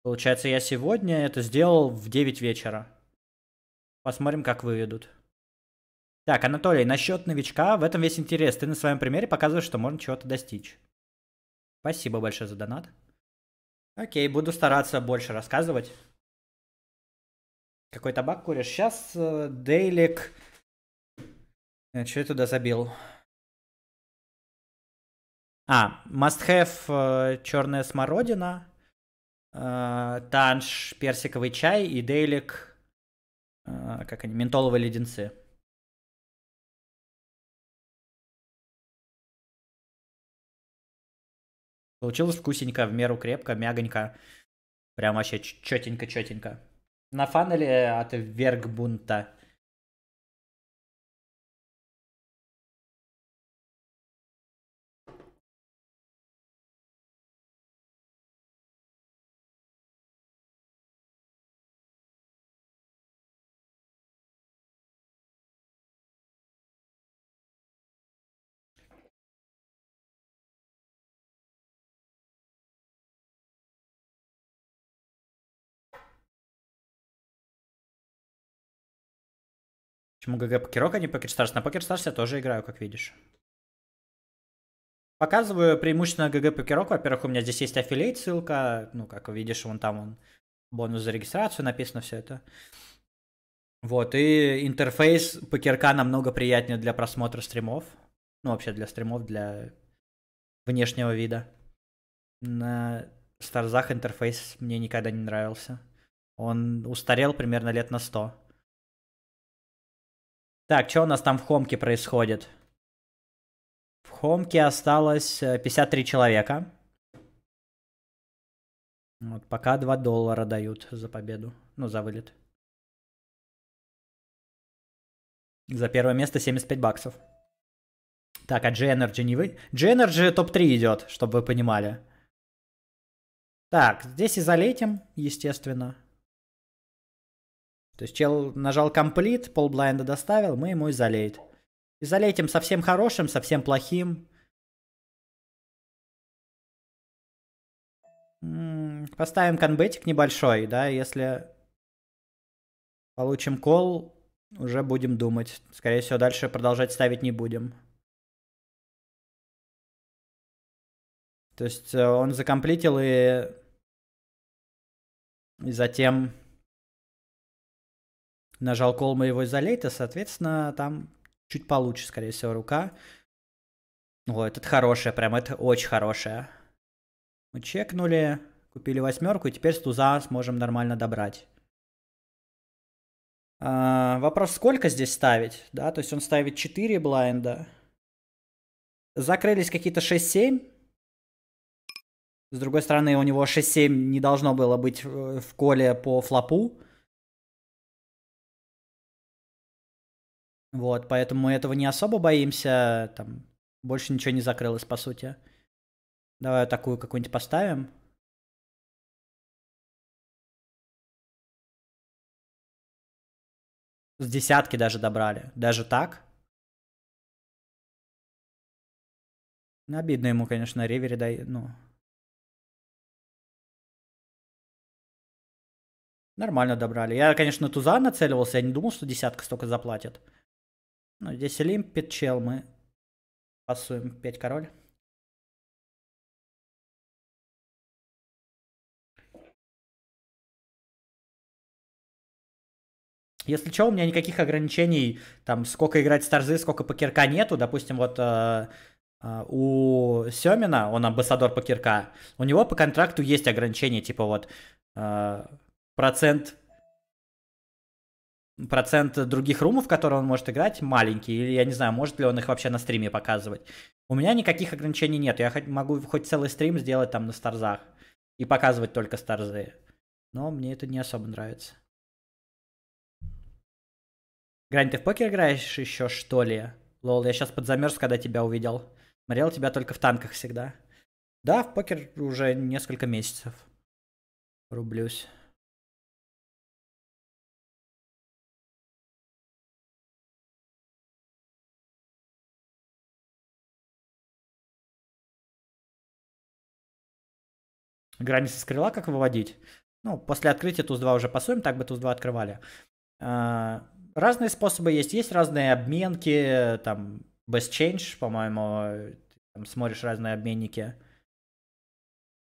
Получается, я сегодня это сделал в 9 вечера. Посмотрим, как выведут. Так, Анатолий, насчет новичка, в этом весь интерес. Ты на своем примере показываешь, что можно чего-то достичь. Спасибо большое за донат. Окей, буду стараться больше рассказывать. Какой табак куришь? Сейчас э, дейлик... Э, что я туда забил? А, must have э, черная смородина, э, танш персиковый чай и дейлик, э, как они, ментоловые леденцы. Получилось вкусенько, в меру крепко, мягонько. Прям вообще четенько-четенько. На фанеле от Вергбунта. Почему ГГ покерок, а не покерстарс? На покерстарс я тоже играю, как видишь. Показываю преимущественно ГГ покерок. Во-первых, у меня здесь есть аффилейт ссылка. Ну, как видишь, вон там он бонус за регистрацию написано все это. Вот, и интерфейс покерка намного приятнее для просмотра стримов. Ну, вообще для стримов, для внешнего вида. На Старзах интерфейс мне никогда не нравился. Он устарел примерно лет на 100. Так, что у нас там в Хомке происходит? В Хомке осталось 53 э, человека. Вот, пока 2 доллара дают за победу. Ну, за вылет. За первое место 75 баксов. Так, а G-Energy не вы... G-Energy топ-3 идет, чтобы вы понимали. Так, здесь и залетим, естественно. То есть чел нажал комплит, полблайнда доставил, мы ему изолейт. Изолейтим совсем хорошим, совсем плохим. Поставим конбетик небольшой, да, если получим кол, уже будем думать. Скорее всего, дальше продолжать ставить не будем. То есть э, он закомплитил и... И затем нажал кол моего изолейта, соответственно, там чуть получше, скорее всего, рука. Вот, этот хорошая, прям это очень хорошая. Мы чекнули, купили восьмерку, и теперь стуза сможем нормально добрать. А, вопрос, сколько здесь ставить, да, то есть он ставит 4 блайнда. Закрылись какие-то 6-7. С другой стороны, у него 6-7 не должно было быть э, в коле по флопу. Вот, поэтому мы этого не особо боимся, там больше ничего не закрылось, по сути. Давай такую какую-нибудь поставим. С десятки даже добрали. Даже так. Ну, обидно ему, конечно, ревери, ривере дай, ну. Нормально добрали. Я, конечно, туза нацеливался, я не думал, что десятка столько заплатит. Ну, здесь Олимп, 5 чел мы пасуем, 5 король. Если что, у меня никаких ограничений, там, сколько играть с сколько покерка нету. Допустим, вот э, э, у Семина, он амбассадор покерка, у него по контракту есть ограничения, типа вот э, процент процент других румов, в которые он может играть, маленький, или я не знаю, может ли он их вообще на стриме показывать. У меня никаких ограничений нет, я хоть, могу хоть целый стрим сделать там на старзах и показывать только старзы, но мне это не особо нравится. Грань, ты в покер играешь еще, что ли? Лол, я сейчас подзамерз, когда тебя увидел. Смотрел тебя только в танках всегда. Да, в покер уже несколько месяцев. Рублюсь. границы скрыла как выводить. Ну, после открытия туз-2 уже пасуем, так бы туз-2 открывали. А, разные способы есть. Есть разные обменки, там, best change, по-моему, там смотришь разные обменники.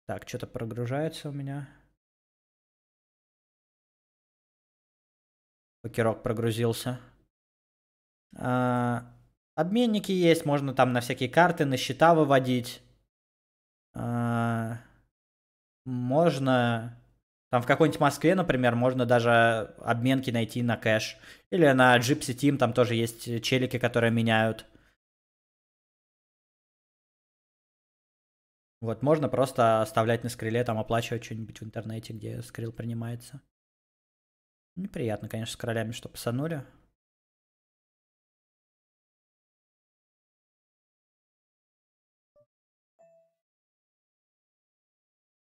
Так, что-то прогружается у меня. Покерок прогрузился. А, обменники есть, можно там на всякие карты, на счета выводить. А, можно... Там в какой-нибудь Москве, например, можно даже обменки найти на кэш. Или на Gypsy Team, там тоже есть челики, которые меняют. Вот, можно просто оставлять на скриле, там оплачивать что-нибудь в интернете, где скрил принимается. Неприятно, конечно, с королями, что пасанули.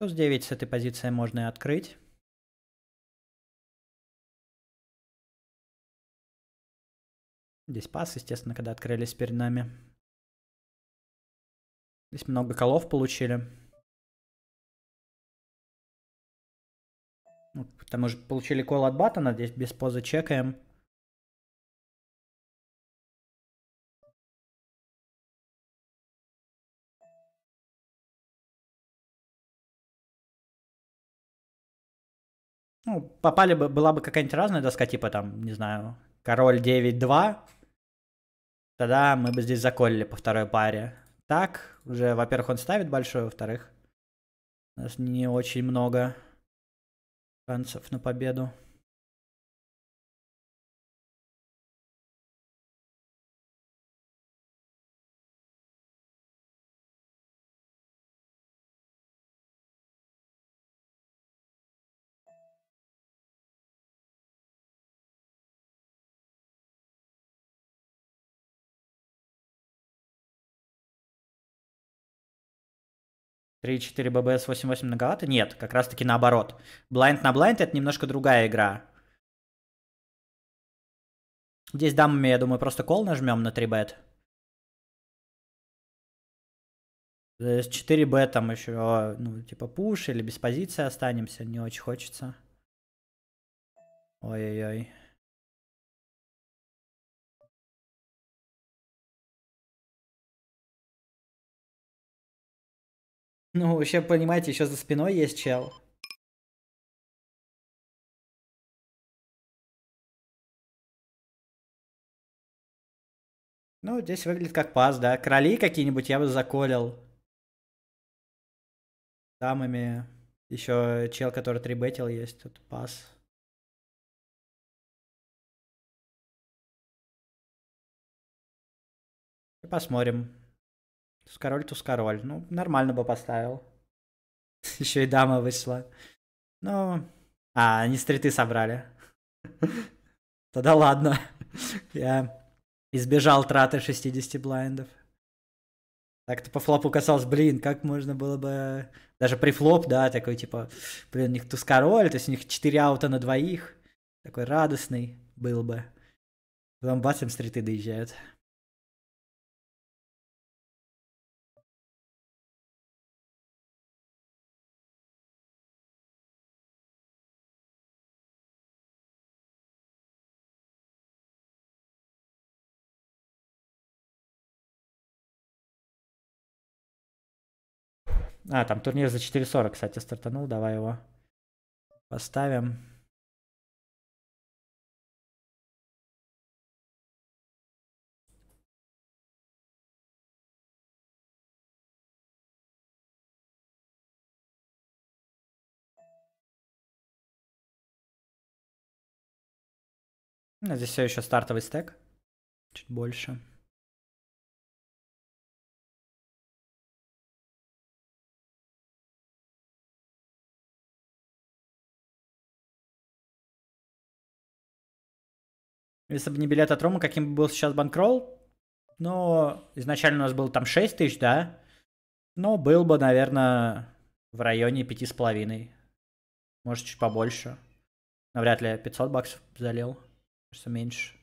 Ну, Туз 9 с этой позиции можно и открыть. Здесь пас, естественно, когда открылись перед нами. Здесь много колов получили. Ну, потому что получили кол от Баттона, здесь без позы чекаем. Ну, попали бы, была бы какая-нибудь разная доска, типа там, не знаю, король 9-2, тогда мы бы здесь заколили по второй паре. Так, уже, во-первых, он ставит большой, во-вторых, у нас не очень много шансов на победу. 3-4 ББС 8-8 многовато? Нет, как раз таки наоборот. Блайнд на блайнд это немножко другая игра. Здесь дамами, я думаю, просто кол нажмем на 3 бет. Э, с 4 б там еще, а, ну, типа пуш или без позиции останемся, не очень хочется. Ой-ой-ой. Ну, вообще, понимаете, еще за спиной есть чел. Ну, здесь выглядит как пас, да. Короли какие-нибудь я бы заколил. Дамами Еще чел, который трибетил, есть. Тут пас. посмотрим. С король туз король, Ну, нормально бы поставил. Еще и дама вышла. Ну, а, они стриты собрали. Тогда ладно. Я избежал траты 60 блайндов. Так-то по флопу касалось, блин, как можно было бы... Даже при флоп, да, такой типа, блин, у них туз король, то есть у них 4 аута на двоих. Такой радостный был бы. Потом бац, им стриты доезжают. А, там турнир за 4.40, кстати, стартанул. Давай его поставим. Ну, здесь все еще стартовый стек. Чуть больше. Если бы не билет от Ромы каким бы был сейчас банкролл? Ну, изначально у нас было там 6 тысяч, да? Ну, был бы, наверное, в районе пяти с половиной. Может, чуть побольше. Но вряд ли 500 баксов залил. что меньше.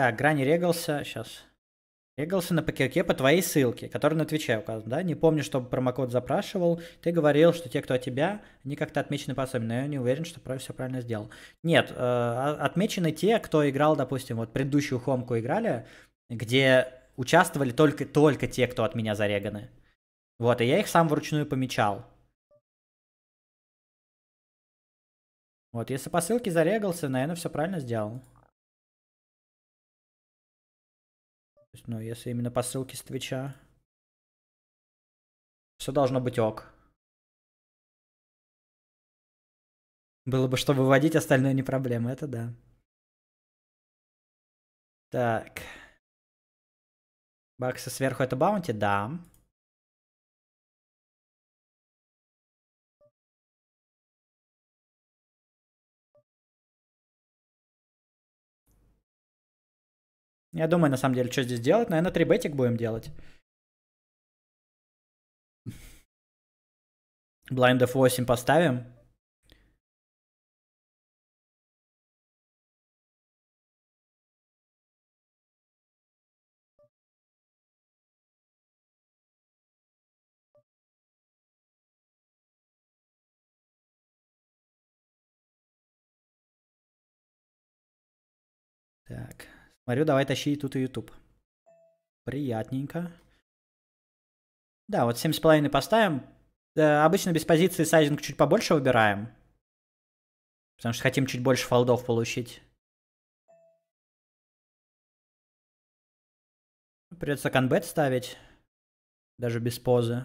Так, Грани регался, сейчас. Регался на покерке по твоей ссылке, который на Твиче указана, да? Не помню, чтобы промокод запрашивал. Ты говорил, что те, кто от тебя, они как-то отмечены по особенному. я не уверен, что все правильно сделал. Нет, э, а, отмечены те, кто играл, допустим, вот предыдущую хомку играли, где участвовали только, только те, кто от меня зареганы. Вот, и я их сам вручную помечал. Вот, если по ссылке зарегался, наверное, все правильно сделал. есть, ну, если именно по ссылке с Твича, все должно быть ок. Было бы, что выводить, остальное не проблема, это да. Так. Баксы сверху это баунти? Да. Я думаю, на самом деле, что здесь делать. Наверное, трибетик будем делать. Blind F8 поставим. Смотрю, давай тащи и тут и YouTube. Приятненько. Да, вот 7,5 поставим. Э, обычно без позиции сайзинг чуть побольше выбираем. Потому что хотим чуть больше фолдов получить. Придется конбет ставить. Даже без позы.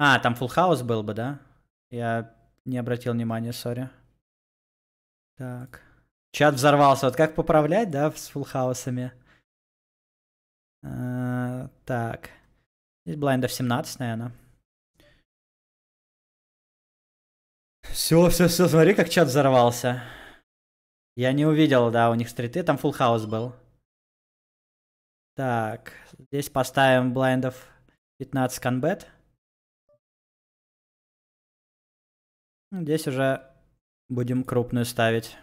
А, там Full House был бы, да? Я не обратил внимания, сори. Так. Чат взорвался. Вот как поправлять, да, с фулхаусами? А, так. Здесь блайндов 17, наверное. Все, все, все, смотри, как чат взорвался. Я не увидел, да, у них стриты, там full house был. Так, здесь поставим блайндов 15 конбет. Ну, здесь уже будем крупную ставить.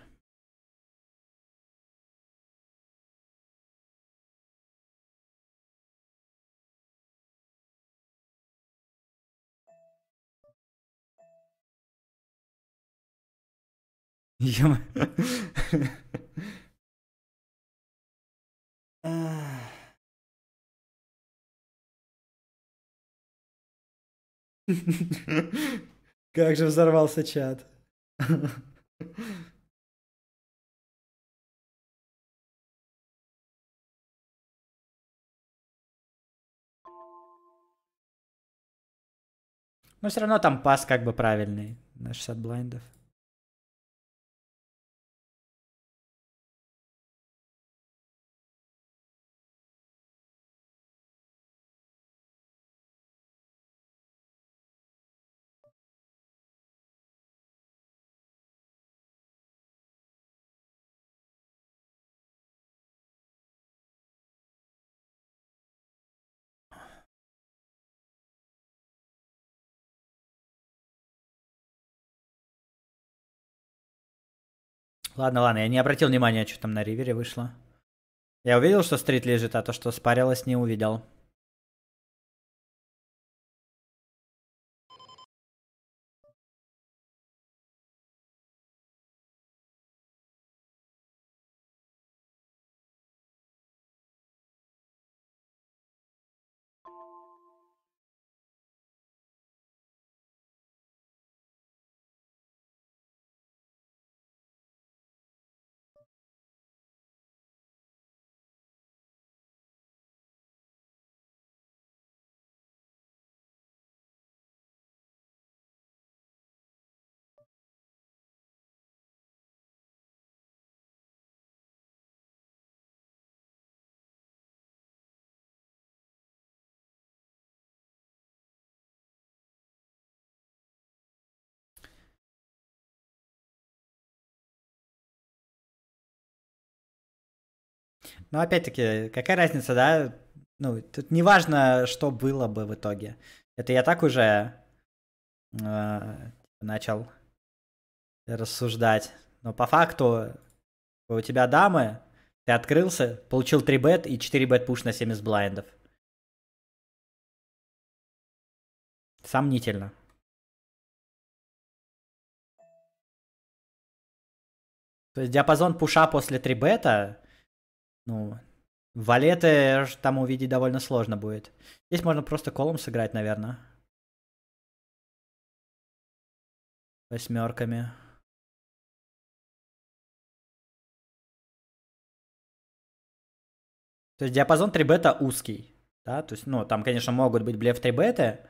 ё Как же взорвался чат. Но все равно там пас как бы правильный на 60 блайндов. Ладно, ладно, я не обратил внимания, что там на ривере вышло. Я увидел, что стрит лежит, а то, что спарилось, не увидел. Но опять-таки, какая разница, да? Ну, тут не важно, что было бы в итоге. Это я так уже э, начал рассуждать. Но по факту у тебя дамы, ты открылся, получил 3 бет и 4 бет пуш на 7 из блайндов. Сомнительно. То есть диапазон пуша после 3 бета ну, валеты там увидеть довольно сложно будет. Здесь можно просто колом сыграть, наверное. Восьмерками. То есть диапазон 3 бета узкий. Да? То есть, ну, там, конечно, могут быть блеф 3 бета,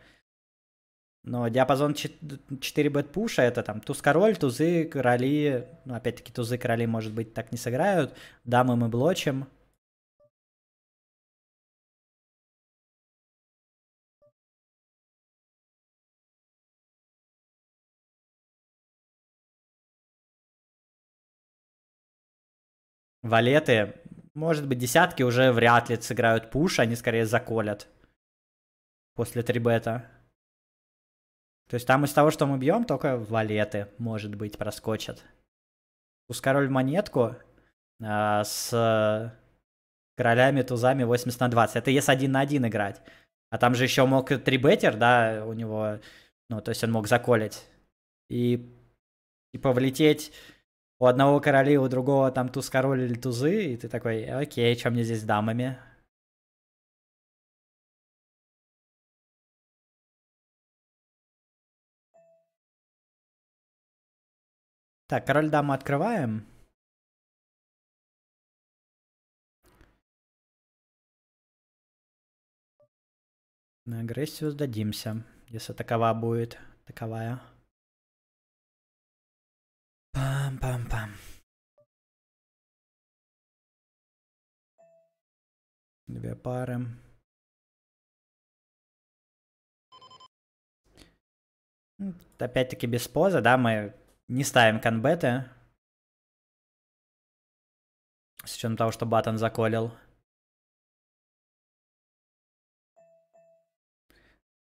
но диапазон 4 бет пуша это там туз король, тузы, короли. Ну, опять-таки, тузы, короли, может быть, так не сыграют. Дамы мы блочим. Валеты, может быть, десятки уже вряд ли сыграют пуш, они скорее заколят после 3 бета. То есть там из того, что мы бьем, только валеты, может быть, проскочат. Туз король монетку э, с королями, тузами 80 на 20. Это если один на один играть. А там же еще мог трибетер, да, у него, ну, то есть он мог заколить. И, типа, влететь у одного короля, у другого там туз король или тузы, и ты такой, окей, что мне здесь с дамами? Так, король дамы открываем. На агрессию сдадимся, если такова будет таковая. Пам-пам-пам. Две пары. Опять-таки без поза, да, мы не ставим конбеты. С учетом того, что Батон заколил.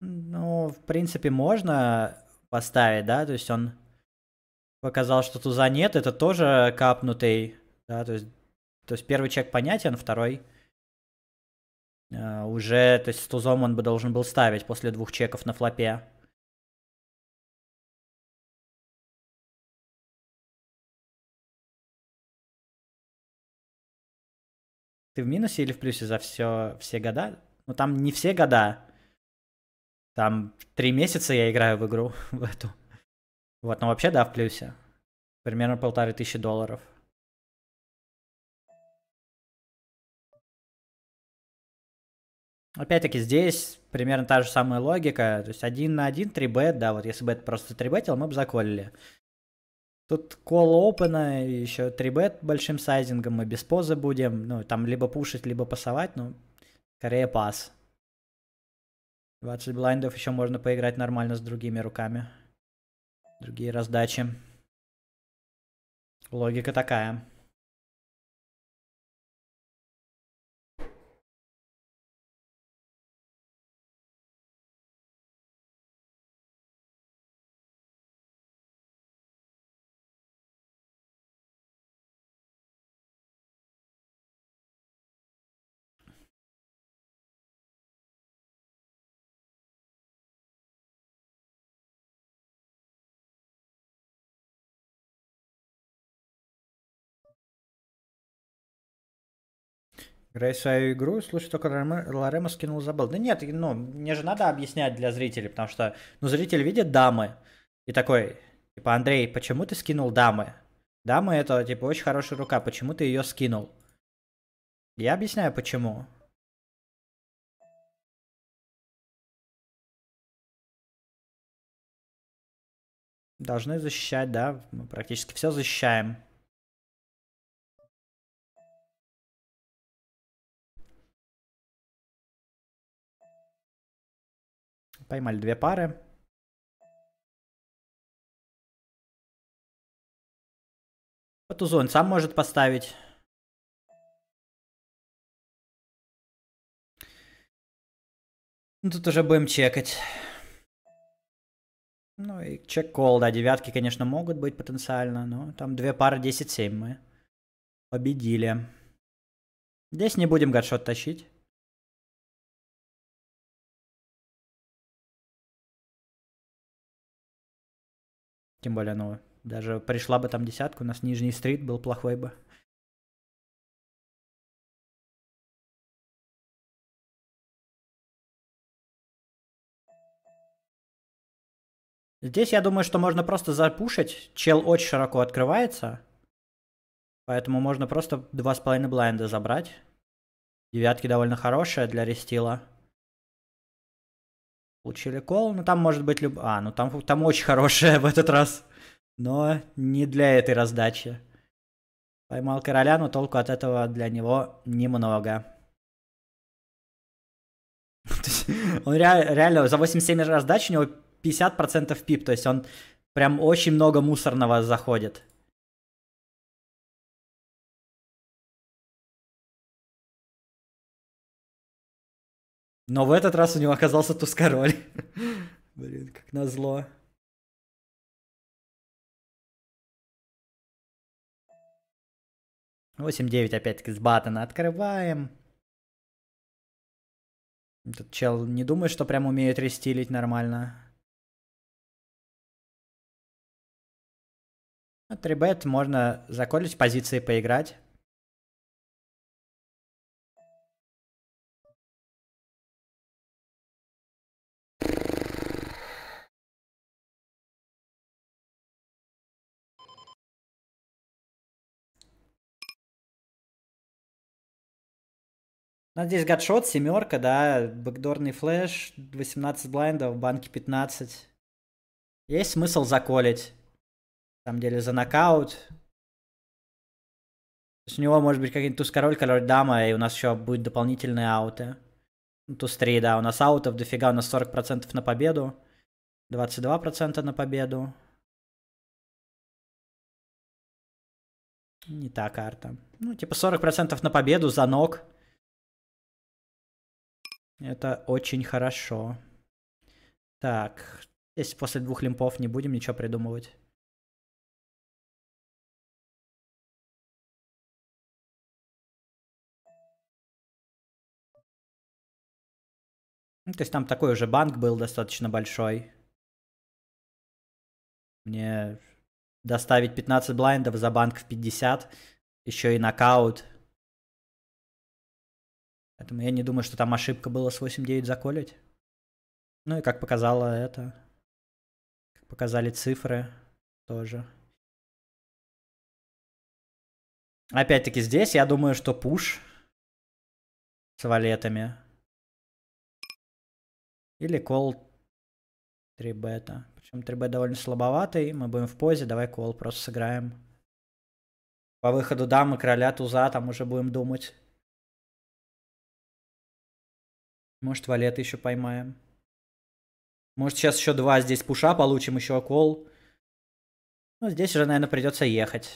Ну, в принципе, можно поставить, да, то есть он показал, что туза нет, это тоже капнутый, да, то есть, то есть первый чек понятен, второй э, уже, то есть с тузом он бы должен был ставить после двух чеков на флопе. Ты в минусе или в плюсе за все, все года? Ну, там не все года. Там три месяца я играю в игру в эту. Вот, но ну, вообще, да, в плюсе. Примерно полторы тысячи долларов. Опять-таки, здесь примерно та же самая логика. То есть один на один 3 бет, да, вот если бы это просто 3 бетил, мы бы заколили. Тут коло опена, еще 3-бет большим сайзингом, мы без позы будем, ну, там либо пушить, либо пасовать, ну, скорее пас. 20 блайндов еще можно поиграть нормально с другими руками. Другие раздачи. Логика такая. Играй свою игру, слушай, только Лорема скинул, забыл. Да нет, ну, мне же надо объяснять для зрителей, потому что, ну, зритель видит дамы и такой, типа, Андрей, почему ты скинул дамы? Дамы это, типа, очень хорошая рука, почему ты ее скинул? Я объясняю, почему. Должны защищать, да, мы практически все защищаем. Поймали две пары. Вот тузу он сам может поставить. Ну, тут уже будем чекать. Ну и чек-кол, да, девятки, конечно, могут быть потенциально, но там две пары 10-7 мы победили. Здесь не будем гадшот тащить. Тем более, ну, даже пришла бы там десятку, у нас Нижний стрит был плохой бы. Здесь я думаю, что можно просто запушить. Чел очень широко открывается. Поэтому можно просто 2,5 блайнда забрать. Девятки довольно хорошая для рестила. Получили кол, но ну, там может быть люб... А, ну там, там очень хорошая в этот раз, но не для этой раздачи. Поймал короля, но толку от этого для него немного. Он реально за 87 раздач у него 50% пип, то есть он прям очень много мусорного заходит. Но в этот раз у него оказался Тускороль. Блин, как назло. Восемь девять опять-таки с Баттона открываем. Этот чел не думает, что прям умеет рестилить нормально. От ребят можно заколить позиции, поиграть. Ну, здесь гадшот, семерка, да, бэкдорный флэш, 18 блайндов, банки 15. Есть смысл заколить. На самом деле, за нокаут. То есть у него может быть какой-нибудь туз-король, король-дама, и у нас еще будет дополнительные ауты. Ну, Туз-3, да, у нас аутов дофига, у нас 40% на победу, 22% на победу. Не та карта. Ну, типа 40% на победу за ног. Это очень хорошо. Так, если после двух лимпов не будем ничего придумывать. Ну, то есть там такой уже банк был достаточно большой. Мне доставить 15 блайндов за банк в 50, еще и нокаут. Поэтому я не думаю, что там ошибка была с 8-9 заколить. Ну и как показало это, как показали цифры тоже. Опять-таки здесь я думаю, что пуш с валетами. Или кол 3 бета. Причем 3 бета довольно слабоватый. Мы будем в позе. Давай кол просто сыграем. По выходу дамы, короля, туза. Там уже будем думать. Может, валет еще поймаем. Может, сейчас еще два здесь пуша получим, еще окол. Ну, здесь уже, наверное, придется ехать.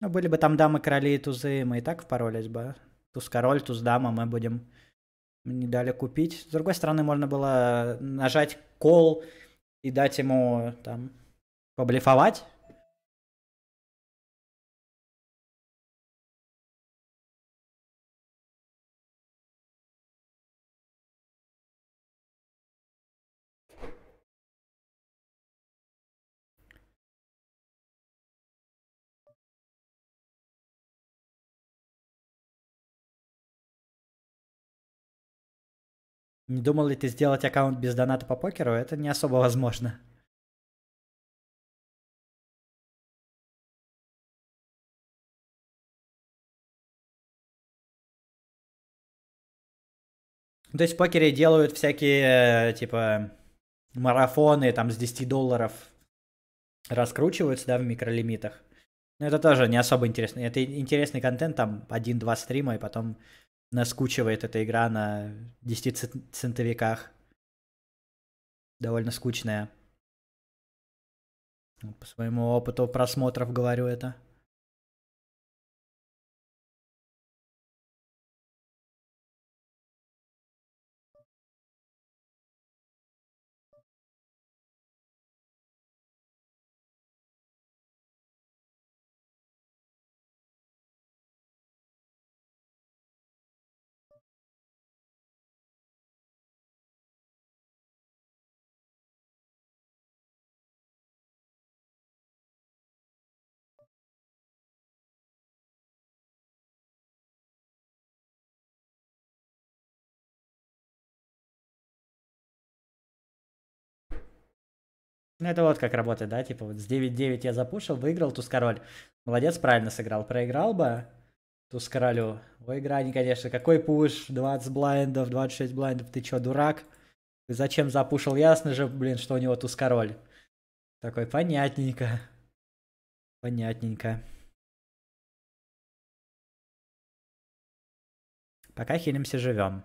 Ну, были бы там дамы, короли и тузы, мы и так впоролись бы. Туз король, туз дама мы будем не дали купить. С другой стороны, можно было нажать кол и дать ему там поблифовать Не думал ли ты сделать аккаунт без доната по покеру? Это не особо возможно. Ну, то есть в покере делают всякие, э, типа, марафоны там с 10 долларов раскручиваются, да, в микролимитах. Но это тоже не особо интересно. Это интересный контент, там 1-2 стрима, и потом наскучивает эта игра на 10-центовиках. Довольно скучная. По своему опыту просмотров говорю это. Ну, это вот как работает, да, типа вот с 9-9 я запушил, выиграл туз-король. Молодец, правильно сыграл. Проиграл бы туз-королю. Ой, грани, конечно, какой пуш, 20 блайндов, 26 блайндов, ты чё, дурак? Ты зачем запушил? Ясно же, блин, что у него туз-король. Такой, понятненько. Понятненько. Пока хилимся, живем.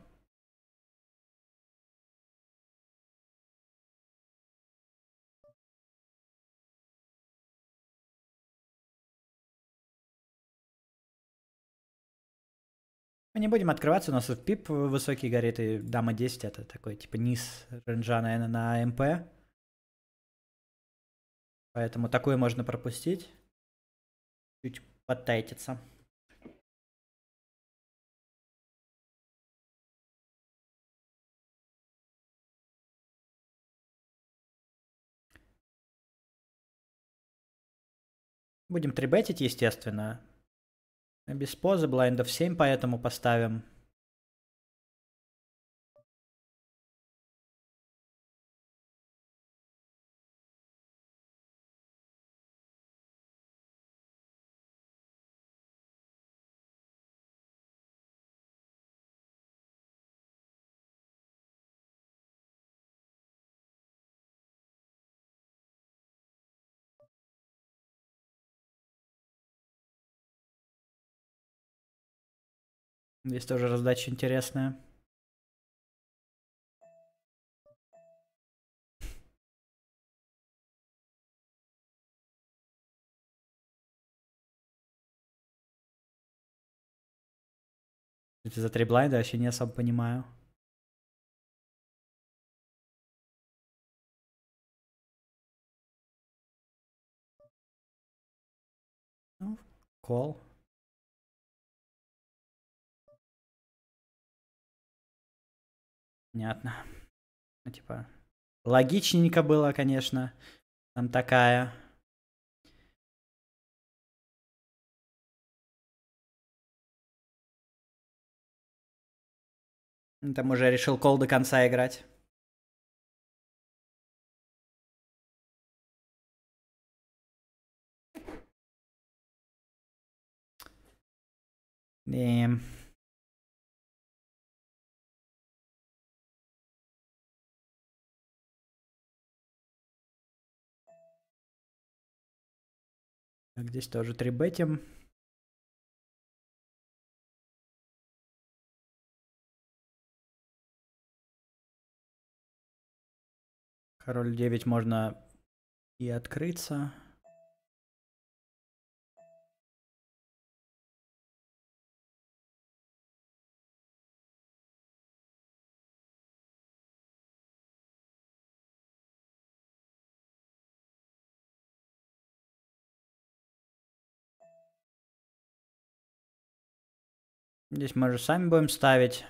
не будем открываться, у нас в пип высокий горит, и дама 10 это такой, типа, низ ренджа, наверное, на МП. Поэтому такое можно пропустить. Чуть подтайтиться. Будем трибетить, естественно. Без позы блайндов 7, поэтому поставим. Здесь тоже раздача интересная. Это за три блайнда вообще не особо понимаю. Ну, кол. Понятно. Ну, типа, логичненько было, конечно. Там такая. Ну, там уже решил кол до конца играть. Damn. Эм. Так, здесь тоже 3 бетим. Король 9 можно и открыться. Здесь мы же сами будем ставить.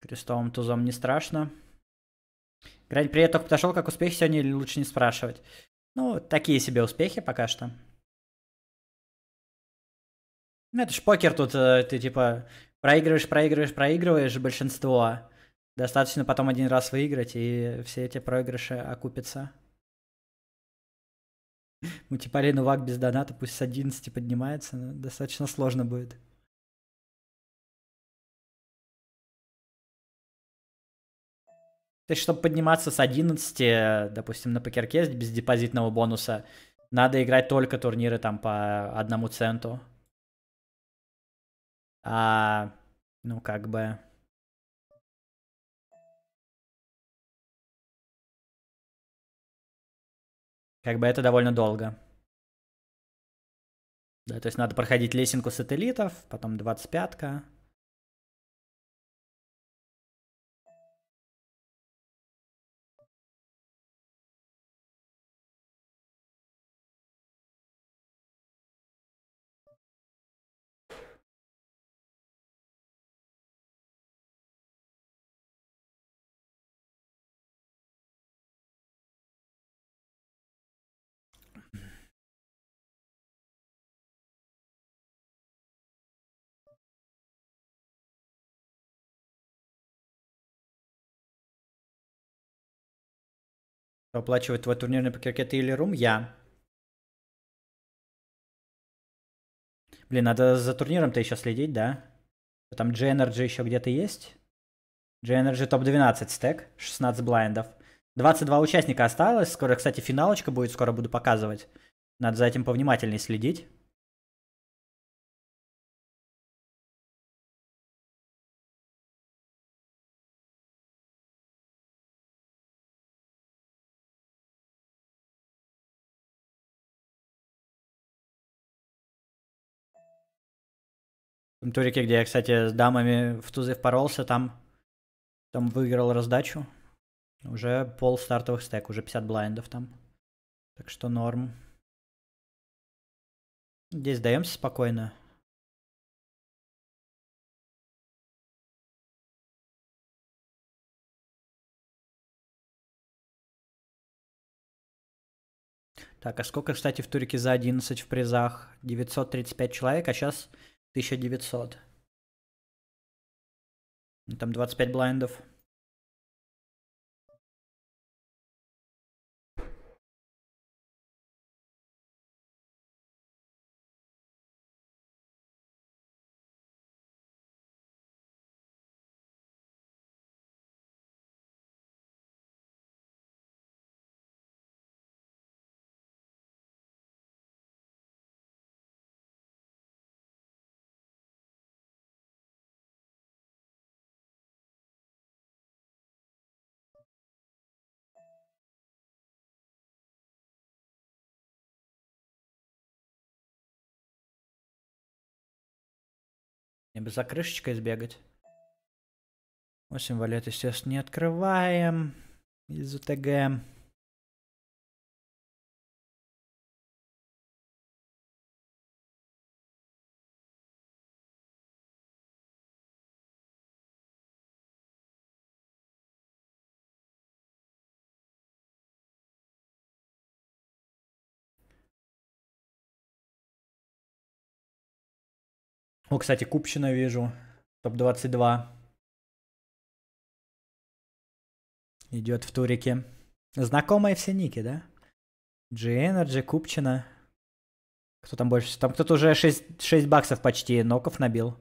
Крестовым тузом не страшно. Грань, привет, только подошел, как успехи сегодня или лучше не спрашивать? Ну, такие себе успехи пока что. Ну, это ж покер тут, э, ты типа проигрываешь, проигрываешь, проигрываешь большинство. Достаточно потом один раз выиграть, и все эти проигрыши окупятся. Мутипарий ну, Нувак без доната пусть с 11 поднимается, но достаточно сложно будет. То есть, чтобы подниматься с 11, э, допустим, на покеркест без депозитного бонуса, надо играть только турниры там по одному центу. А, ну, как бы... Как бы это довольно долго. Да, то есть надо проходить лесенку сателлитов, потом 25-ка, оплачивает твой турнирный покер или рум? Я. Блин, надо за турниром-то еще следить, да? Там G-Energy еще где-то есть? G-Energy топ-12 стек, 16 блайндов. 22 участника осталось, скоро, кстати, финалочка будет, скоро буду показывать. Надо за этим повнимательнее следить. турике, где я, кстати, с дамами в тузы впоролся, там, там выиграл раздачу. Уже пол стартовых стек, уже 50 блайндов там. Так что норм. Здесь даемся спокойно. Так, а сколько, кстати, в турике за 11 в призах? 935 человек, а сейчас 1900. Там 25 блайндов. Мне бы за крышечкой сбегать. 8 естественно, не открываем из УТГ. О, кстати, Купчина вижу. Топ-22. Идет в турике. Знакомые все ники, да? G-Energy, Купчина. Кто там больше? Там кто-то уже 6, 6 баксов почти ноков набил.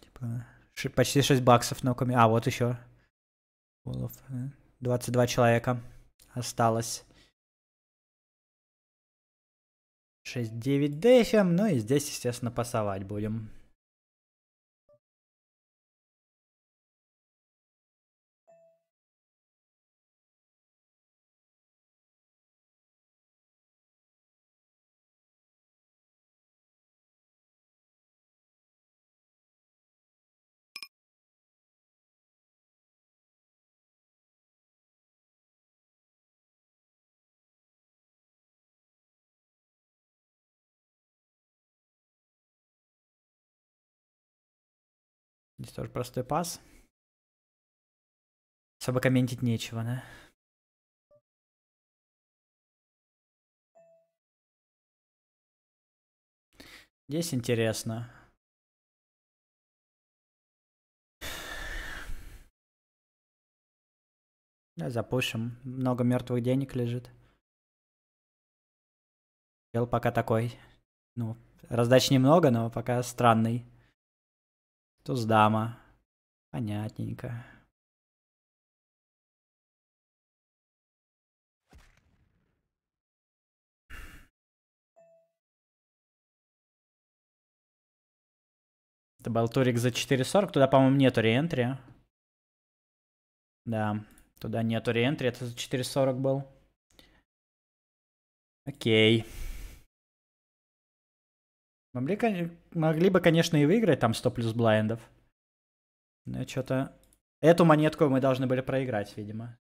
Типа, почти 6 баксов ноками. А, вот еще. 22 э, человека осталось. 6-9 дефем, ну и здесь, естественно, пасовать будем. Здесь тоже простой пас. Особо комментить нечего, да? Здесь интересно. Да, запушим. Много мертвых денег лежит. Дел пока такой. Ну, раздач немного, но пока странный. Туз дама. Понятненько. Это был турик за 4.40. Туда, по-моему, нету реентри. Да, туда нету реентри. Это за 4.40 был. Окей. Могли, могли бы, конечно, и выиграть там 100 плюс блайндов. Но что-то... Эту монетку мы должны были проиграть, видимо.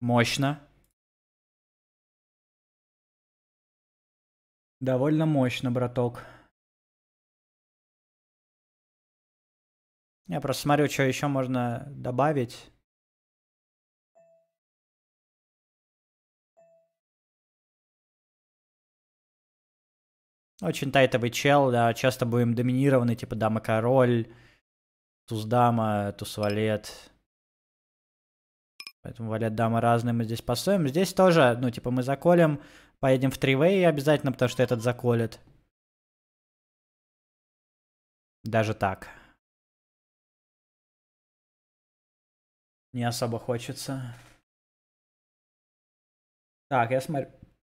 Мощно. Довольно мощно, браток. Я просто смотрю, что еще можно добавить. Очень тайтовый чел, да, часто будем доминированы, типа дама-король, туз-дама, туз-валет. Поэтому валет-дама разные мы здесь поставим. Здесь тоже, ну, типа мы заколем, поедем в тривей обязательно, потому что этот заколет. Даже так. Не особо хочется. Так, я смотрю,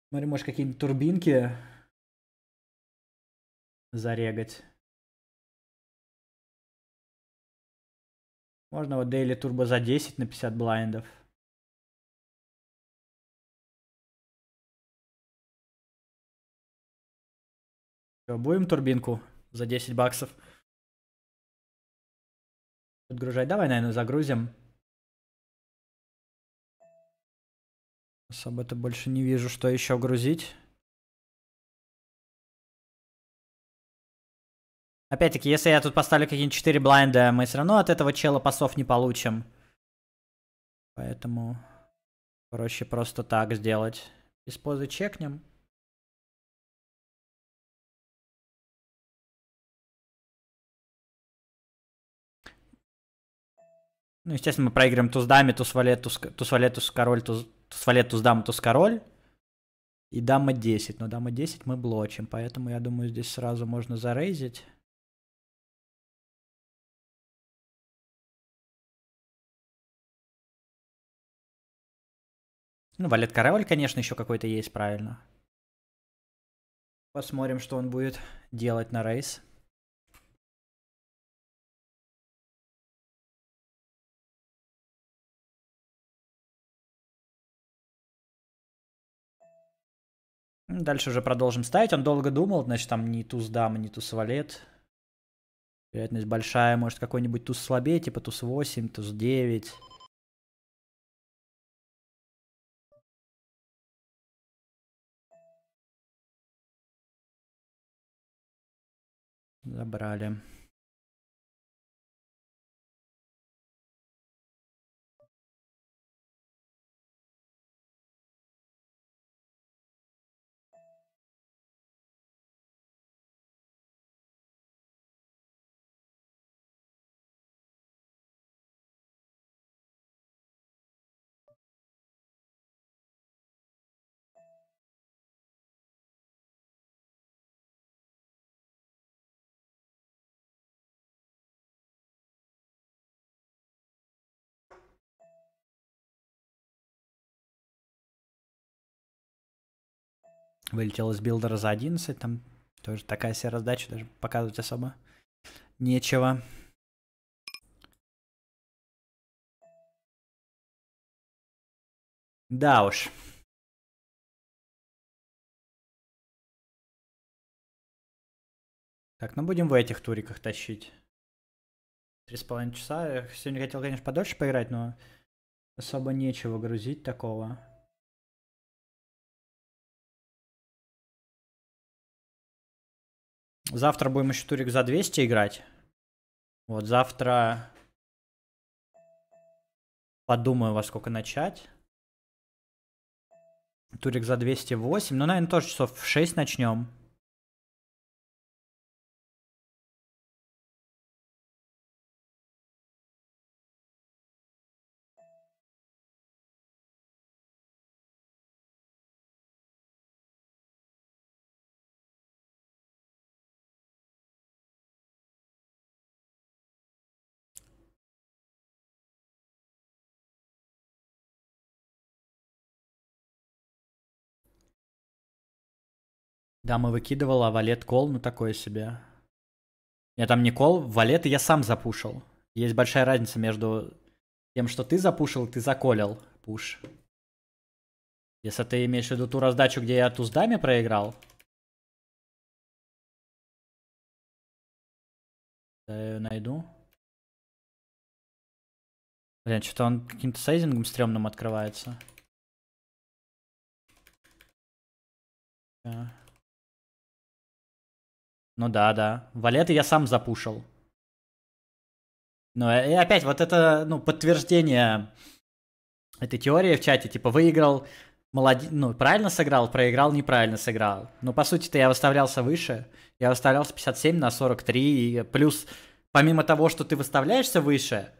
смотрю может какие-нибудь турбинки зарегать. Можно вот Daily турбо за 10 на 50 блайндов. Все, будем турбинку за 10 баксов. Подгружать. Давай, наверное, загрузим. Особо-то больше не вижу, что еще грузить. Опять-таки, если я тут поставлю какие-нибудь 4 блайнда, мы все равно от этого чела пасов не получим. Поэтому проще просто так сделать. Из позы чекнем. Ну, естественно, мы проиграем туз даме, туз валет, туз, туз валет, туз король, туз, туз валет, туз дама, туз король. И дама 10. Но дама 10 мы блочим, поэтому я думаю, здесь сразу можно зарейзить. Ну, валет король, конечно, еще какой-то есть, правильно. Посмотрим, что он будет делать на рейс. Дальше уже продолжим ставить. Он долго думал, значит, там не туз дама, не туз валет. Вероятность большая, может какой-нибудь туз слабее, типа туз 8, туз 9. Забрали. Вылетел из билдера за 11, там тоже такая себе раздача, даже показывать особо нечего. Да уж. Так, ну будем в этих туриках тащить. Три с половиной часа. Я сегодня хотел, конечно, подольше поиграть, но особо нечего грузить такого. Завтра будем еще турик за 200 играть. Вот завтра подумаю, во сколько начать. Турик за 208. Ну, наверное, тоже часов в 6 начнем. Дама выкидывала, а валет кол, ну такое себе. Я там не кол, валет я сам запушил. Есть большая разница между тем, что ты запушил, ты заколил пуш. Если ты имеешь в виду ту раздачу, где я туздами проиграл. Да, я ее найду. Блин, что-то он каким-то сайзингом стрёмным открывается. Yeah. Ну да, да. Валеты я сам запушил. Ну и опять вот это, ну, подтверждение этой теории в чате, типа, выиграл, молодец, ну, правильно сыграл, проиграл, неправильно сыграл. Ну, по сути-то я выставлялся выше, я выставлялся 57 на 43, и плюс, помимо того, что ты выставляешься выше,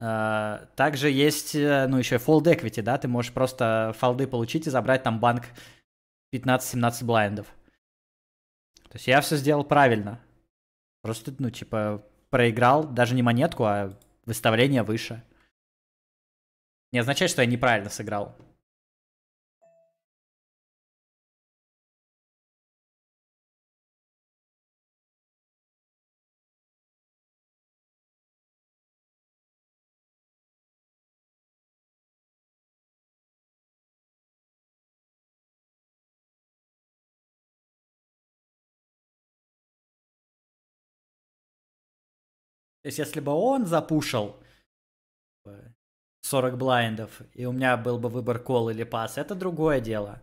э, также есть, э, ну, еще и fold equity, да, ты можешь просто фолды получить и забрать там банк 15-17 блайндов. То есть я все сделал правильно. Просто, ну, типа, проиграл даже не монетку, а выставление выше. Не означает, что я неправильно сыграл. То есть, если бы он запушил 40 э, блайндов, и у меня был бы выбор кол или пас, это другое дело.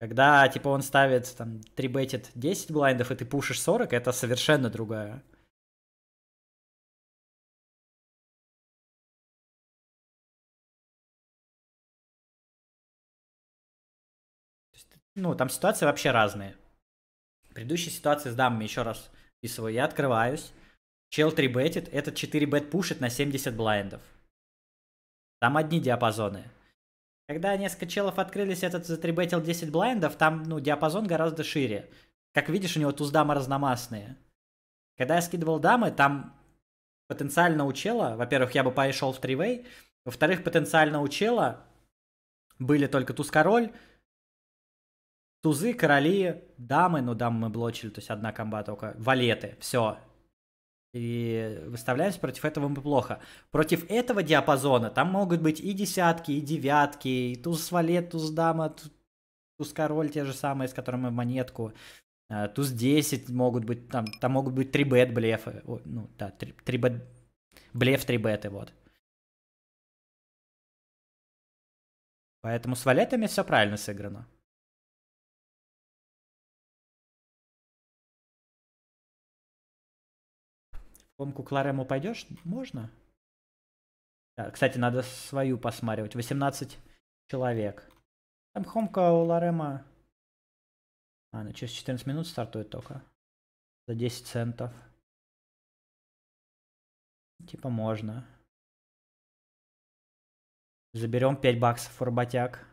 Когда, типа, он ставит, там, 3 бетит 10 блайндов, и ты пушишь 40, это совершенно другое ну, там ситуации вообще разные. В предыдущей ситуации с дамами еще раз описываю. Я открываюсь, Чел 3 бетит, этот 4 бет пушит на 70 блайндов. Там одни диапазоны. Когда несколько челов открылись, этот затрибетил 10 блайндов, там, ну, диапазон гораздо шире. Как видишь, у него туз дамы разномастные. Когда я скидывал дамы, там потенциально у чела, во-первых, я бы пошел в тривей, во-вторых, потенциально у чела были только туз-король, тузы, короли, дамы, ну, дамы мы блочили, то есть одна комба только, валеты, все, и выставляемся против этого мы плохо. Против этого диапазона там могут быть и десятки, и девятки, и туз валет, туз дама, туз король, те же самые, с которыми монетку. А, туз 10 могут быть, там, там могут быть 3 бет блефы. ну, да, 3, 3 бет, блеф 3 беты, вот. Поэтому с валетами все правильно сыграно. Комку Кларему пойдешь? Можно. кстати, надо свою посматривать. 18 человек. Там Хомка у Ларема... А, ну через 14 минут стартует только. За 10 центов. Типа можно. Заберем 5 баксов у работяг.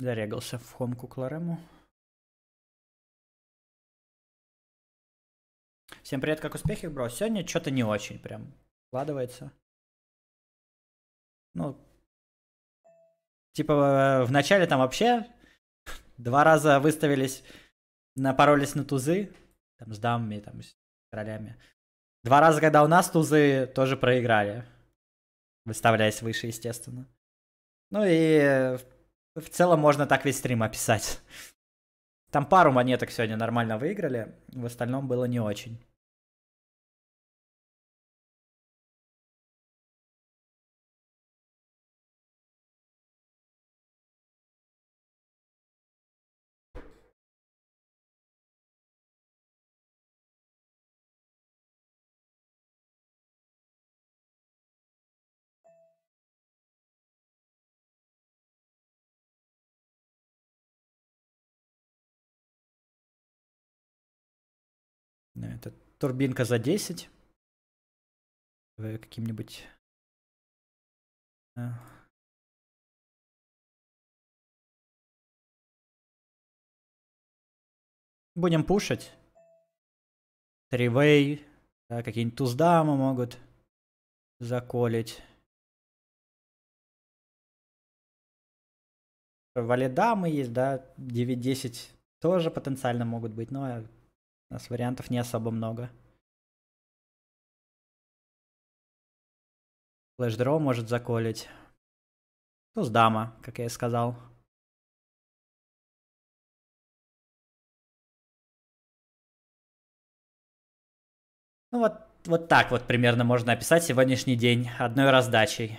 Зарегался в хомку Кларему. Всем привет, как успехи, бро? Сегодня что-то не очень прям складывается. Ну, типа э, в начале там вообще два раза выставились, напоролись на тузы, там с дамами, там с королями. Два раза, когда у нас тузы, тоже проиграли, выставляясь выше, естественно. Ну и э, в целом можно так весь стрим описать. Там пару монеток сегодня нормально выиграли, в остальном было не очень. Турбинка за 10. Каким-нибудь... Э, будем пушить. Тривей. Да, какие-нибудь туздамы могут заколить. Валидамы есть, да, 9-10 тоже потенциально могут быть, но у нас вариантов не особо много. Флэш-дроу может заколить. Туз дама, как я и сказал. Ну вот, вот так вот примерно можно описать сегодняшний день одной раздачей.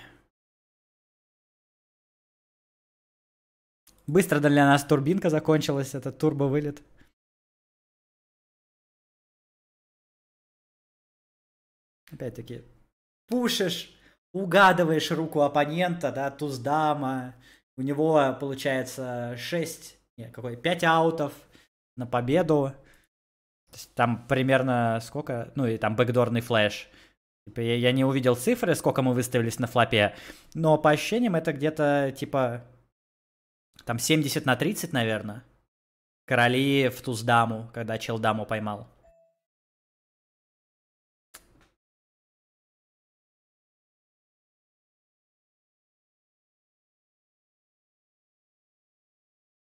Быстро для нас турбинка закончилась, это турбо вылет. опять-таки, пушишь, угадываешь руку оппонента, да, туз дама, у него получается 6, нет, какой, 5 аутов на победу, там примерно сколько, ну и там бэкдорный флэш, типа, я, я не увидел цифры, сколько мы выставились на флопе, но по ощущениям это где-то, типа, там 70 на 30, наверное, короли в туз даму, когда чел даму поймал.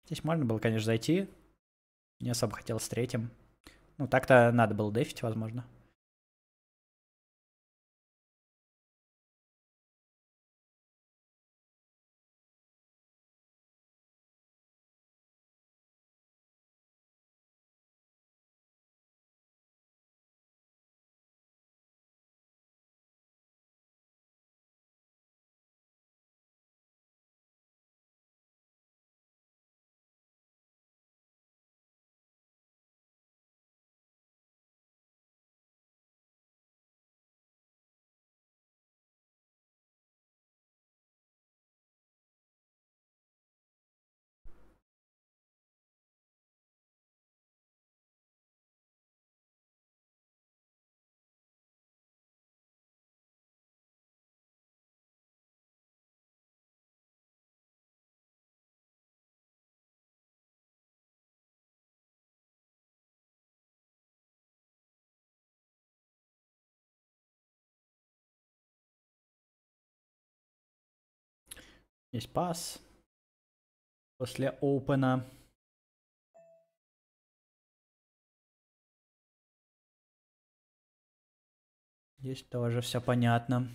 Здесь можно было, конечно, зайти. Не особо хотелось третьим. Ну, так-то надо было дефить, возможно. Есть пас. После опена. Здесь тоже все понятно.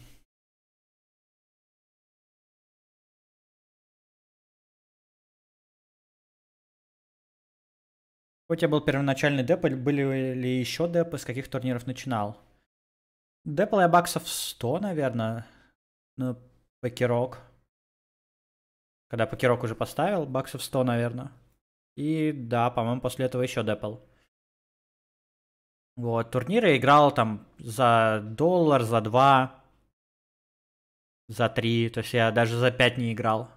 У тебя был первоначальный деп, были ли еще депы, с каких турниров начинал? Депл я баксов 100, наверное, на покерок когда покерок уже поставил, баксов 100, наверное. И да, по-моему, после этого еще депал. Вот, турниры играл там за доллар, за два, за три, то есть я даже за пять не играл.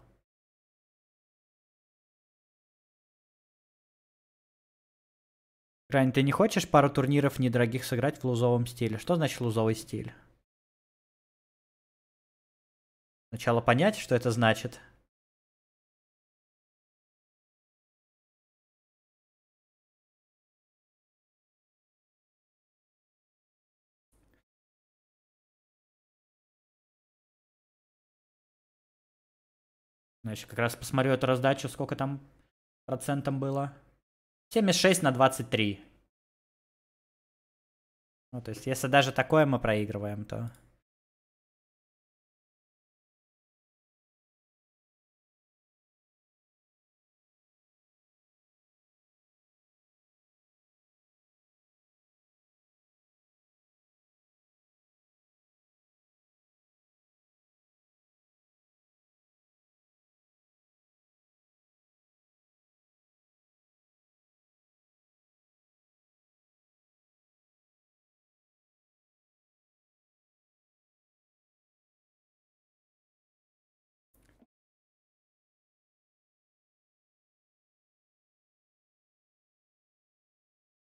Рань, ты не хочешь пару турниров недорогих сыграть в лузовом стиле? Что значит лузовый стиль? Сначала понять, что это значит. Значит, ну, как раз посмотрю эту раздачу, сколько там процентом было. 76 на 23. Ну, то есть, если даже такое мы проигрываем, то...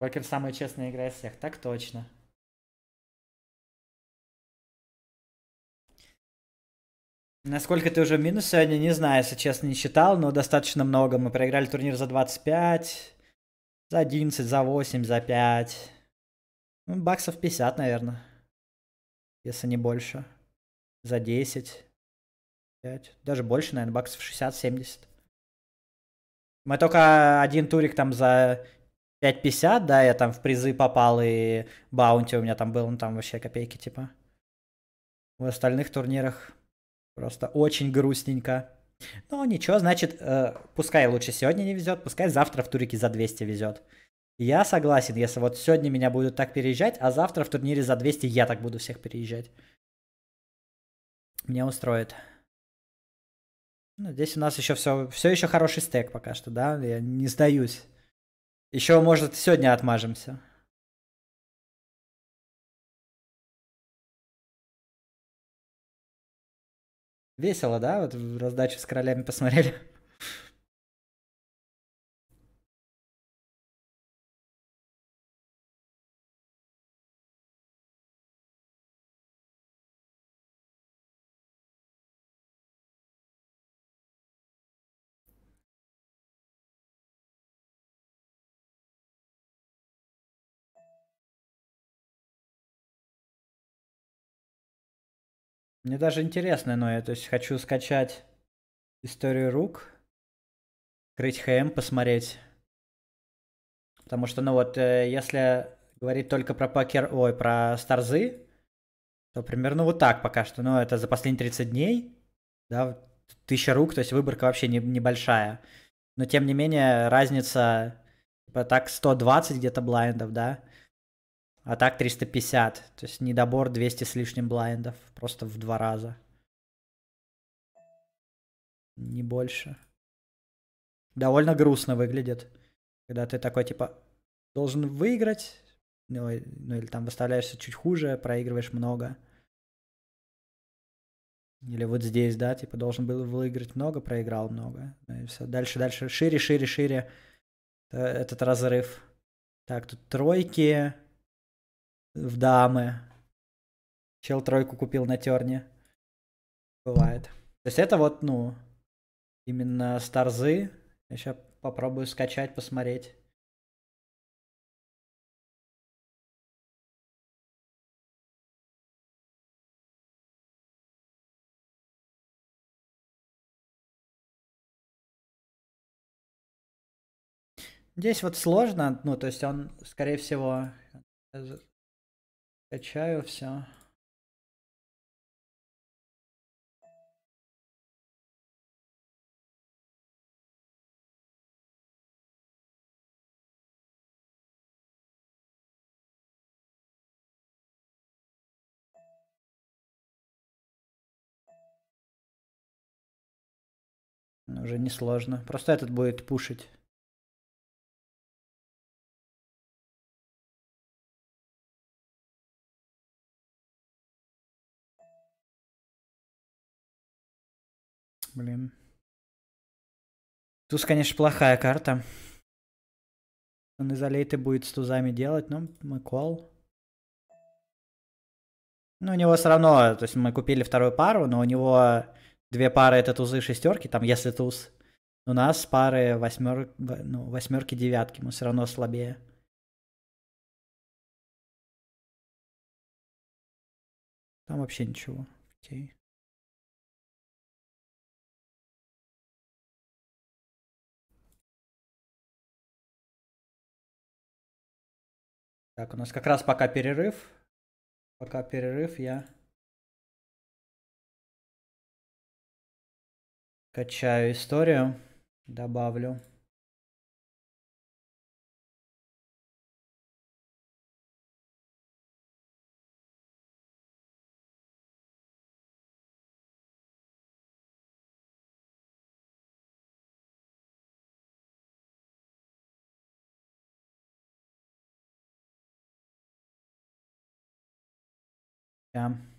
Покер самая честная игра из всех, так точно. Насколько ты уже минус сегодня, не знаю, если честно, не считал, но достаточно много. Мы проиграли турнир за 25, за 11, за 8, за 5. Ну, баксов 50, наверное. Если не больше. За 10, 5. Даже больше, наверное, баксов 60-70. Мы только один турик там за 5.50, да, я там в призы попал, и баунти у меня там был, ну там вообще копейки, типа. В остальных турнирах просто очень грустненько. но ну, ничего, значит, э, пускай лучше сегодня не везет, пускай завтра в турике за 200 везет. Я согласен, если вот сегодня меня будут так переезжать, а завтра в турнире за 200 я так буду всех переезжать. Меня устроит. Ну, здесь у нас еще все, все еще хороший стек пока что, да, я не сдаюсь. Еще, может, сегодня отмажемся. Весело, да? Вот раздачу с королями посмотрели. Мне даже интересно, но я то есть хочу скачать историю рук, крыть ХМ, посмотреть. Потому что, ну вот, э, если говорить только про покер, ой, про старзы, то примерно вот так пока что. Но ну, это за последние 30 дней, да, тысяча рук, то есть выборка вообще не, небольшая. Но, тем не менее, разница, типа, так 120 где-то блайндов, да, а так 350. То есть недобор 200 с лишним блайндов. Просто в два раза. Не больше. Довольно грустно выглядит. Когда ты такой, типа, должен выиграть. Ну, ну или там выставляешься чуть хуже, проигрываешь много. Или вот здесь, да, типа, должен был выиграть много, проиграл много. Ну и все. Дальше, дальше, шире, шире, шире э, этот разрыв. Так, тут тройки, в дамы. Чел тройку купил на терне. Бывает. То есть это вот, ну, именно старзы. Я сейчас попробую скачать, посмотреть. Здесь вот сложно, ну, то есть он, скорее всего, э, Качаю все. Уже несложно. Просто этот будет пушить. блин. Туз, конечно, плохая карта. Он из алейты будет с тузами делать, но мы кол. Ну, у него все равно, то есть мы купили вторую пару, но у него две пары это тузы шестерки, там если туз. У нас пары восьмер... ну, восьмерки девятки, мы все равно слабее. Там вообще ничего. Окей. Так, у нас как раз пока перерыв. Пока перерыв, я качаю историю, добавлю. Damn.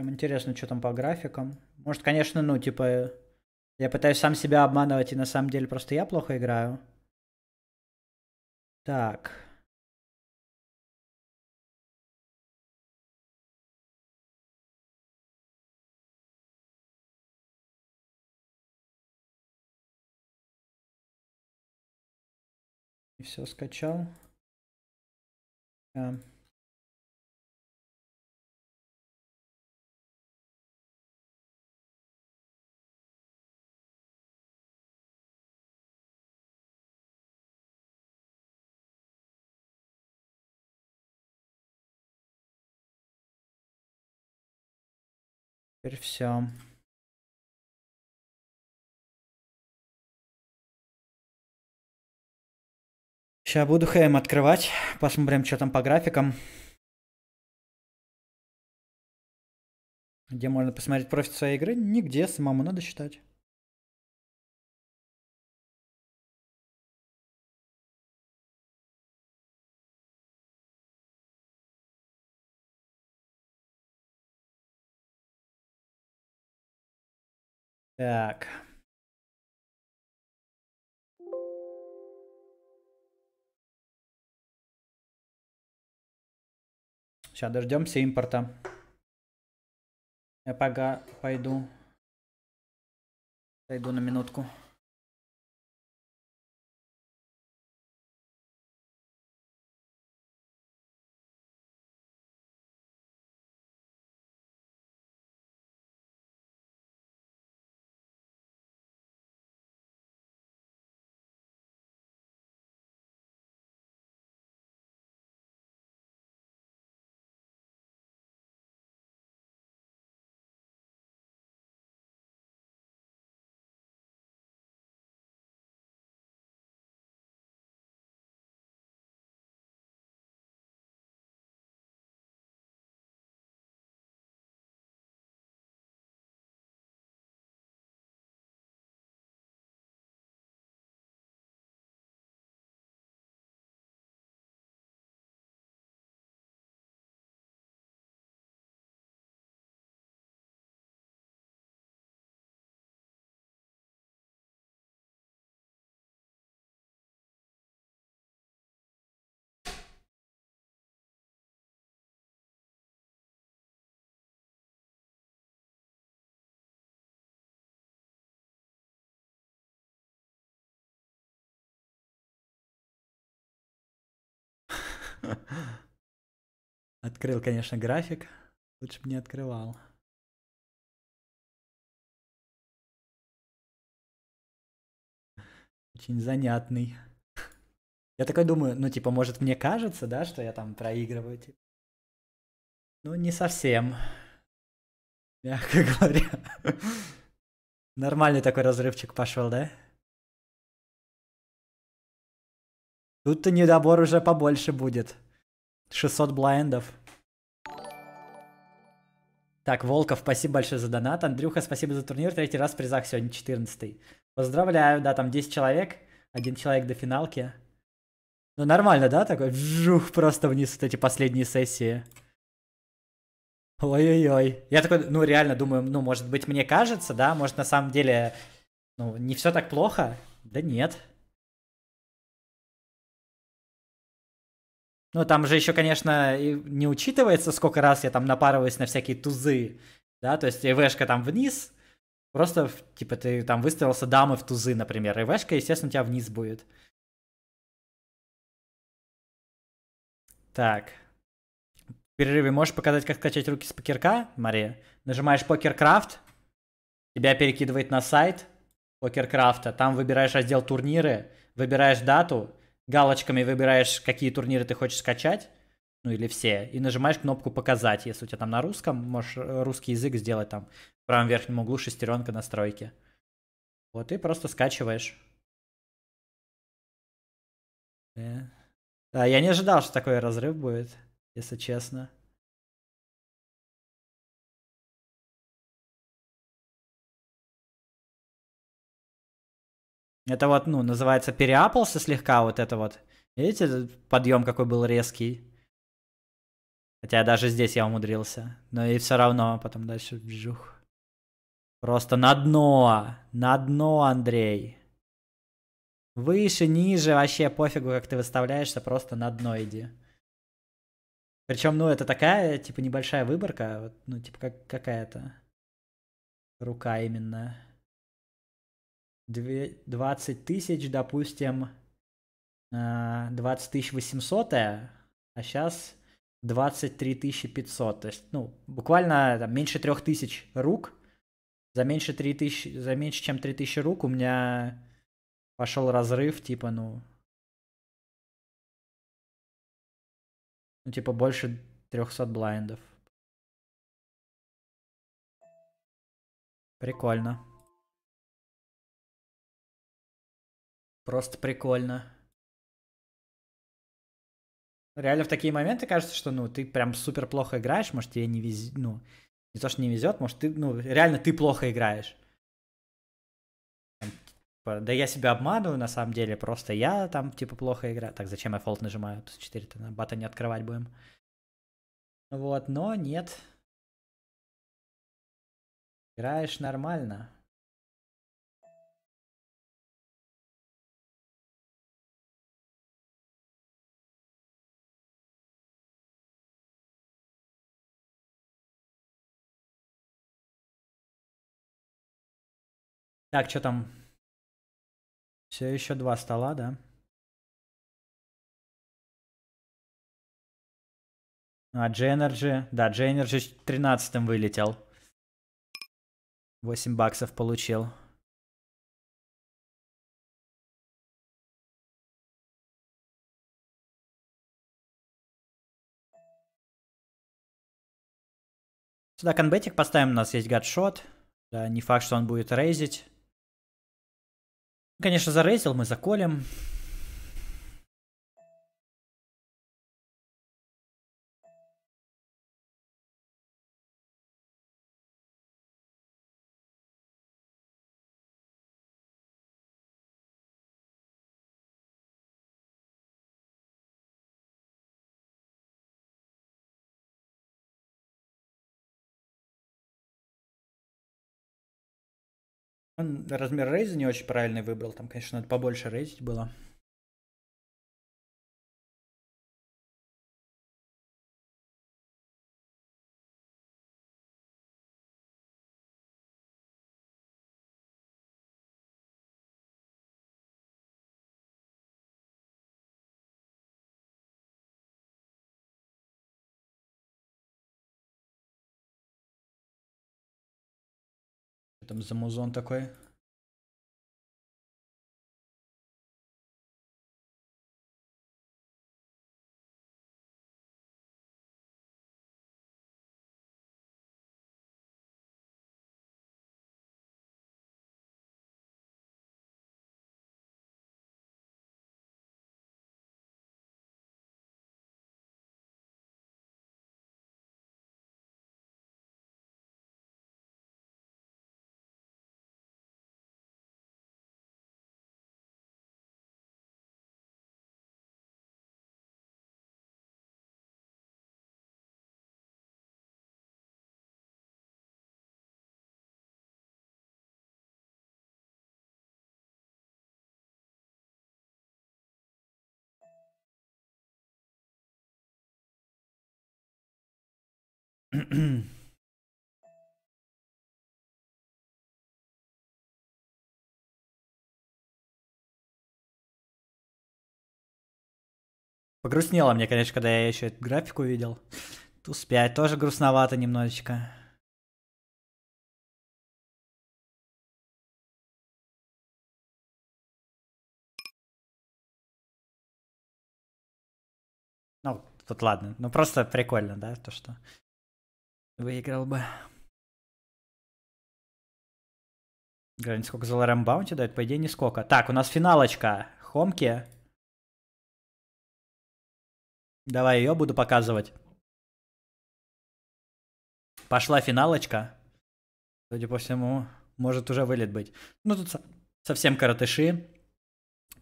Прям интересно, что там по графикам. Может, конечно, ну, типа, я пытаюсь сам себя обманывать, и на самом деле просто я плохо играю. Так. все скачал. Yeah. Эм. Теперь все. Сейчас буду хэм открывать, посмотрим, что там по графикам. Где можно посмотреть профит своей игры? Нигде, самому надо считать. Так. Сейчас дождемся импорта. Я пока пойду. Пойду на минутку. Открыл, конечно, график. Лучше бы не открывал. Очень занятный. Я такой думаю, ну, типа, может, мне кажется, да, что я там проигрываю, типа. Ну, не совсем. Мягко говоря. Нормальный такой разрывчик пошел, да? Тут-то недобор уже побольше будет. 600 блайндов. Так, Волков, спасибо большое за донат. Андрюха, спасибо за турнир. Третий раз в призах сегодня 14 -й. Поздравляю, да, там 10 человек. Один человек до финалки. Ну нормально, да, такой вжух просто вниз вот эти последние сессии. Ой-ой-ой. Я такой, ну реально думаю, ну может быть мне кажется, да, может на самом деле, ну не все так плохо. Да нет. Ну, там же еще, конечно, не учитывается, сколько раз я там напарываюсь на всякие тузы, да, то есть ИВшка там вниз, просто, типа, ты там выставился дамы в тузы, например, ИВшка, естественно, у тебя вниз будет. Так. В перерыве можешь показать, как скачать руки с покерка, Мария? Нажимаешь покеркрафт, тебя перекидывает на сайт покеркрафта, там выбираешь раздел турниры, выбираешь дату, галочками выбираешь, какие турниры ты хочешь скачать, ну или все, и нажимаешь кнопку «Показать». Если у тебя там на русском, можешь э, русский язык сделать там в правом верхнем углу шестеренка настройки. Вот, и просто скачиваешь. Э. Да, я не ожидал, что такой разрыв будет, если честно. Это вот, ну, называется, переапался слегка вот это вот. Видите, подъем какой был резкий. Хотя даже здесь я умудрился. Но и все равно потом дальше бжух. Просто на дно. На дно, Андрей. Выше, ниже, вообще пофигу, как ты выставляешься, просто на дно иди. Причем, ну, это такая, типа, небольшая выборка, ну, типа, как какая-то рука именно. 20 тысяч, допустим, 20 а, тысяч 800, а сейчас 23 тысячи 500. То есть, ну, буквально там, меньше 3 тысяч рук. За меньше, 3 тысяч, за меньше, чем 3 тысячи рук у меня пошел разрыв, типа, ну... Ну, типа, больше 300 блайндов. Прикольно. Просто прикольно. Реально в такие моменты кажется, что ну ты прям супер плохо играешь, может тебе не везет, ну не то что не везет, может ты ну реально ты плохо играешь. Типа, да я себя обманываю на самом деле, просто я там типа плохо играю. Так зачем я фолд нажимаю? Тут 4-то на бата не открывать будем. Вот, но нет. Играешь нормально. Так, что там? Все еще два стола, да? А, Дженерджи. Да, Дженерджи 13-м вылетел. 8 баксов получил. Сюда конбетик поставим, у нас есть гадшот. Да, не факт, что он будет рейзить. Конечно, зарейзил мы заколем. Он размер рейза не очень правильный выбрал. Там, конечно, надо побольше рейзить было. там Замузон такой. Погрустнело мне, конечно, когда я еще эту графику видел. Туз 5 тоже грустновато немножечко. Ну, тут ладно. Ну, просто прикольно, да, то, что Выиграл бы. Глянь, сколько за Лорем Баунти дает? По идее, нисколько. Так, у нас финалочка. Хомки. Давай ее буду показывать. Пошла финалочка. Судя по всему, может уже вылет быть. Ну, тут совсем коротыши.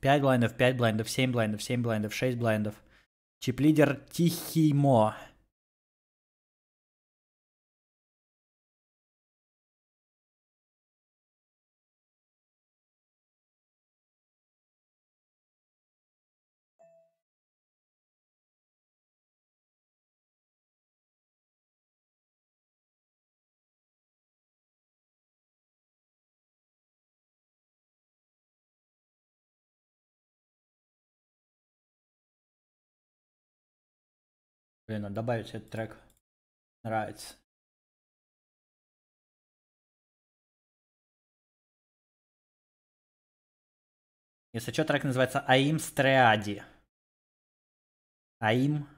5 блайндов, 5 блайндов, 7 блайндов, 7 блайндов, 6 блайндов. Чип-лидер Тихий Мо. Блин, а добавить этот трек нравится. Если что, трек называется Аим Стреади. Аим.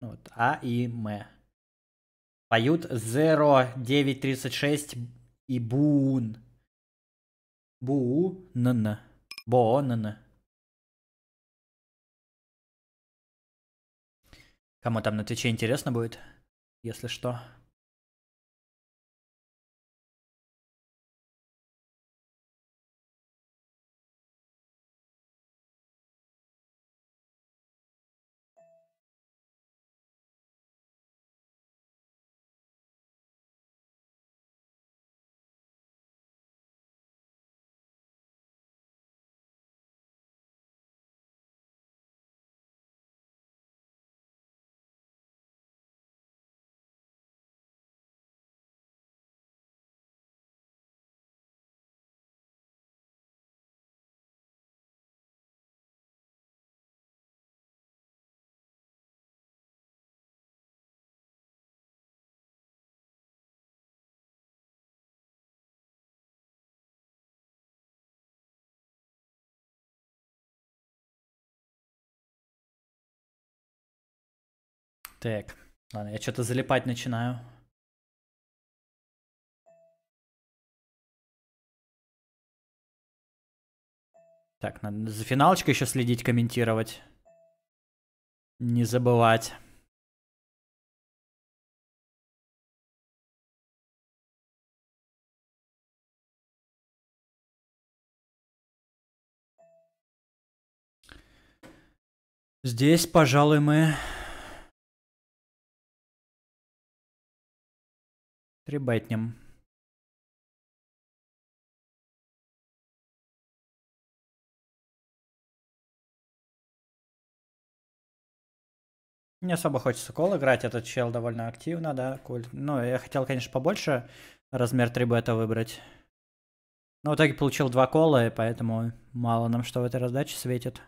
Ну, вот, а и М. Поют 0936 и Буун. Буу. Нн. Бо. Нн. Кому там на Твиче интересно будет, если что. Так, ладно, я что-то залипать начинаю. Так, надо за финалочкой еще следить, комментировать. Не забывать. Здесь, пожалуй, мы трибатнем Не особо хочется кол играть, этот чел довольно активно, да, куль. Ну, я хотел, конечно, побольше размер 3 выбрать. Но в итоге получил два кола, и поэтому мало нам что в этой раздаче светит.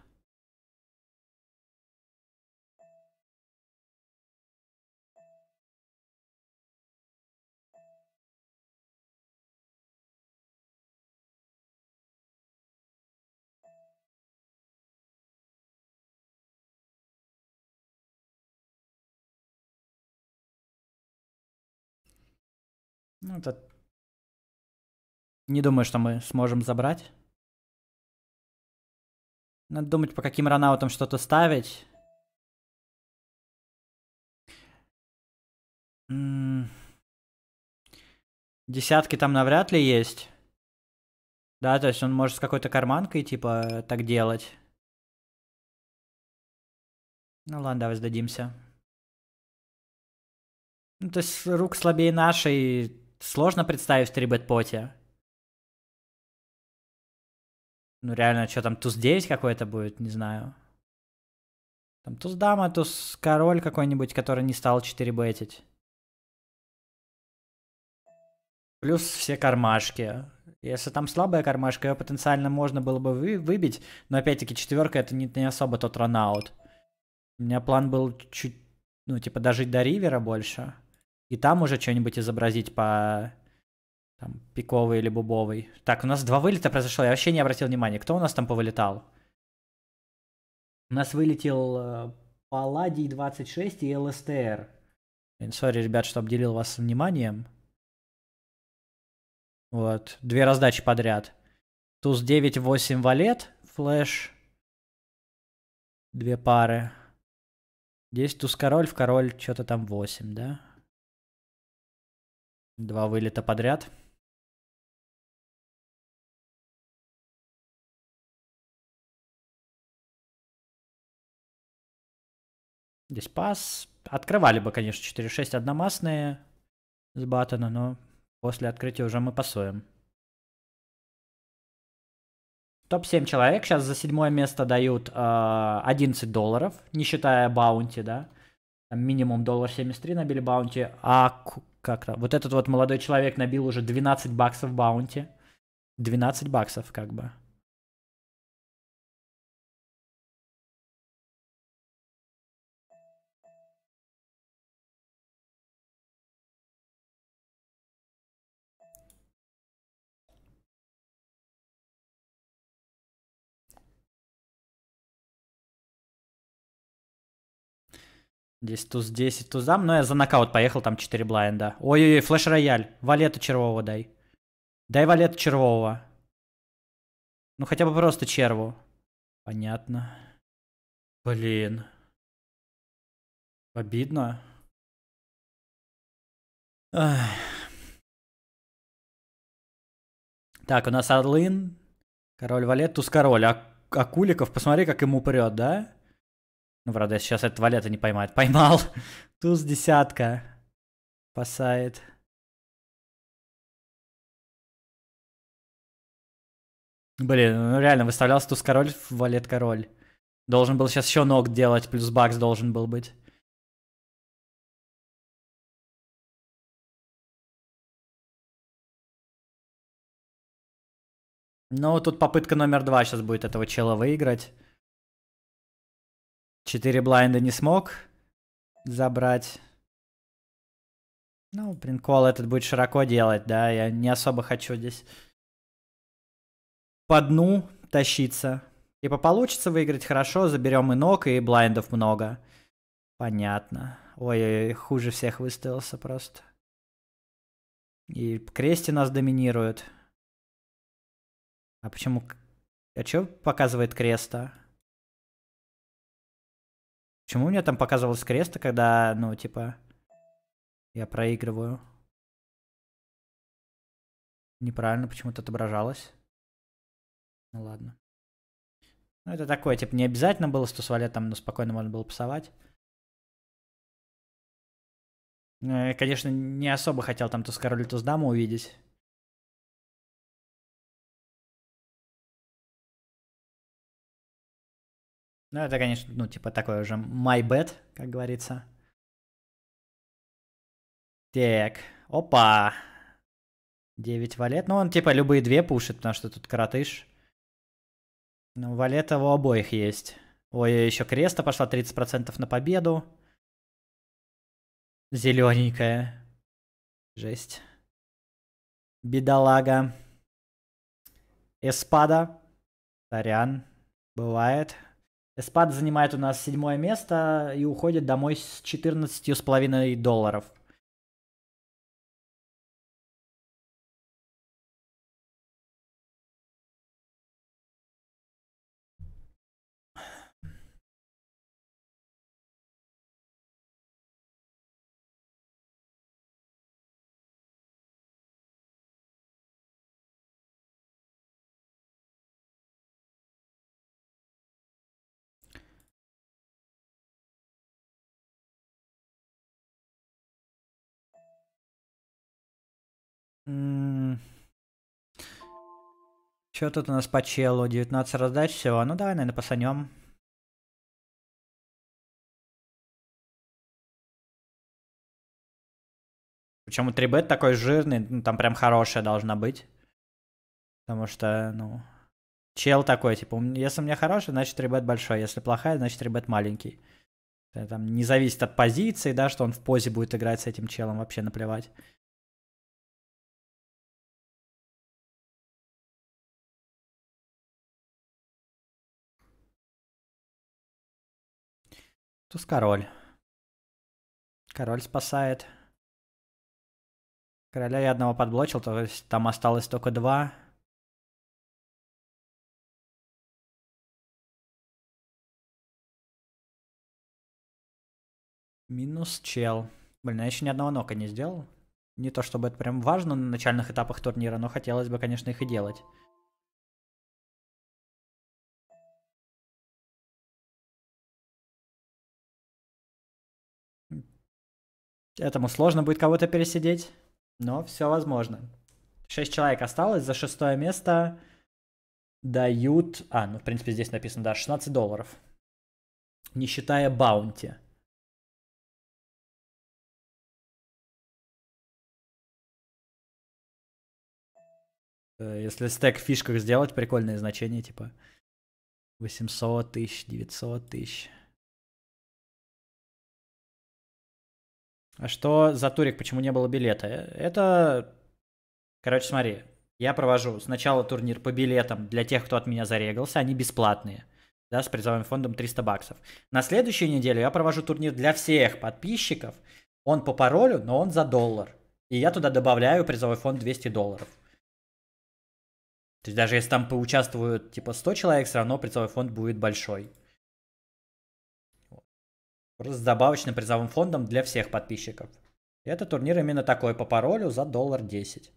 Ну, это... Не думаю, что мы сможем забрать. Надо думать, по каким ранаутам что-то ставить. Десятки там навряд ли есть. Да, то есть он может с какой-то карманкой, типа, так делать. Ну ладно, давай сдадимся. Ну, то есть рук слабее нашей, Сложно представить в 3-бет-поте. Ну реально, что там, туз 9 какой-то будет, не знаю. Там туз дама, туз король какой-нибудь, который не стал 4-бетить. Плюс все кармашки. Если там слабая кармашка, ее потенциально можно было бы вы выбить, но опять-таки четверка это не, не особо тот ранаут. У меня план был чуть, ну типа дожить до ривера больше и там уже что-нибудь изобразить по там, пиковой или бубовой. Так, у нас два вылета произошло, я вообще не обратил внимания, кто у нас там повылетал. У нас вылетел э, Палладий 26 и ЛСТР. Сори, ребят, что обделил вас вниманием. Вот, две раздачи подряд. Туз 9-8 валет, флэш, две пары. Здесь туз король, в король что-то там 8, да? Два вылета подряд. Здесь пас. Открывали бы, конечно, 4-6 одномастные с батона, но после открытия уже мы пасуем. Топ-7 человек. Сейчас за седьмое место дают э, а, 11 долларов, не считая баунти, да. Там минимум доллар 73 набили баунти. А как там, вот этот вот молодой человек набил уже 12 баксов баунти. 12 баксов как бы. Здесь туз 10, тузам, дам. Но я за нокаут поехал, там 4 блайнда. Ой-ой-ой, флеш-рояль. Валета червового дай. Дай валета червового. Ну хотя бы просто черву. Понятно. Блин. Обидно. Ах. Так, у нас Адлын, король валет, туз король. А, а посмотри, как ему прет, да? Ну, правда, я сейчас этот валета не поймает. Поймал. Туз десятка. Спасает. Блин, ну реально, выставлялся туз король, валет король. Должен был сейчас еще ног делать, плюс бакс должен был быть. Ну, тут попытка номер два сейчас будет этого чела выиграть. Четыре блайнда не смог забрать. Ну, принкол этот будет широко делать, да, я не особо хочу здесь по дну тащиться. Типа получится выиграть хорошо, заберем и ног, и блайндов много. Понятно. Ой, хуже всех выставился просто. И крести нас доминируют. А почему... А что показывает креста? Почему у меня там показывалось кресто, когда, ну, типа, я проигрываю? Неправильно почему-то отображалось. Ну ладно. Ну это такое, типа, не обязательно было 100 с валетом, но ну, спокойно можно было пасовать. Ну, я, конечно, не особо хотел там с король и с даму увидеть. Ну, это, конечно, ну, типа такой уже my bad, как говорится. Так, опа. 9 валет. Ну, он, типа, любые две пушит, потому что тут коротыш. Ну, валета у обоих есть. Ой, еще креста пошла 30% на победу. Зелененькая. Жесть. Бедолага. Эспада. Сорян. Бывает. Эспад занимает у нас седьмое место и уходит домой с 14,5 долларов. Че тут у нас по челу? 19 раздач всего. Ну давай, наверное, пасанем. Причем у 3 такой жирный, ну, там прям хорошая должна быть. Потому что, ну, чел такой, типа, если у меня хороший, значит 3 большой, если плохая, значит 3 маленький. Это, там не зависит от позиции, да, что он в позе будет играть с этим челом, вообще наплевать. Туз король. Король спасает. Короля я одного подблочил, то есть там осталось только два. Минус чел. Блин, я еще ни одного нока не сделал. Не то чтобы это прям важно на начальных этапах турнира, но хотелось бы, конечно, их и делать. Этому сложно будет кого-то пересидеть, но все возможно. Шесть человек осталось, за шестое место дают... А, ну, в принципе, здесь написано, да, 16 долларов. Не считая баунти. Э, если стек в фишках сделать, прикольные значения, типа 800 тысяч, 900 тысяч. А Что за турик, почему не было билета? Это, короче, смотри, я провожу сначала турнир по билетам для тех, кто от меня зарегался, они бесплатные, да, с призовым фондом 300 баксов. На следующую неделю я провожу турнир для всех подписчиков, он по паролю, но он за доллар. И я туда добавляю призовой фонд 200 долларов. То есть даже если там поучаствуют типа 100 человек, все равно призовой фонд будет большой с добавочным призовым фондом для всех подписчиков. И это турнир именно такой по паролю за доллар 10.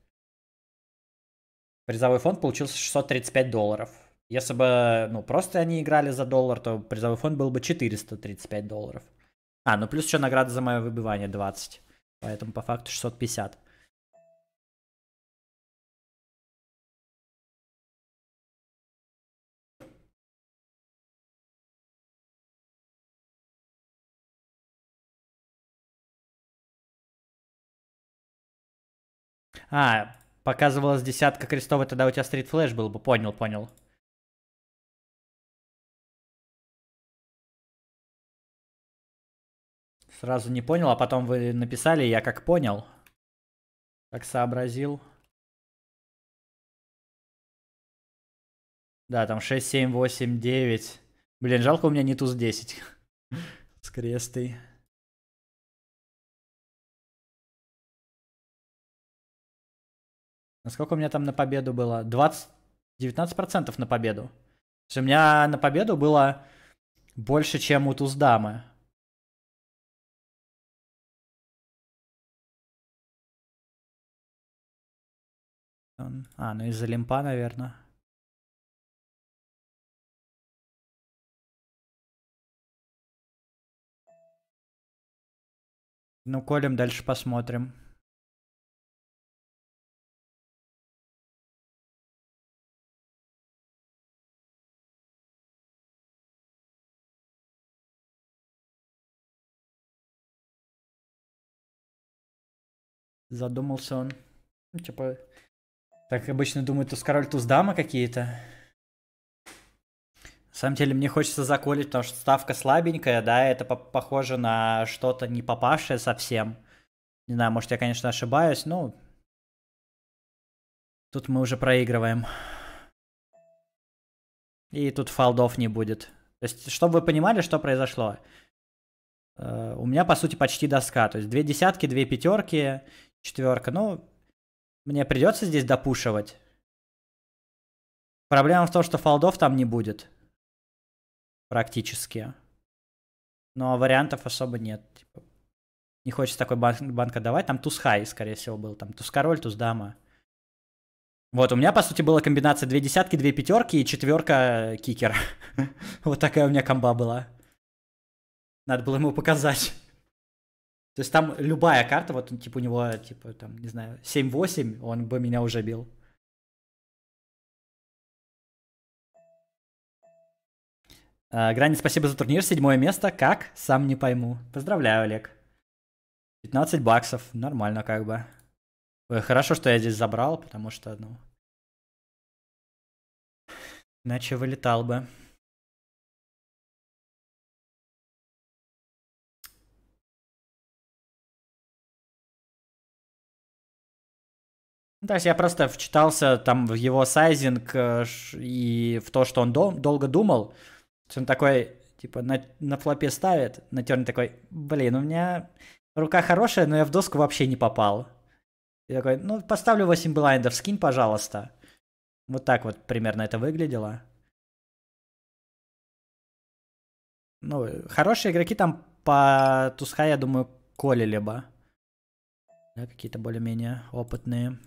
Призовой фонд получился 635 долларов. Если бы ну, просто они играли за доллар, то призовой фонд был бы 435 долларов. А, ну плюс еще награда за мое выбивание 20. Поэтому по факту 650. А, показывалась десятка крестов, и тогда у тебя стрит флэш был бы. Понял, понял. Сразу не понял, а потом вы написали, я как понял. Как сообразил. Да, там 6, 7, 8, 9. Блин, жалко, у меня не туз 10. С крестой. Насколько у меня там на победу было? 20, 19% на победу. То есть у меня на победу было больше, чем у Туздамы. А, ну из-за лимпа, наверное. Ну, колем дальше посмотрим. Задумался он. Ну, типа, так обычно думают, туз король, туз дама какие-то. На самом деле мне хочется заколить, потому что ставка слабенькая, да, это по похоже на что-то не попавшее совсем. Не знаю, может я, конечно, ошибаюсь, но тут мы уже проигрываем. И тут фолдов не будет. То есть, чтобы вы понимали, что произошло. Э, у меня, по сути, почти доска. То есть, две десятки, две пятерки Четверка. Ну, мне придется здесь допушивать. Проблема в том, что фолдов там не будет. Практически. Но вариантов особо нет. Типа, не хочется такой банк, банк отдавать. Там туз хай, скорее всего, был. Там туз король, туз дама. Вот, у меня, по сути, была комбинация две десятки, две пятерки и четверка кикер. вот такая у меня комба была. Надо было ему показать. То есть там любая карта, вот он, типа у него, типа, там, не знаю, 7-8, он бы меня уже бил. А, Грани, спасибо за турнир, седьмое место. Как? Сам не пойму. Поздравляю, Олег. 15 баксов, нормально как бы. Ой, хорошо, что я здесь забрал, потому что, ну... Иначе вылетал бы. Ну, то есть я просто вчитался там в его сайзинг э, и в то, что он дол- долго думал. Он такой, типа, на, на флопе ставит, на терне такой, блин, у меня рука хорошая, но я в доску вообще не попал. Я такой, ну, поставлю 8 блайндов, скинь, пожалуйста. Вот так вот примерно это выглядело. Ну, хорошие игроки там по Тусха, я думаю, колили бы. Да, какие-то более-менее опытные.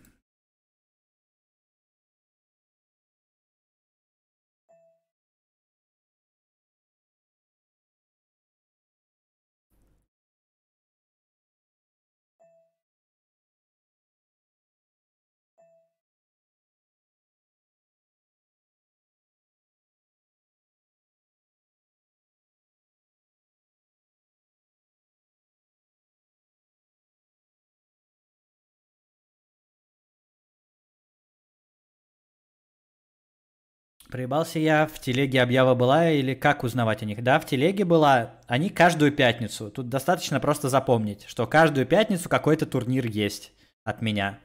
Проебался я, в телеге объява была или как узнавать о них? Да, в телеге была, они каждую пятницу. Тут достаточно просто запомнить, что каждую пятницу какой-то турнир есть от меня.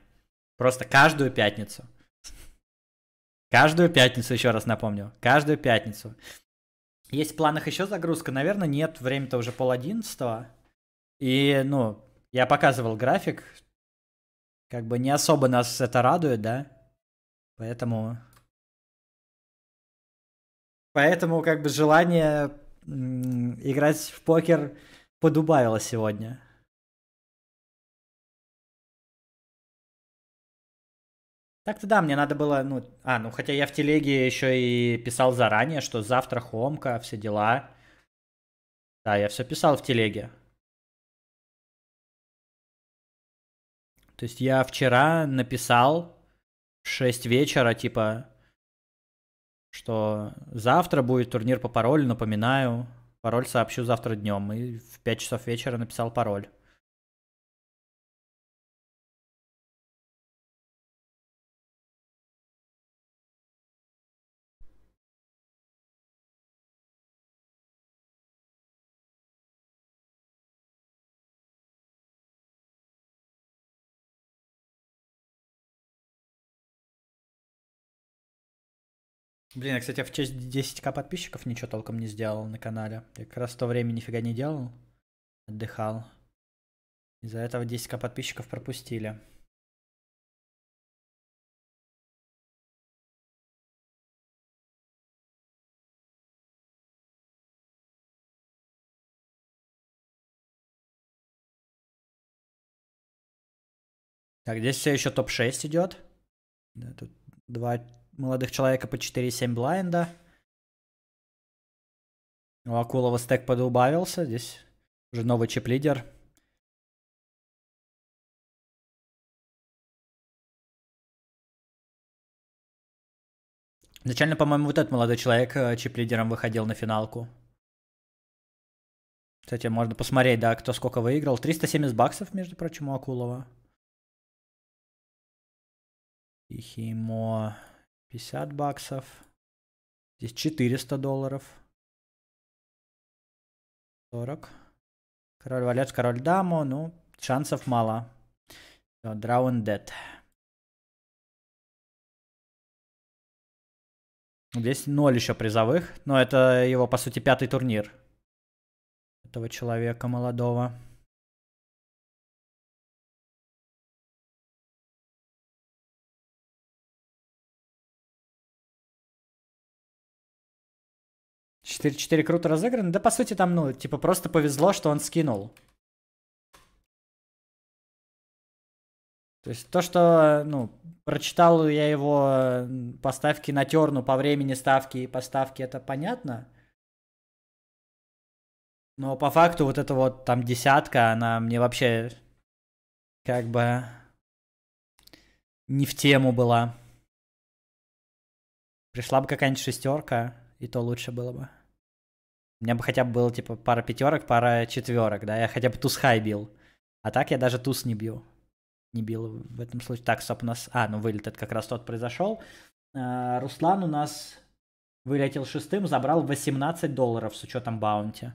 Просто каждую пятницу. Каждую пятницу, еще раз напомню, каждую пятницу. Есть в планах еще загрузка? Наверное, нет, время-то уже пол одиннадцатого. И, ну, я показывал график, как бы не особо нас это радует, да? Поэтому Поэтому как бы желание играть в покер подубавило сегодня. Так-то да, мне надо было, ну, а, ну, хотя я в телеге еще и писал заранее, что завтра хомка, все дела. Да, я все писал в телеге. То есть я вчера написал в 6 вечера, типа, что завтра будет турнир по паролю, напоминаю, пароль сообщу завтра днем. И в 5 часов вечера написал пароль. Блин, я, кстати, в честь 10к подписчиков ничего толком не сделал на канале. Я как раз в то время нифига не делал. Отдыхал. Из-за этого 10к подписчиков пропустили. Так, здесь все еще топ-6 идет. Да, тут два молодых человека по 4,7 блайнда. У Акулова стек подубавился. Здесь уже новый чип-лидер. Изначально, по-моему, вот этот молодой человек э, чип-лидером выходил на финалку. Кстати, можно посмотреть, да, кто сколько выиграл. 370 баксов, между прочим, у Акулова. Ихимо. 50 баксов. Здесь 400 долларов. 40. Король валет, король даму. Ну, шансов мало. So, draw and dead. Здесь ноль еще призовых, но это его, по сути, пятый турнир. Этого человека молодого. 4-4 круто разыграно. Да, по сути, там, ну, типа, просто повезло, что он скинул. То есть то, что, ну, прочитал я его поставки на терну по времени ставки и поставки, это понятно. Но по факту вот эта вот там десятка, она мне вообще как бы не в тему была. Пришла бы какая-нибудь шестерка, и то лучше было бы у меня бы хотя бы было, типа, пара пятерок, пара четверок, да, я хотя бы туз хай бил. А так я даже туз не бью, Не бил в этом случае. Так, стоп, у нас... А, ну вылет это как раз тот произошел. А, Руслан у нас вылетел шестым, забрал 18 долларов с учетом баунти.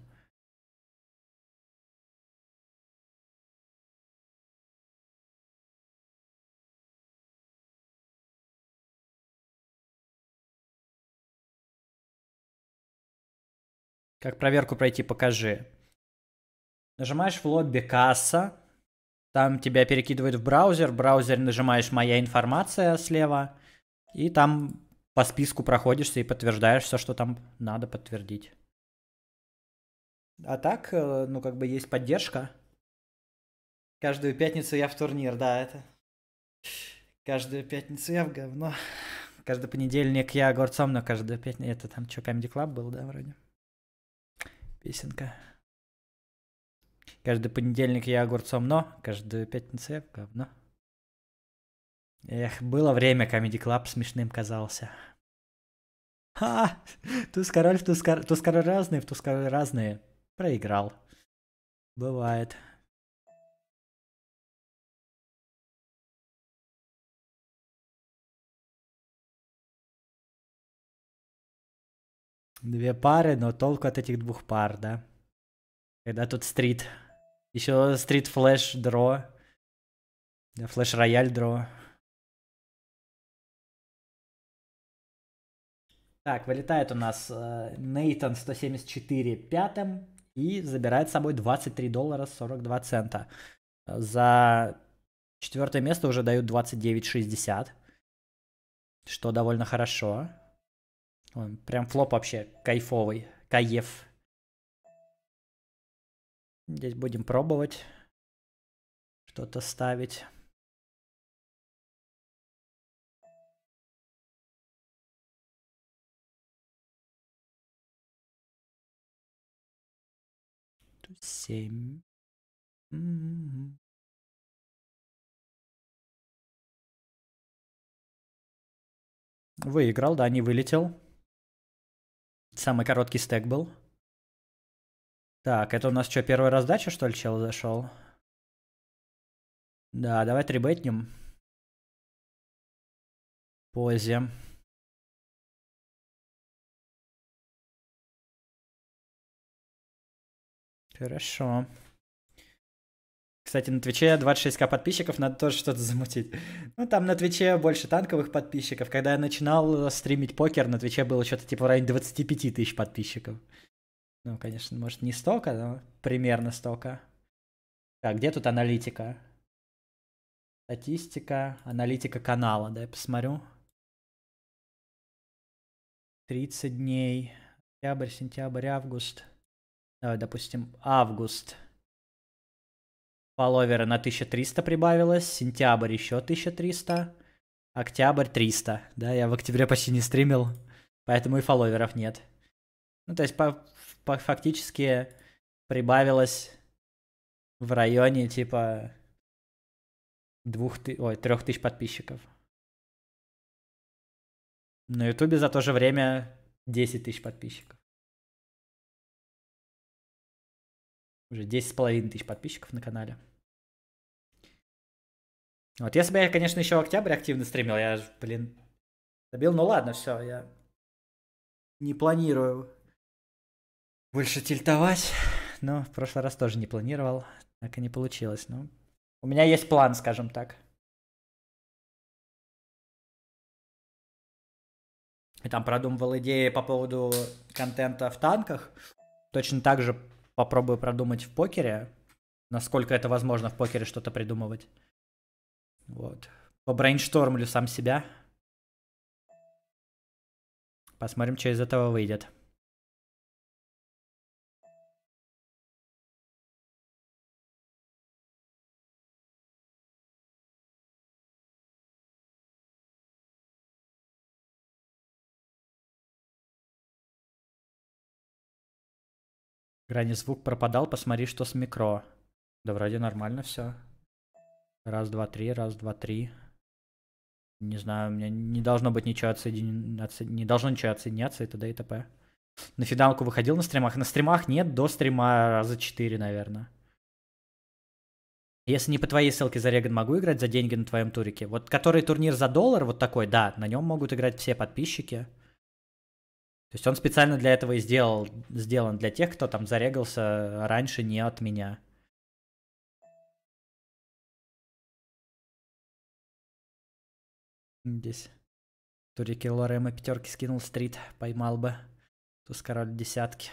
Как проверку пройти, покажи. Нажимаешь в лобби касса. Там тебя перекидывают в браузер. В браузере нажимаешь «Моя информация» слева. И там по списку проходишься и подтверждаешь все, что там надо подтвердить. А так, э, ну, как бы есть поддержка. Каждую пятницу я в турнир, да, это. Каждую пятницу я в говно. Каждый понедельник я огурцом, но каждую пятницу... Это там что, Comedy Club был, да, вроде? песенка. Каждый понедельник я огурцом но, каждую пятницу я говно. Эх, было время, Comedy Club смешным казался. Ха! Туз король, туз король, туз король разные, туз король разные. Проиграл. Бывает. Две пары, но толку от этих двух пар, да? Когда тут стрит. Еще стрит флэш дро. Флэш рояль дро. Так, вылетает у нас э, Нейтан э, 174 пятым и забирает с собой 23 доллара 42 цента. За четвертое место уже дают 29,60, что довольно хорошо. Ой, прям флоп вообще кайфовый. Каев. Здесь будем пробовать что-то ставить. Семь. М-м-м. Выиграл, да, не вылетел. Самый короткий стек был. Так, это у нас что, первая раздача, что ли, чел зашел? Да, давай трибетнем. Позе. Хорошо. Кстати, на Твиче 26к подписчиков, надо тоже что-то замутить. Ну, там на Твиче больше танковых подписчиков. Когда я начинал э, стримить покер, на Твиче было что-то типа в районе 25 тысяч подписчиков. Ну, конечно, может, не столько, но примерно столько. Так, где тут аналитика? Статистика, аналитика канала, да, я посмотрю. 30 дней, октябрь, сентябрь, август. Давай, допустим, август. Фолловера на 1300 прибавилось, сентябрь еще 1300, октябрь 300. Да, я в октябре почти не стримил, поэтому и фолловеров нет. Ну, то есть по, по, фактически прибавилось в районе типа двух, ой, трех тысяч подписчиков. На Ютубе за то же время 10 тысяч подписчиков. Уже 10,5 тысяч подписчиков на канале. Вот, если бы я, конечно, еще в октябре активно стримил, я, блин, добил, ну ладно, все, я не планирую больше тильтовать. Но в прошлый раз тоже не планировал, так и не получилось. Но ну, у меня есть план, скажем так. Я там продумывал идеи по поводу контента в танках. Точно так же попробую продумать в покере, насколько это возможно в покере что-то придумывать. Вот. Побрейнштормлю сам себя. Посмотрим, что из этого выйдет. Грани звук пропадал, посмотри, что с микро. Да вроде нормально все. Раз, два, три, раз, два, три. Не знаю, у меня не должно быть ничего отсоединяться, не должно ничего отсоединяться и т.д. и т.п. На финалку выходил на стримах? На стримах нет, до стрима раза четыре, наверное. Если не по твоей ссылке за Реган могу играть за деньги на твоем турике? Вот который турнир за доллар, вот такой, да, на нем могут играть все подписчики. То есть он специально для этого и сделал, сделан для тех, кто там зарегался раньше не от меня. Здесь. Турики Лорема пятерки скинул стрит, поймал бы. Туз король десятки.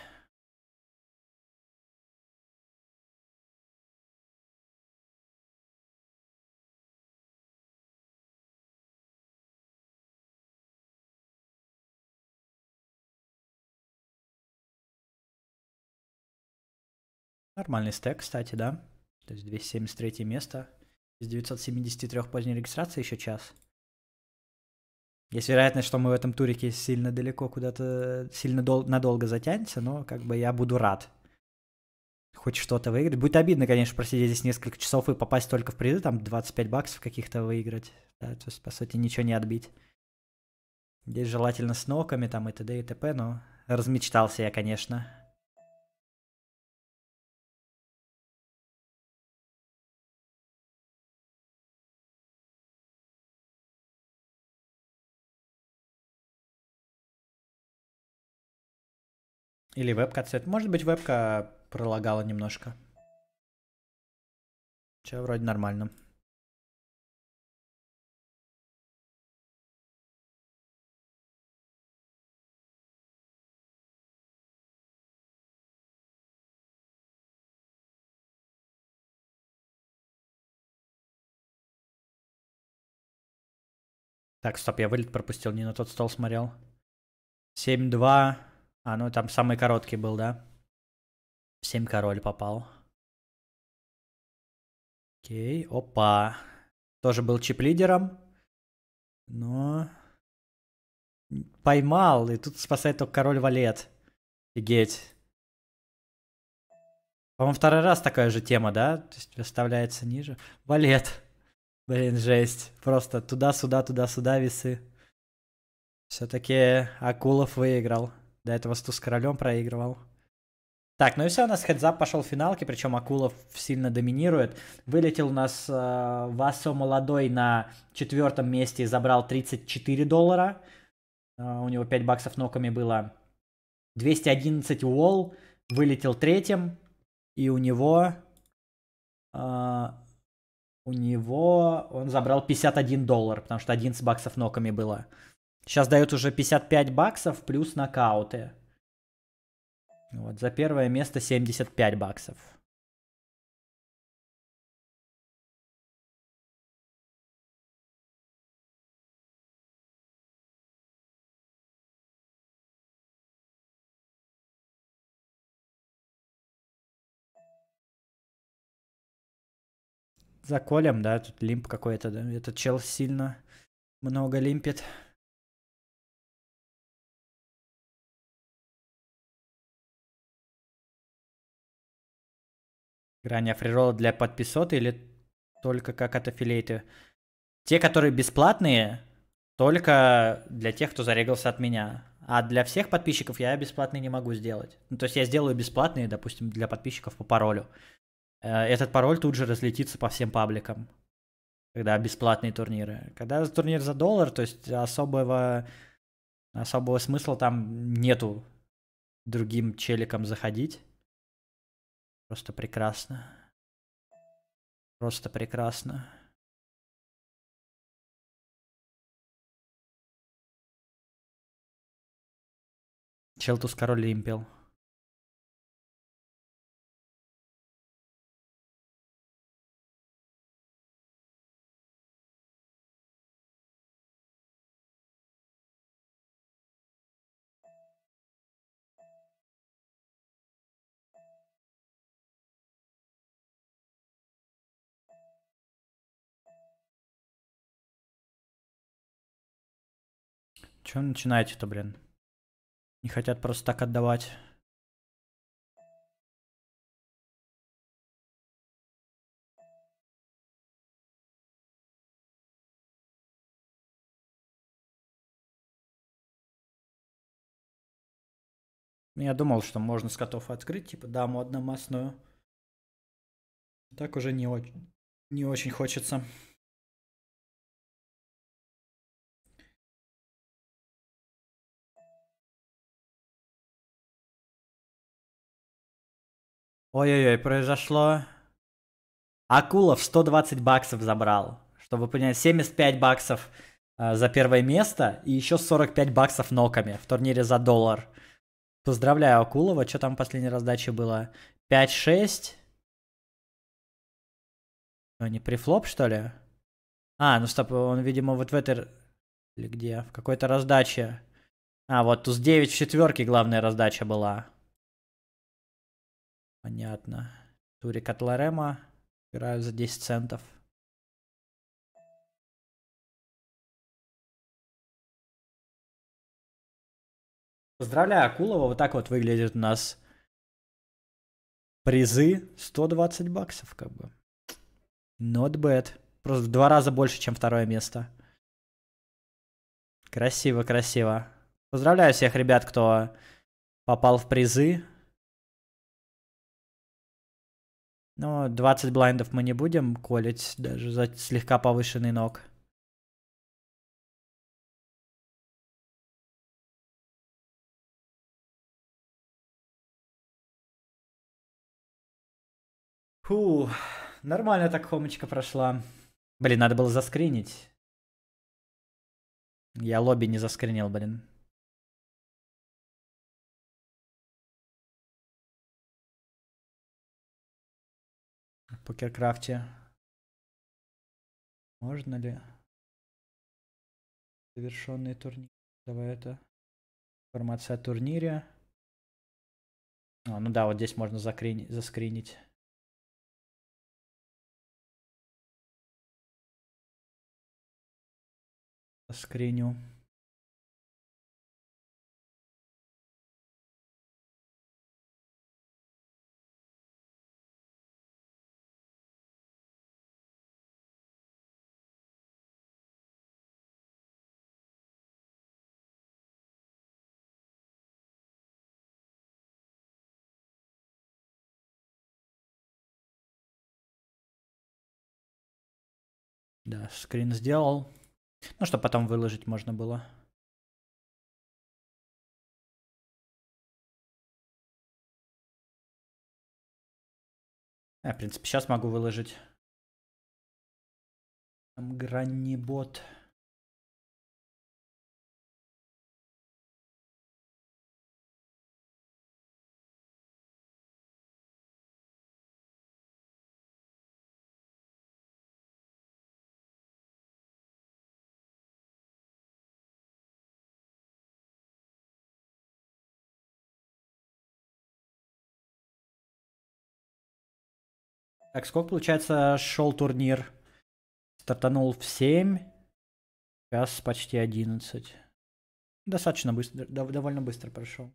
Нормальный стек, кстати, да? То есть 273 место. Из 973 поздней регистрации еще час. Есть вероятность, что мы в этом турике сильно далеко куда-то, сильно дол- надолго затянемся, но как бы я буду рад. Хоть что-то выиграть. Будет обидно, конечно, просидеть здесь несколько часов и попасть только в призы, там 25 баксов каких-то выиграть. Да, то есть, по сути, ничего не отбить. Здесь желательно с ноками там и т.д. и т.п., но размечтался я, конечно. Или вебка цвет? Может быть, вебка пролагала немножко. Че, вроде нормально. Так, стоп, я вылет пропустил, не на тот стол смотрел. 7-2. А, ну там самый короткий был, да? Семь король попал. Окей, опа. Тоже был чип-лидером. Но... Поймал, и тут спасает только король валет. Офигеть. По-моему, второй раз такая же тема, да? То есть выставляется ниже. Валет. Блин, жесть. Просто туда-сюда, туда-сюда весы. Все-таки Акулов выиграл. До этого Сту с королем проигрывал. Так, ну и все, у нас хедзап пошел в финалке, причем Акулов сильно доминирует. Вылетел у нас э, Васо Молодой на четвертом месте и забрал 34 доллара. Э, у него 5 баксов ноками было. 211 Уолл вылетел третьим, и у него... Э, у него он забрал 51 доллар, потому что 11 баксов ноками было. Сейчас дают уже 55 баксов плюс нокауты. Вот, за первое место 75 баксов. За Колем, да, тут лимп какой-то, да, этот чел сильно много лимпит. Грани африрола для подписоты или только как от аффилейты? Те, которые бесплатные, только для тех, кто зарегался от меня. А для всех подписчиков я бесплатный не могу сделать. Ну, то есть я сделаю бесплатные, допустим, для подписчиков по паролю. Э, этот пароль тут же разлетится по всем пабликам, когда бесплатные турниры. Когда турнир за доллар, то есть особого, особого смысла там нету другим челикам заходить. Просто прекрасно. Просто прекрасно. Челтус король импел. Чем начинаете-то, блин? Не хотят просто так отдавать. Ну, я думал, что можно с котов открыть, типа даму одномастную. Так уже не очень, не очень хочется. Ой-ой-ой, произошло. Акулов 120 баксов забрал. Чтобы понять, 75 баксов э, за первое место и еще 45 баксов ноками в турнире за доллар. Поздравляю Акулова. Что там в последней раздаче было? 5-6. Ну, не префлоп, что ли? А, ну стоп, он, видимо, вот в этой... Или где? В какой-то раздаче. А, вот туз 9 в четверке главная раздача была. Понятно. Турик от Ларема. Играю за 10 центов. Поздравляю, Акулова. Вот так вот выглядят у нас призы. 120 баксов как бы. Not bad. Просто в два раза больше, чем второе место. Красиво, красиво. Поздравляю всех ребят, кто попал в призы. Ну, 20 блайндов мы не будем колить, даже за слегка повышенный ног. Фу, нормально так хомочка прошла. Блин, надо было заскринить. Я лобби не заскринил, блин. покеркрафте. Можно ли? Завершенный турнир. Давай это. Информация о турнире. А, ну да, вот здесь можно закрин... заскринить. Заскриню. скрин сделал. Ну, что потом выложить можно было. Я, в принципе, сейчас могу выложить. Там гранибот. бот. Так, сколько, получается, шел турнир? Стартанул в 7. Сейчас почти 11. Достаточно быстро, довольно быстро прошел.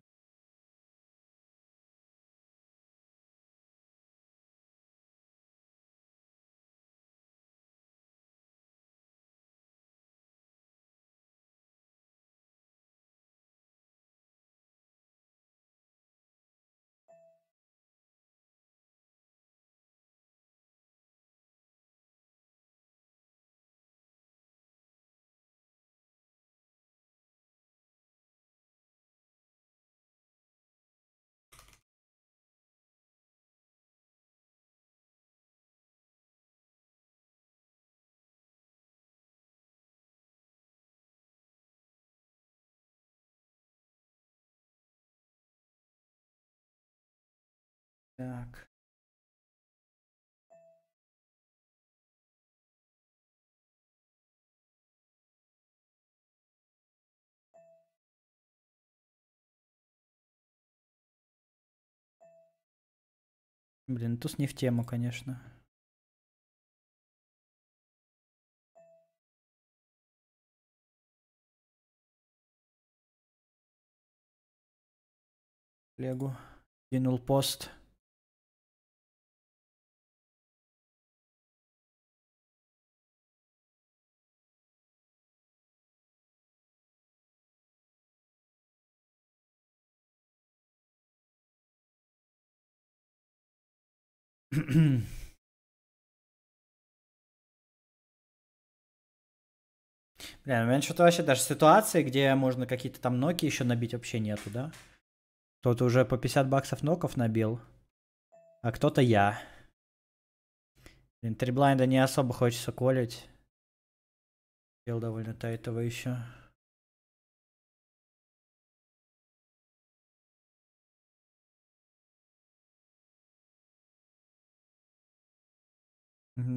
Так. Блин, тут не в тему, конечно. Легу кинул пост. Бля, у ну, меня что-то вообще даже ситуации, где можно какие-то там ноки еще набить, вообще нету, да? Кто-то уже по 50 баксов ноков набил, а кто-то я. Блин, триблайнда не особо хочется колить. Дел довольно тайтово еще.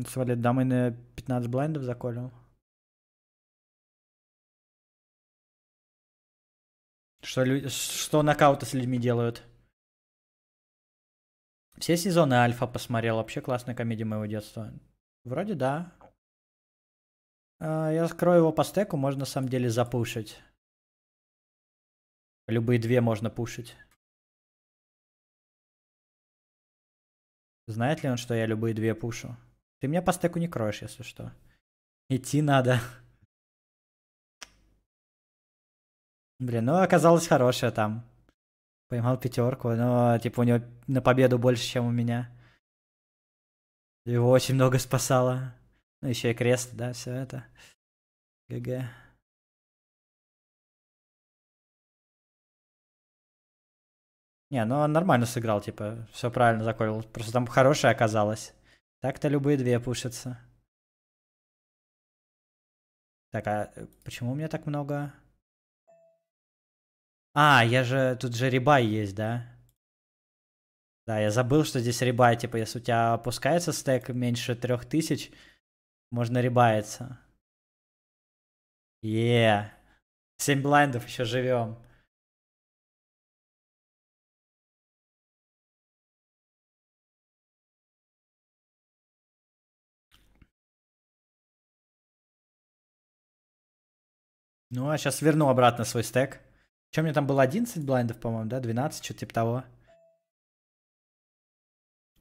Свалит, да, мы на 15 блайндов заколем. Что, люди, что нокауты с людьми делают? Все сезоны Альфа посмотрел. Вообще классная комедия моего детства. Вроде да. А, я скрою его по стеку, можно на самом деле запушить. Любые две можно пушить. Знает ли он, что я любые две пушу? Ты меня по стеку не кроешь, если что. Идти надо. Блин, ну оказалось хорошая там. Поймал пятерку, но типа у него на победу больше, чем у меня. Его очень много спасало. Ну еще и крест, да, все это. ГГ. Не, ну он нормально сыграл, типа, все правильно заколил. Просто там хорошее оказалось. Так-то любые две пушатся. Так, а э, почему у меня так много? А, я же... Тут же ребай есть, да? Да, я забыл, что здесь ребай. Типа, если у тебя опускается стек меньше трех тысяч, можно ребаяться. Е, yeah. 7 блайндов еще живем. Ну, а сейчас верну обратно свой стек. Чем мне там было 11 блайндов, по-моему, да? 12, что-то типа того.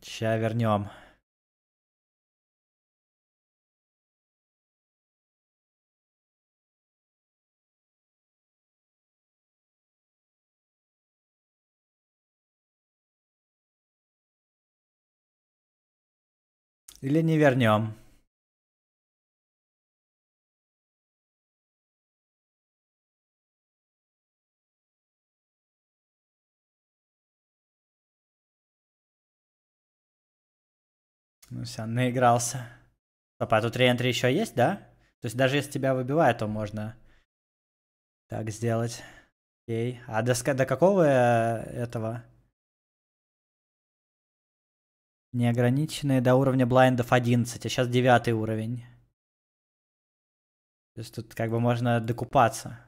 Сейчас вернем. Или не вернем. Ну все, наигрался. Папа, тут реентри еще есть, да? То есть даже если тебя выбивают, то можно так сделать. Окей. А до, до какого э, этого? Неограниченные до уровня блайндов 11, а сейчас 9 уровень. То есть тут как бы можно докупаться.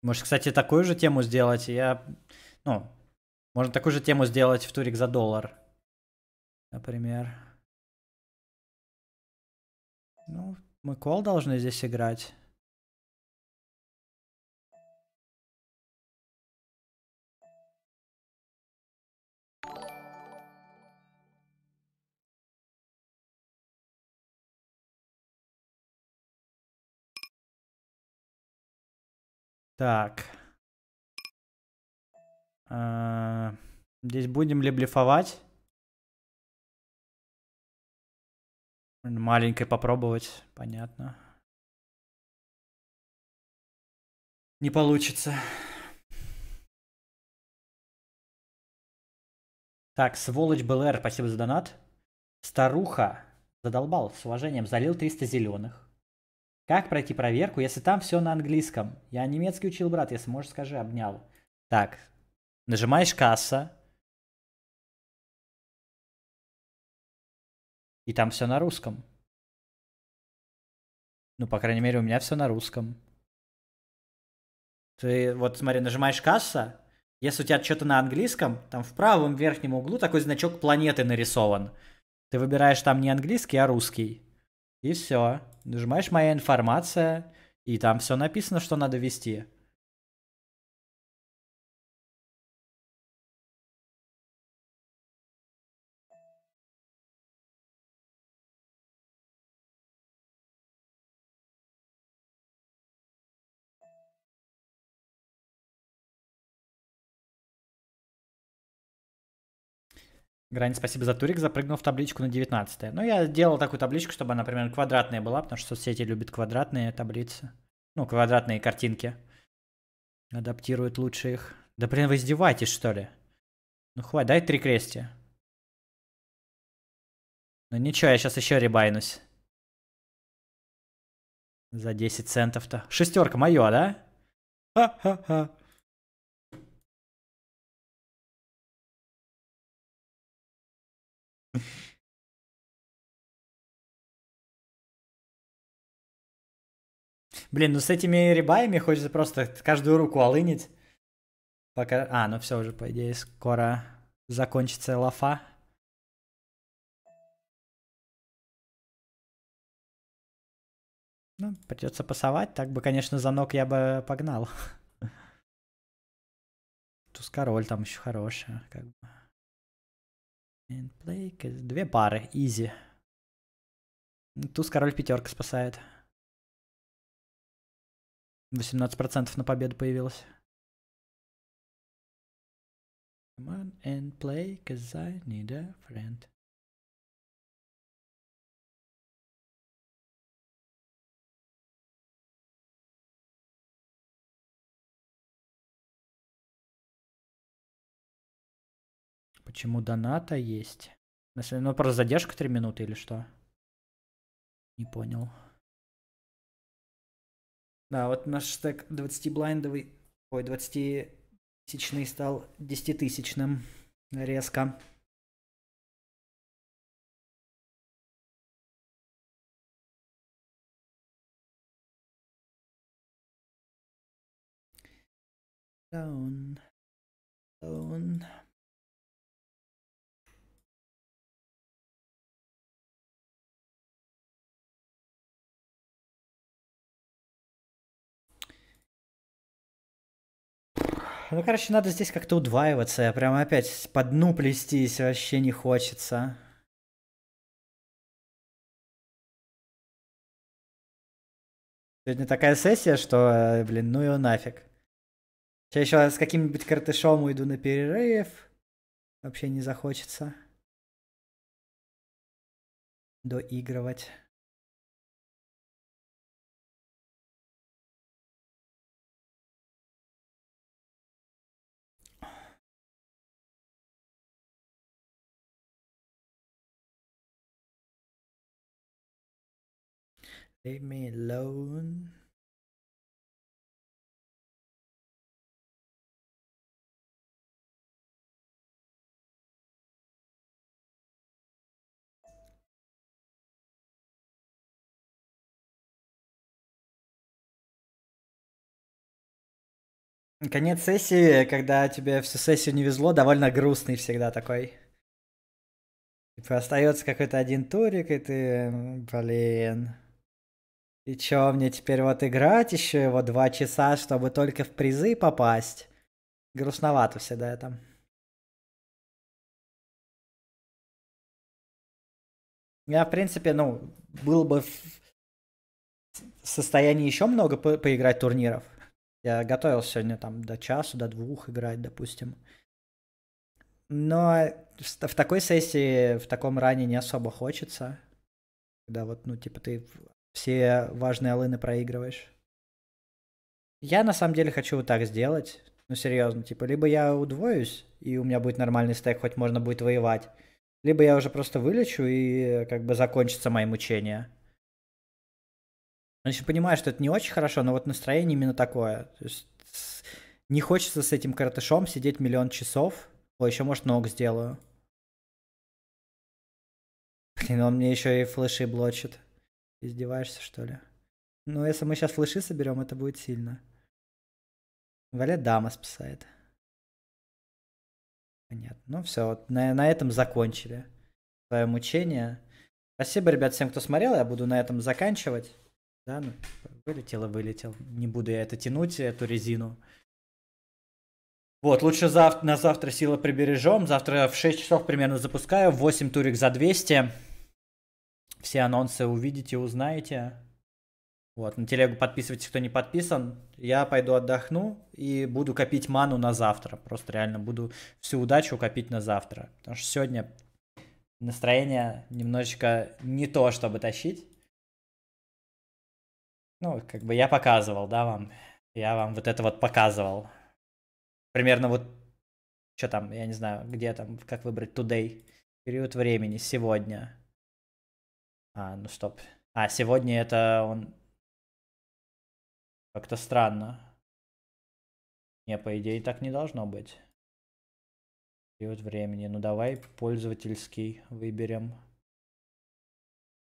Может, кстати, такую же тему сделать? Я ну, можно такую же тему сделать в турик за доллар. Например. Ну, мы кол должны здесь играть. Так. Э, здесь будем ли блефовать? Маленькой попробовать, понятно. Не получится. Так, сволочь БЛР, спасибо за донат. Старуха задолбал, с уважением, залил 300 зеленых. Как пройти проверку, если там все на английском? Я немецкий учил, брат, если можешь, скажи, обнял. Так, Нажимаешь касса. И там все на русском. Ну, по крайней мере, у меня все на русском. Ты вот смотри, нажимаешь касса. Если у тебя что-то на английском, там в правом верхнем углу такой значок планеты нарисован. Ты выбираешь там не английский, а русский. И все. Нажимаешь моя информация, и там все написано, что надо вести. Грань, спасибо за турик, запрыгнул в табличку на 19 -е. Ну, я делал такую табличку, чтобы она, например, квадратная была, потому что соцсети любят квадратные таблицы. Ну, квадратные картинки. Адаптируют лучше их. Да, блин, вы издеваетесь, что ли? Ну, хватит, дай три крести. Ну, ничего, я сейчас еще ребайнусь. За 10 центов-то. Шестерка моя, да? Ха-ха-ха. Блин, ну с этими ребаями хочется просто каждую руку алынить. Пока... А, ну все уже, по идее, скоро закончится лафа. Ну, придется пасовать. Так бы, конечно, за ног я бы погнал. Туз король там еще хорошая, как бы. Play... Две пары, изи. Туз король пятерка спасает. 18% на победу появилось. Come on and play, cause I need a friend. Почему доната есть? Ну, просто задержка 3 минуты или что? Не понял. Да, вот наш стек 20-блайндовый, ой, 20-тысячный стал 10-тысячным резко. Down. Down. Ну, короче, надо здесь как-то удваиваться. Я прямо опять по дну плестись вообще не хочется. Сегодня такая сессия, что, э, блин, ну и нафиг. Сейчас еще с каким-нибудь картышом уйду на перерыв. Вообще не захочется доигрывать. Leave me alone. Конец сессии, когда тебе всю сессию не везло, довольно грустный всегда такой. Типа остается какой-то один турик, и ты, блин, и чё, мне теперь вот играть еще его два часа, чтобы только в призы попасть? Грустновато всегда это. Я, в принципе, ну, был бы в состоянии еще много по поиграть турниров. Я готовился сегодня там до часу, до двух играть, допустим. Но в такой сессии, в таком ране не особо хочется. Когда вот, ну, типа, ты все важные алыны проигрываешь. Я на самом деле хочу вот так сделать. Ну серьезно, типа, либо я удвоюсь, и у меня будет нормальный стек, хоть можно будет воевать. Либо я уже просто вылечу, и как бы закончится мои мучения. Я еще понимаю, что это не очень хорошо, но вот настроение именно такое. То есть, не хочется с этим коротышом сидеть миллион часов. О, еще может ног сделаю. Блин, он мне еще и флеши блочит. Издеваешься, что ли? Ну, если мы сейчас лыши соберем, это будет сильно. Валя дама спасает. Понятно. Ну все, вот на, на этом закончили свое мучение. Спасибо, ребят, всем, кто смотрел. Я буду на этом заканчивать. Да, ну, вылетело, вылетел. Не буду я это тянуть, эту резину. Вот, лучше зав на завтра сила прибережем. Завтра в 6 часов примерно запускаю. 8 турик за 200. Все анонсы увидите, узнаете. Вот, на телегу подписывайтесь, кто не подписан. Я пойду отдохну и буду копить ману на завтра. Просто реально буду всю удачу копить на завтра. Потому что сегодня настроение немножечко не то, чтобы тащить. Ну, как бы я показывал, да, вам. Я вам вот это вот показывал. Примерно вот, что там, я не знаю, где там, как выбрать today. Период времени, сегодня. А, ну стоп. А, сегодня это он... Как-то странно. Не, по идее, так не должно быть. Период времени. Ну давай пользовательский выберем.